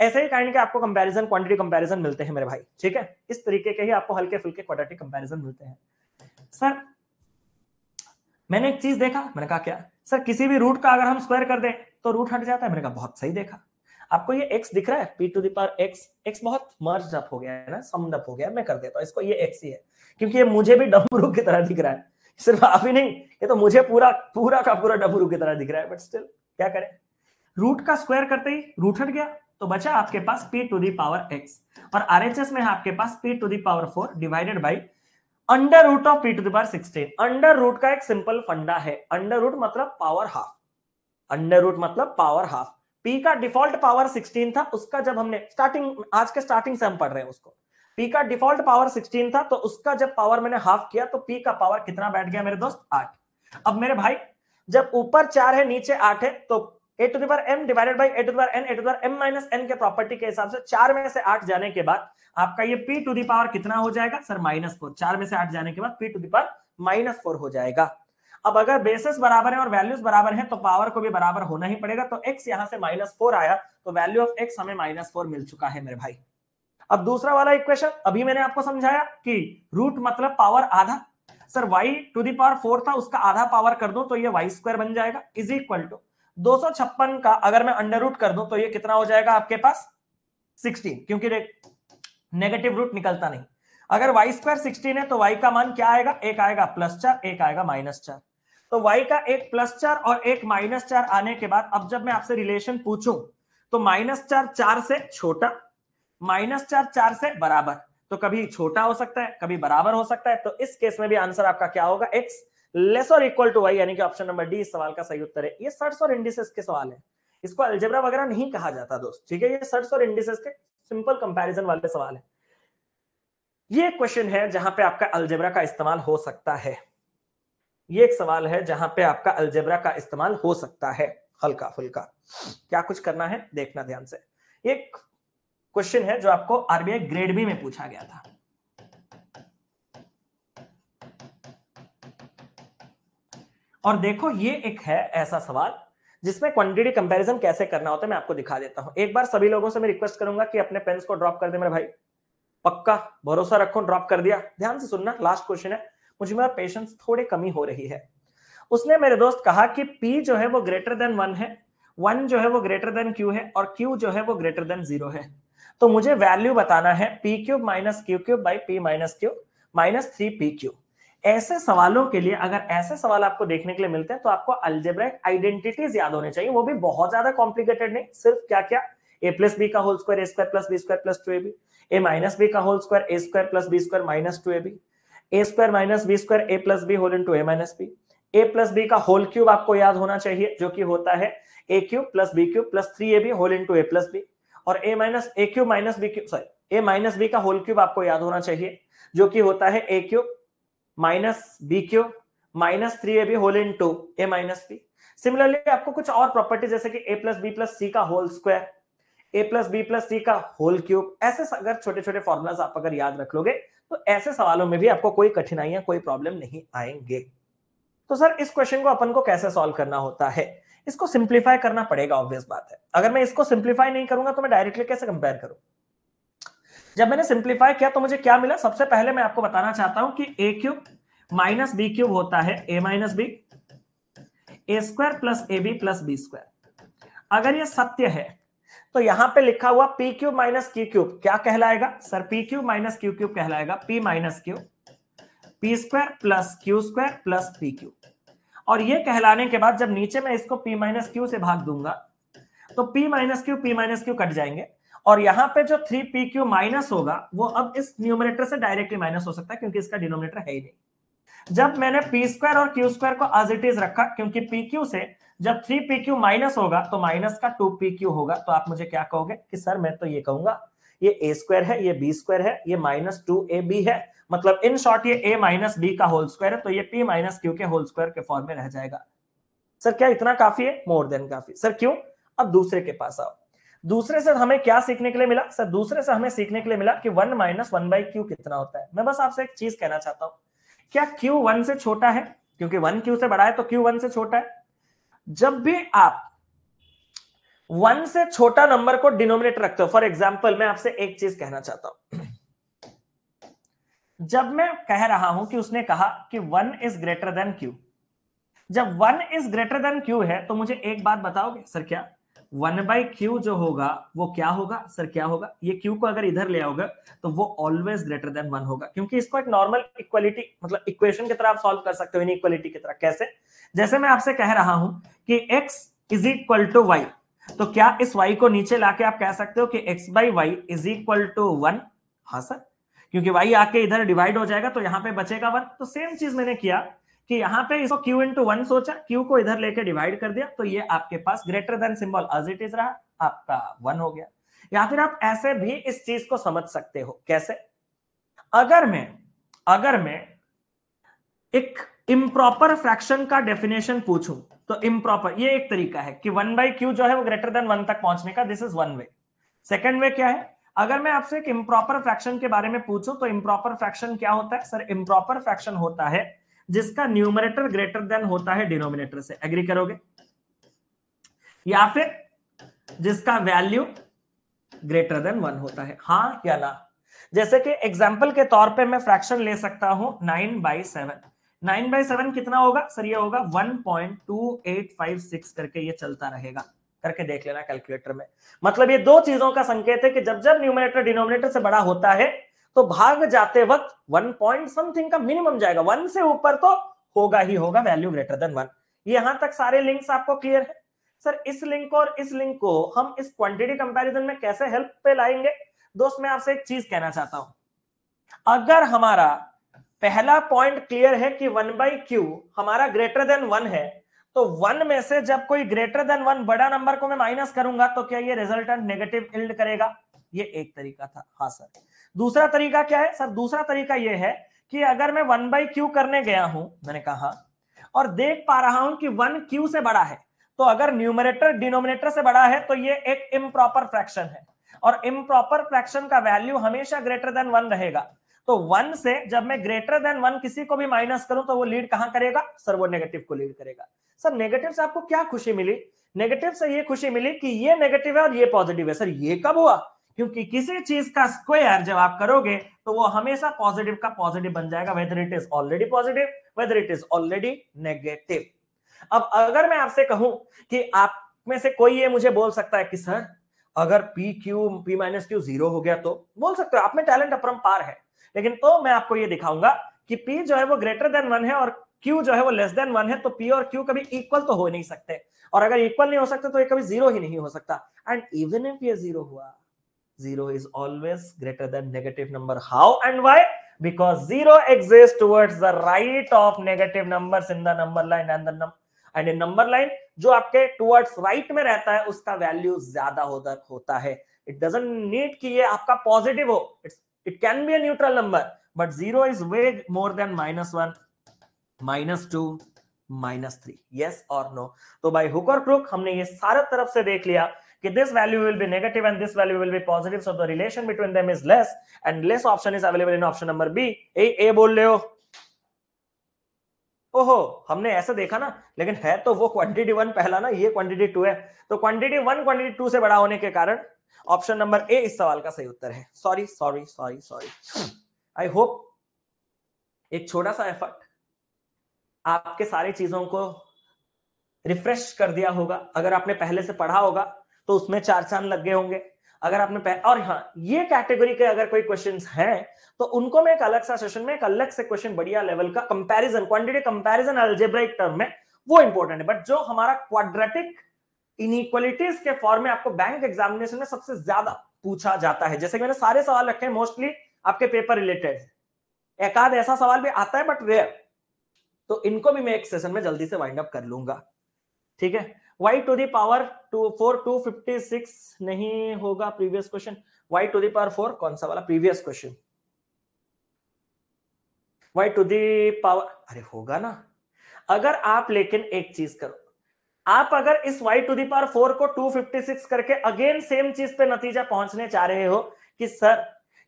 ऐसे ही काइंड के आपको कंपैरिजन क्वांटिटी कंपैरिजन मिलते हैं मेरे भाई ठीक है इस तरीके के ही आपको हल्के फुल्के क्वांटिटी कंपैरिजन मिलते हैं सर मैंने एक चीज देखा मैंने कहा क्या सर किसी भी रूट का अगर हम स्क्वायर कर दें तो रूट हट जाता है मैंने कहा बहुत सही देखा आपको ये x दिख रहा है p to the power x x बहुत मर्ज अप हो गया है ना सम अप हो गया मैं कर देता हूं इसको ये x ही है क्योंकि ये मुझे भी डमरू की तरह दिख रहा है सिर्फ आप ही नहीं ये तो मुझे पूरा पूरा का पूरा डमरू की तरह दिख रहा है बट स्टिल क्या करें रूट का स्क्वायर करते ही रूट हट गया तो बचा आपके पास P to the power X और आरएचएस में आपके पास P to the power four divided by under root of P to the power sixteen under root का एक सिंपल फंडा है अंडर रूट मतलब पावर हाफ अंडर रूट मतलब power half P का डिफॉल्ट पावर 16 था उसका जब हमने स्टार्टिंग आज के स्टार्टिंग से हम पढ़ रहे हैं उसको पी का डिफॉल्ट पावर 16 था तो उसका जब पावर मैंने हाफ किया तो पी का पावर कितना बैठ गया मेरे दोस्त आठ अब मेरे भाई जब ऊपर चार है नीचे आठ है तो A to the power M divided by A to the power N A to the power M minus N के प्रॉपर्टी के हिसाब से चार में से आठ जाने के बाद आपका ये पी टू दावर कितना हो जाएगा सर माइनस फोर चार में से आठ जाने के बाद P to the power minus four हो जाएगा अब अगर बेसिस बराबर है और वैल्यूज बराबर है तो पावर को भी बराबर होना ही पड़ेगा तो एक्स यहां से माइनस फोर आया तो वैल्यू ऑफ एक्स हमें माइनस फोर मिल चुका है मेरे भाई अब दूसरा वाला इक्वेशन अभी मैंने आपको समझाया कि रूट मतलब पावर आधा sir y to the power four था उसका आधा पावर कर दो तो ये वाई स्क्वायर बन जाएगा इज इक्वल टू दो का अगर मैं अंडर रूट कर दूं तो ये कितना हो जाएगा आपके पास 16 क्योंकि नेगेटिव रूट निकलता नहीं अगर वाई स्क्वायर सिक्सटीन है तो वाई का मान क्या आएगा एक आएगा प्लस चार एक आएगा माइनस चार तो वाई का एक प्लस चार और एक माइनस चार आने के बाद अब जब मैं आपसे रिलेशन पूछू तो माइनस चार चार से छोटा माइनस चार चार से बराबर तो कभी छोटा हो सकता है कभी बराबर हो सकता है तो इस केस में भी आंसर आपका क्या होगा एक्स लेस और इक्वल टू वाई यानी कि ऑप्शन नंबर डी इस सवाल का सही उत्तर है ये सर्ट्स और इंडिसेस के सवाल है इसको अल्जेब्रा वगैरह नहीं कहा जाता दोस्त ठीक है ये सर्ट्स और इंडिसेस के सिंपल कंपैरिजन वाले सवाल है ये क्वेश्चन है जहां पे आपका अल्जेब्रा का इस्तेमाल हो सकता है ये एक सवाल है जहां पे आपका अल्जेब्रा का इस्तेमाल हो सकता है हल्का फुल्का क्या कुछ करना है देखना ध्यान से एक क्वेश्चन है जो आपको आरबीआई ग्रेड बी में पूछा गया था और देखो ये एक है ऐसा सवाल जिसमें क्वांटिटी कंपैरिजन कैसे करना होता है मैं आपको दिखा देता हूं एक बार सभी लोगों से मैं रिक्वेस्ट करूंगा कि अपने पेन्स को ड्रॉप कर दे मेरे भाई पक्का भरोसा रखो ड्रॉप कर दिया ध्यान से सुनना लास्ट क्वेश्चन है मुझे मेरा पेशेंस थोड़ी कमी हो रही है उसने मेरे दोस्त कहा कि पी जो है वो ग्रेटर देन वन है वन जो है वो ग्रेटर देन क्यू है और क्यू जो है वो ग्रेटर देन जीरो है तो मुझे वैल्यू बताना है P cube minus Q cube by P minus Q minus three P Q ऐसे सवालों के लिए अगर ऐसे सवाल आपको देखने के लिए मिलते हैं तो आपको अल्जेब्रिक आइडेंटिटीज याद होने चाहिए वो भी बहुत ज्यादा कॉम्प्लिकेटेड नहीं सिर्फ क्या क्या ए प्लस बी का whole square A square plus B square plus two A B A minus B का whole square A square plus B square minus two A B A square minus B square A plus B whole into A minus B A plus B का whole cube आपको याद होना चाहिए जो कि होता है A cube plus B cube plus three A B whole into A plus B और A minus A cube minus B cube sorry A minus B का होल क्यूब आपको याद होना चाहिए जो कि होता है A cube minus B cube minus three A B whole into A minus B similarly आपको कुछ और प्रॉपर्टी जैसे कि A plus B plus C का whole square A plus B plus C का होल क्यूब ऐसे अगर छोटे छोटे फॉर्मुलाज आप अगर याद रख लोगे तो ऐसे सवालों में भी आपको कोई कठिनाइयां कोई प्रॉब्लम नहीं आएंगे तो सर इस क्वेश्चन को अपन को कैसे सॉल्व करना होता है इसको सिंप्लीफाई करना पड़ेगा ऑब्वियस बात है अगर मैं इसको सिंप्लीफाई नहीं करूंगा तो मैं डायरेक्टली कैसे कंपेयर करूँ जब मैंने सिंप्लीफाई किया तो मुझे क्या मिला सबसे पहले मैं आपको बताना चाहता हूं कि A cube minus B cube होता है ए minus B A square plus A B plus B square अगर ये सत्य है तो यहां पे लिखा हुआ P cube minus Q cube क्या कहलाएगा sir P cube minus Q cube कहलाएगा P minus Q P square plus Q square plus P cube और ये कहलाने के बाद जब नीचे मैं इसको पी माइनस क्यू से भाग दूंगा तो P minus Q P minus Q cut जाएंगे और यहां पे जो थ्री पी क्यू माइनस होगा वो अब इस न्यूमिनेटर से डायरेक्टली माइनस हो सकता है क्योंकि इसका डिनोमिनेटर है ही नहीं जब मैंने पी स्क्वायर और क्यू स्क्वायर को एज इट इज रखा क्योंकि पी क्यू से जब थ्री पी क्यू माइनस होगा तो माइनस का टू पी क्यू होगा तो आप मुझे क्या कहोगे कि सर मैं तो ये कहूंगा ये ए स्क्वायर है ये बी स्क्वायर है ये माइनस टू ए बी है मतलब इन शॉर्ट ये ए माइनस बी का होल स्क्वायर है तो ये पी माइनस क्यू के होल स्क्वायर के फॉर्म में रह जाएगा सर क्या इतना काफी है मोर देन काफी सर क्यों अब दूसरे के पास आओ दूसरे से हमें क्या सीखने के लिए मिला सर दूसरे से हमें सीखने के लिए मिला कि one minus one by Q कितना होता है मैं बस आपसे एक चीज कहना चाहता हूं क्या क्यू वन से छोटा है क्योंकि वन क्यू से बड़ा है तो क्यू वन से छोटा है जब भी आप वन से छोटा नंबर को डिनोमिनेटर रखते हो फॉर एग्जाम्पल मैं आपसे एक चीज कहना चाहता हूं जब मैं कह रहा हूं कि उसने कहा कि one is greater than Q जब one is greater than Q है तो मुझे एक बात बताओगे सर क्या वन बाई क्यू जो होगा वो क्या होगा सर क्या होगा ये क्यू को अगर इधर ले आओगे तो वो ऑलवेज ग्रेटर देन वन होगा क्योंकि इसको एक नॉर्मल इक्वालिटी मतलब इक्वेशन की तरह आप सॉल्व कर सकते हो इन इक्वालिटी की तरह कैसे जैसे मैं आपसे कह रहा हूं कि X is equal to Y तो क्या इस वाई को नीचे लाके आप कह सकते हो कि X by Y is equal to one हाँ सर क्योंकि वाई आके इधर डिवाइड हो जाएगा तो यहां पे बचेगा वन तो सेम चीज मैंने किया कि यहाँ पे इसको q इंटू वन सोचा q को इधर लेके डिवाइड कर दिया तो ये आपके पास greater than symbol as it is रहा आपका वन हो गया या फिर आप ऐसे भी इस चीज को समझ सकते हो कैसे अगर मैं अगर मैं एक इम्प्रॉपर फ्रैक्शन का डेफिनेशन पूछू तो इम्प्रॉपर ये एक तरीका है कि वन बाई क्यू जो है वो ग्रेटर देन वन तक पहुंचने का this is one way second way क्या है अगर मैं आपसे एक इम्प्रॉपर फ्रैक्शन के बारे में पूछूं तो इम्प्रॉपर फ्रैक्शन क्या होता है सर इम्प्रॉपर फ्रैक्शन होता है जिसका न्यूमरेटर ग्रेटर देन होता है डिनोमिनेटर से एग्री करोगे या फिर जिसका वैल्यू ग्रेटर देन वन होता है हाँ या ना जैसे कि एग्जाम्पल के तौर पे मैं फ्रैक्शन ले सकता हूं nine by seven nine by seven कितना होगा सर ये होगा one point two eight five six करके ये चलता रहेगा करके देख लेना कैलकुलेटर में मतलब ये दो चीजों का संकेत है कि जब जब न्यूमिनेटर डिनोमिनेटर से बड़ा होता है तो भाग जाते वक्त वन पॉइंट समथिंग का मिनिमम जाएगा वन से ऊपर तो होगा ही होगा वैल्यू ग्रेटर देन वन यहां तक सारे लिंक्स आपको क्लियर है सर इस लिंक को और इस लिंक को हम इस क्वांटिटी कंपैरिजन में कैसे हेल्प पे लाएंगे दोस्त मैं आपसे एक चीज कहना चाहता हूं अगर हमारा पहला पॉइंट क्लियर है कि वन बाई क्यू हमारा ग्रेटर देन वन है तो वन में से जब कोई ग्रेटर देन वन बड़ा नंबर को मैं माइनस करूंगा तो क्या ये रिजल्टेंट नेगेटिव इल्ड करेगा ये एक तरीका था हाँ सर दूसरा तरीका क्या है सर दूसरा तरीका यह है कि अगर मैं वन बाई क्यू करने गया हूं मैंने कहा और देख पा रहा हूं कि वन क्यू से बड़ा है तो अगर न्यूमरेटर डिनोमिनेटर से बड़ा है तो ये एक इम्प्रॉपर फ्रैक्शन है और इम्प्रॉपर फ्रैक्शन का वैल्यू हमेशा ग्रेटर देन वन रहेगा तो वन से जब मैं ग्रेटर देन वन किसी को भी माइनस करूं तो वो लीड कहां करेगा सर वो नेगेटिव को लीड करेगा सर नेगेटिव से आपको क्या खुशी मिली नेगेटिव से ये खुशी मिली कि ये नेगेटिव है और ये पॉजिटिव है सर ये कब हुआ क्योंकि किसी चीज का स्क्वायर जब आप करोगे तो वो हमेशा पॉजिटिव का पॉजिटिव बन जाएगा whether it is already positive whether it is already negative अब अगर मैं आपसे कहूं कि आप में से कोई ये मुझे बोल सकता है कि सर अगर P Q P minus Q zero हो गया तो बोल सकते हो आप में टैलेंट अपरम पार है लेकिन तो मैं आपको ये दिखाऊंगा कि P जो है वो ग्रेटर देन वन है और Q जो है वो लेस देन वन है तो P और Q कभी इक्वल तो हो नहीं सकते और अगर इक्वल नहीं हो सकते तो ये कभी जीरो ही नहीं हो सकता एंड इवन इफ ये जीरो हुआ 0 is always greater than negative number. How and why? Because 0 exists towards the right of negative numbers in the number line and the num and a number line जो आपके towards right right में रहता है उसका value ज्यादा होता है it doesn't need कि ये आपका पॉजिटिव हो it's it can be a neutral number but zero is way more than minus one minus two minus three yes और नो तो बाई हुक और क्रुक हमने ये सारा तरफ से देख लिया कि this value will be negative and this value will be positive so the relation between them is less and less option is available in option number B A A बोल रहे हो ओहो हमने ऐसा देखा ना लेकिन है तो वो क्वांटिटी वन पहला ना ये क्वांटिटी टू है तो क्वांटिटी वन क्वांटिटी टू से बड़ा होने के कारण ऑप्शन नंबर ए इस सवाल का सही उत्तर है sorry sorry sorry sorry I hope एक छोटा सा एफर्ट आपके सारे चीजों को रिफ्रेश कर दिया होगा अगर आपने पहले से पढ़ा होगा तो उसमें चार चांद लग गए होंगे अगर आपने पह... और हाँ ये कैटेगरी के अगर कोई क्वेश्चन हैं तो उनको मैं एक अलग सा सेशन में एक अलग से क्वेश्चन बढ़िया लेवल का comparison quantity comparison algebraic term में वो इंपॉर्टेंट है बट जो हमारा क्वाड्रेटिक इनइक्वलिटीज के फॉर्म में आपको बैंक एग्जामिनेशन में सबसे ज्यादा पूछा जाता है जैसे कि मैंने सारे सवाल रखे हैं मोस्टली आपके पेपर रिलेटेड एक आध ऐसा सवाल भी आता है बट रेयर तो इनको भी मैं एक सेशन में जल्दी से वाइंड अप कर लूंगा ठीक है y to the power two four two fifty six नहीं होगा previous question y to the power four कौन सा वाला previous question y to the power अरे होगा ना अगर आप लेकिन एक चीज करो आप अगर इस y to the power four को 256 करके अगेन सेम चीज पे नतीजा पहुंचने चाह रहे हो कि सर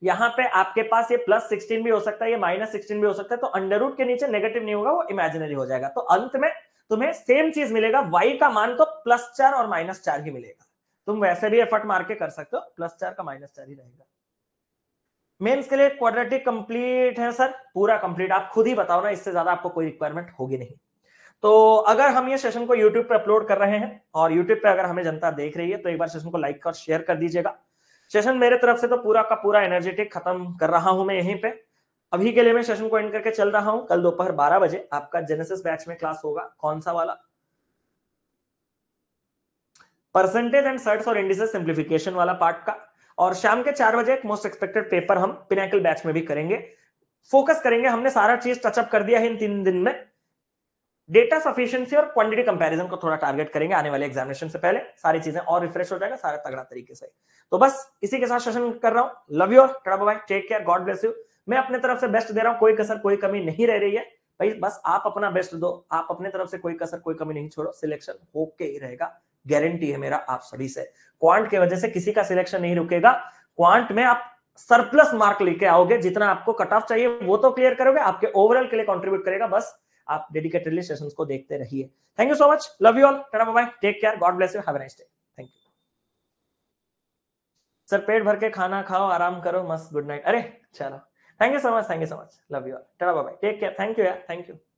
यहां पे आपके पास ये प्लस सिक्सटीन भी हो सकता है ये माइनस सिक्सटीन भी हो सकता है तो अंडर रूट के नीचे नेगेटिव नहीं होगा वो इमेजिनरी हो जाएगा तो अंत में तुम्हें सेम चीज मिलेगा वाई का मान तो प्लस चार और माइनस चार ही मिलेगा तुम वैसे भी एफर्ट मार के कर सकते हो प्लस चार का माइनस चार ही रहेगा मेंस के लिए क्वाड्रेटिक कंप्लीट है सर पूरा कंप्लीट आप खुद ही बताओ ना इससे ज्यादा आपको कोई रिक्वायरमेंट होगी नहीं तो अगर हम ये सेशन को यूट्यूब पे अपलोड कर रहे हैं और यूट्यूब पे अगर हमें जनता देख रही है तो एक बार सेशन को लाइक और शेयर कर दीजिएगा सेशन मेरे तरफ से तो पूरा का पूरा एनर्जेटिक खत्म कर रहा हूं मैं यहीं पर अभी के लिए मैं सेशन को एंड करके चल रहा हूं कल दोपहर बारह बजे आपका जेनेसिस बैच में क्लास होगा कौन सा वाला परसेंटेज एंड सर्ट्स और इंडिसेस सिंप्लीफिकेशन वाला पार्ट का और शाम के चार बजे एक मोस्ट एक्सपेक्टेड पेपर हम पिनाकल बैच में भी करेंगे फोकस करेंगे हमने सारा चीज टचअप कर दिया है इन तीन दिन में डेटा सफिशियंसी और क्वांटिटी कंपैरिजन को थोड़ा टारगेट करेंगे आने वाले एग्जामिनेशन से पहले सारी चीजें और रिफ्रेश हो जाएगा सारा तगड़ा तरीके से तो बस इसी के साथ सेशन कर रहा हूं लव यू और take care God bless you मैं अपने तरफ से बेस्ट दे रहा हूँ कोई कसर कोई कमी नहीं रह रही है भाई बस आप अपना बेस्ट दो आप अपने तरफ से कोई कसर कोई कमी नहीं छोड़ो सिलेक्शन होके ही रहेगा गारंटी है मेरा आप सभी से क्वांट की वजह से किसी का सिलेक्शन नहीं रुकेगा क्वांट में आप सरप्लस मार्क लेके आओगे जितना आपको कट ऑफ चाहिए वो तो क्लियर करोगे आपके ओवरऑल के लिए कॉन्ट्रीब्यूट करेगा बस आप डेडिकेटेडली सेशन को देखते रहिए thank you so much love you all tata bye take care God bless you have nice day thank you sir पेट भर के खाना खाओ आराम करो मस्त गुड नाइट अरे चलो Thank you so much. Thank you so much. Love you all. Ta-da, bye-bye. Take care. Thank you. Yeah. Thank you.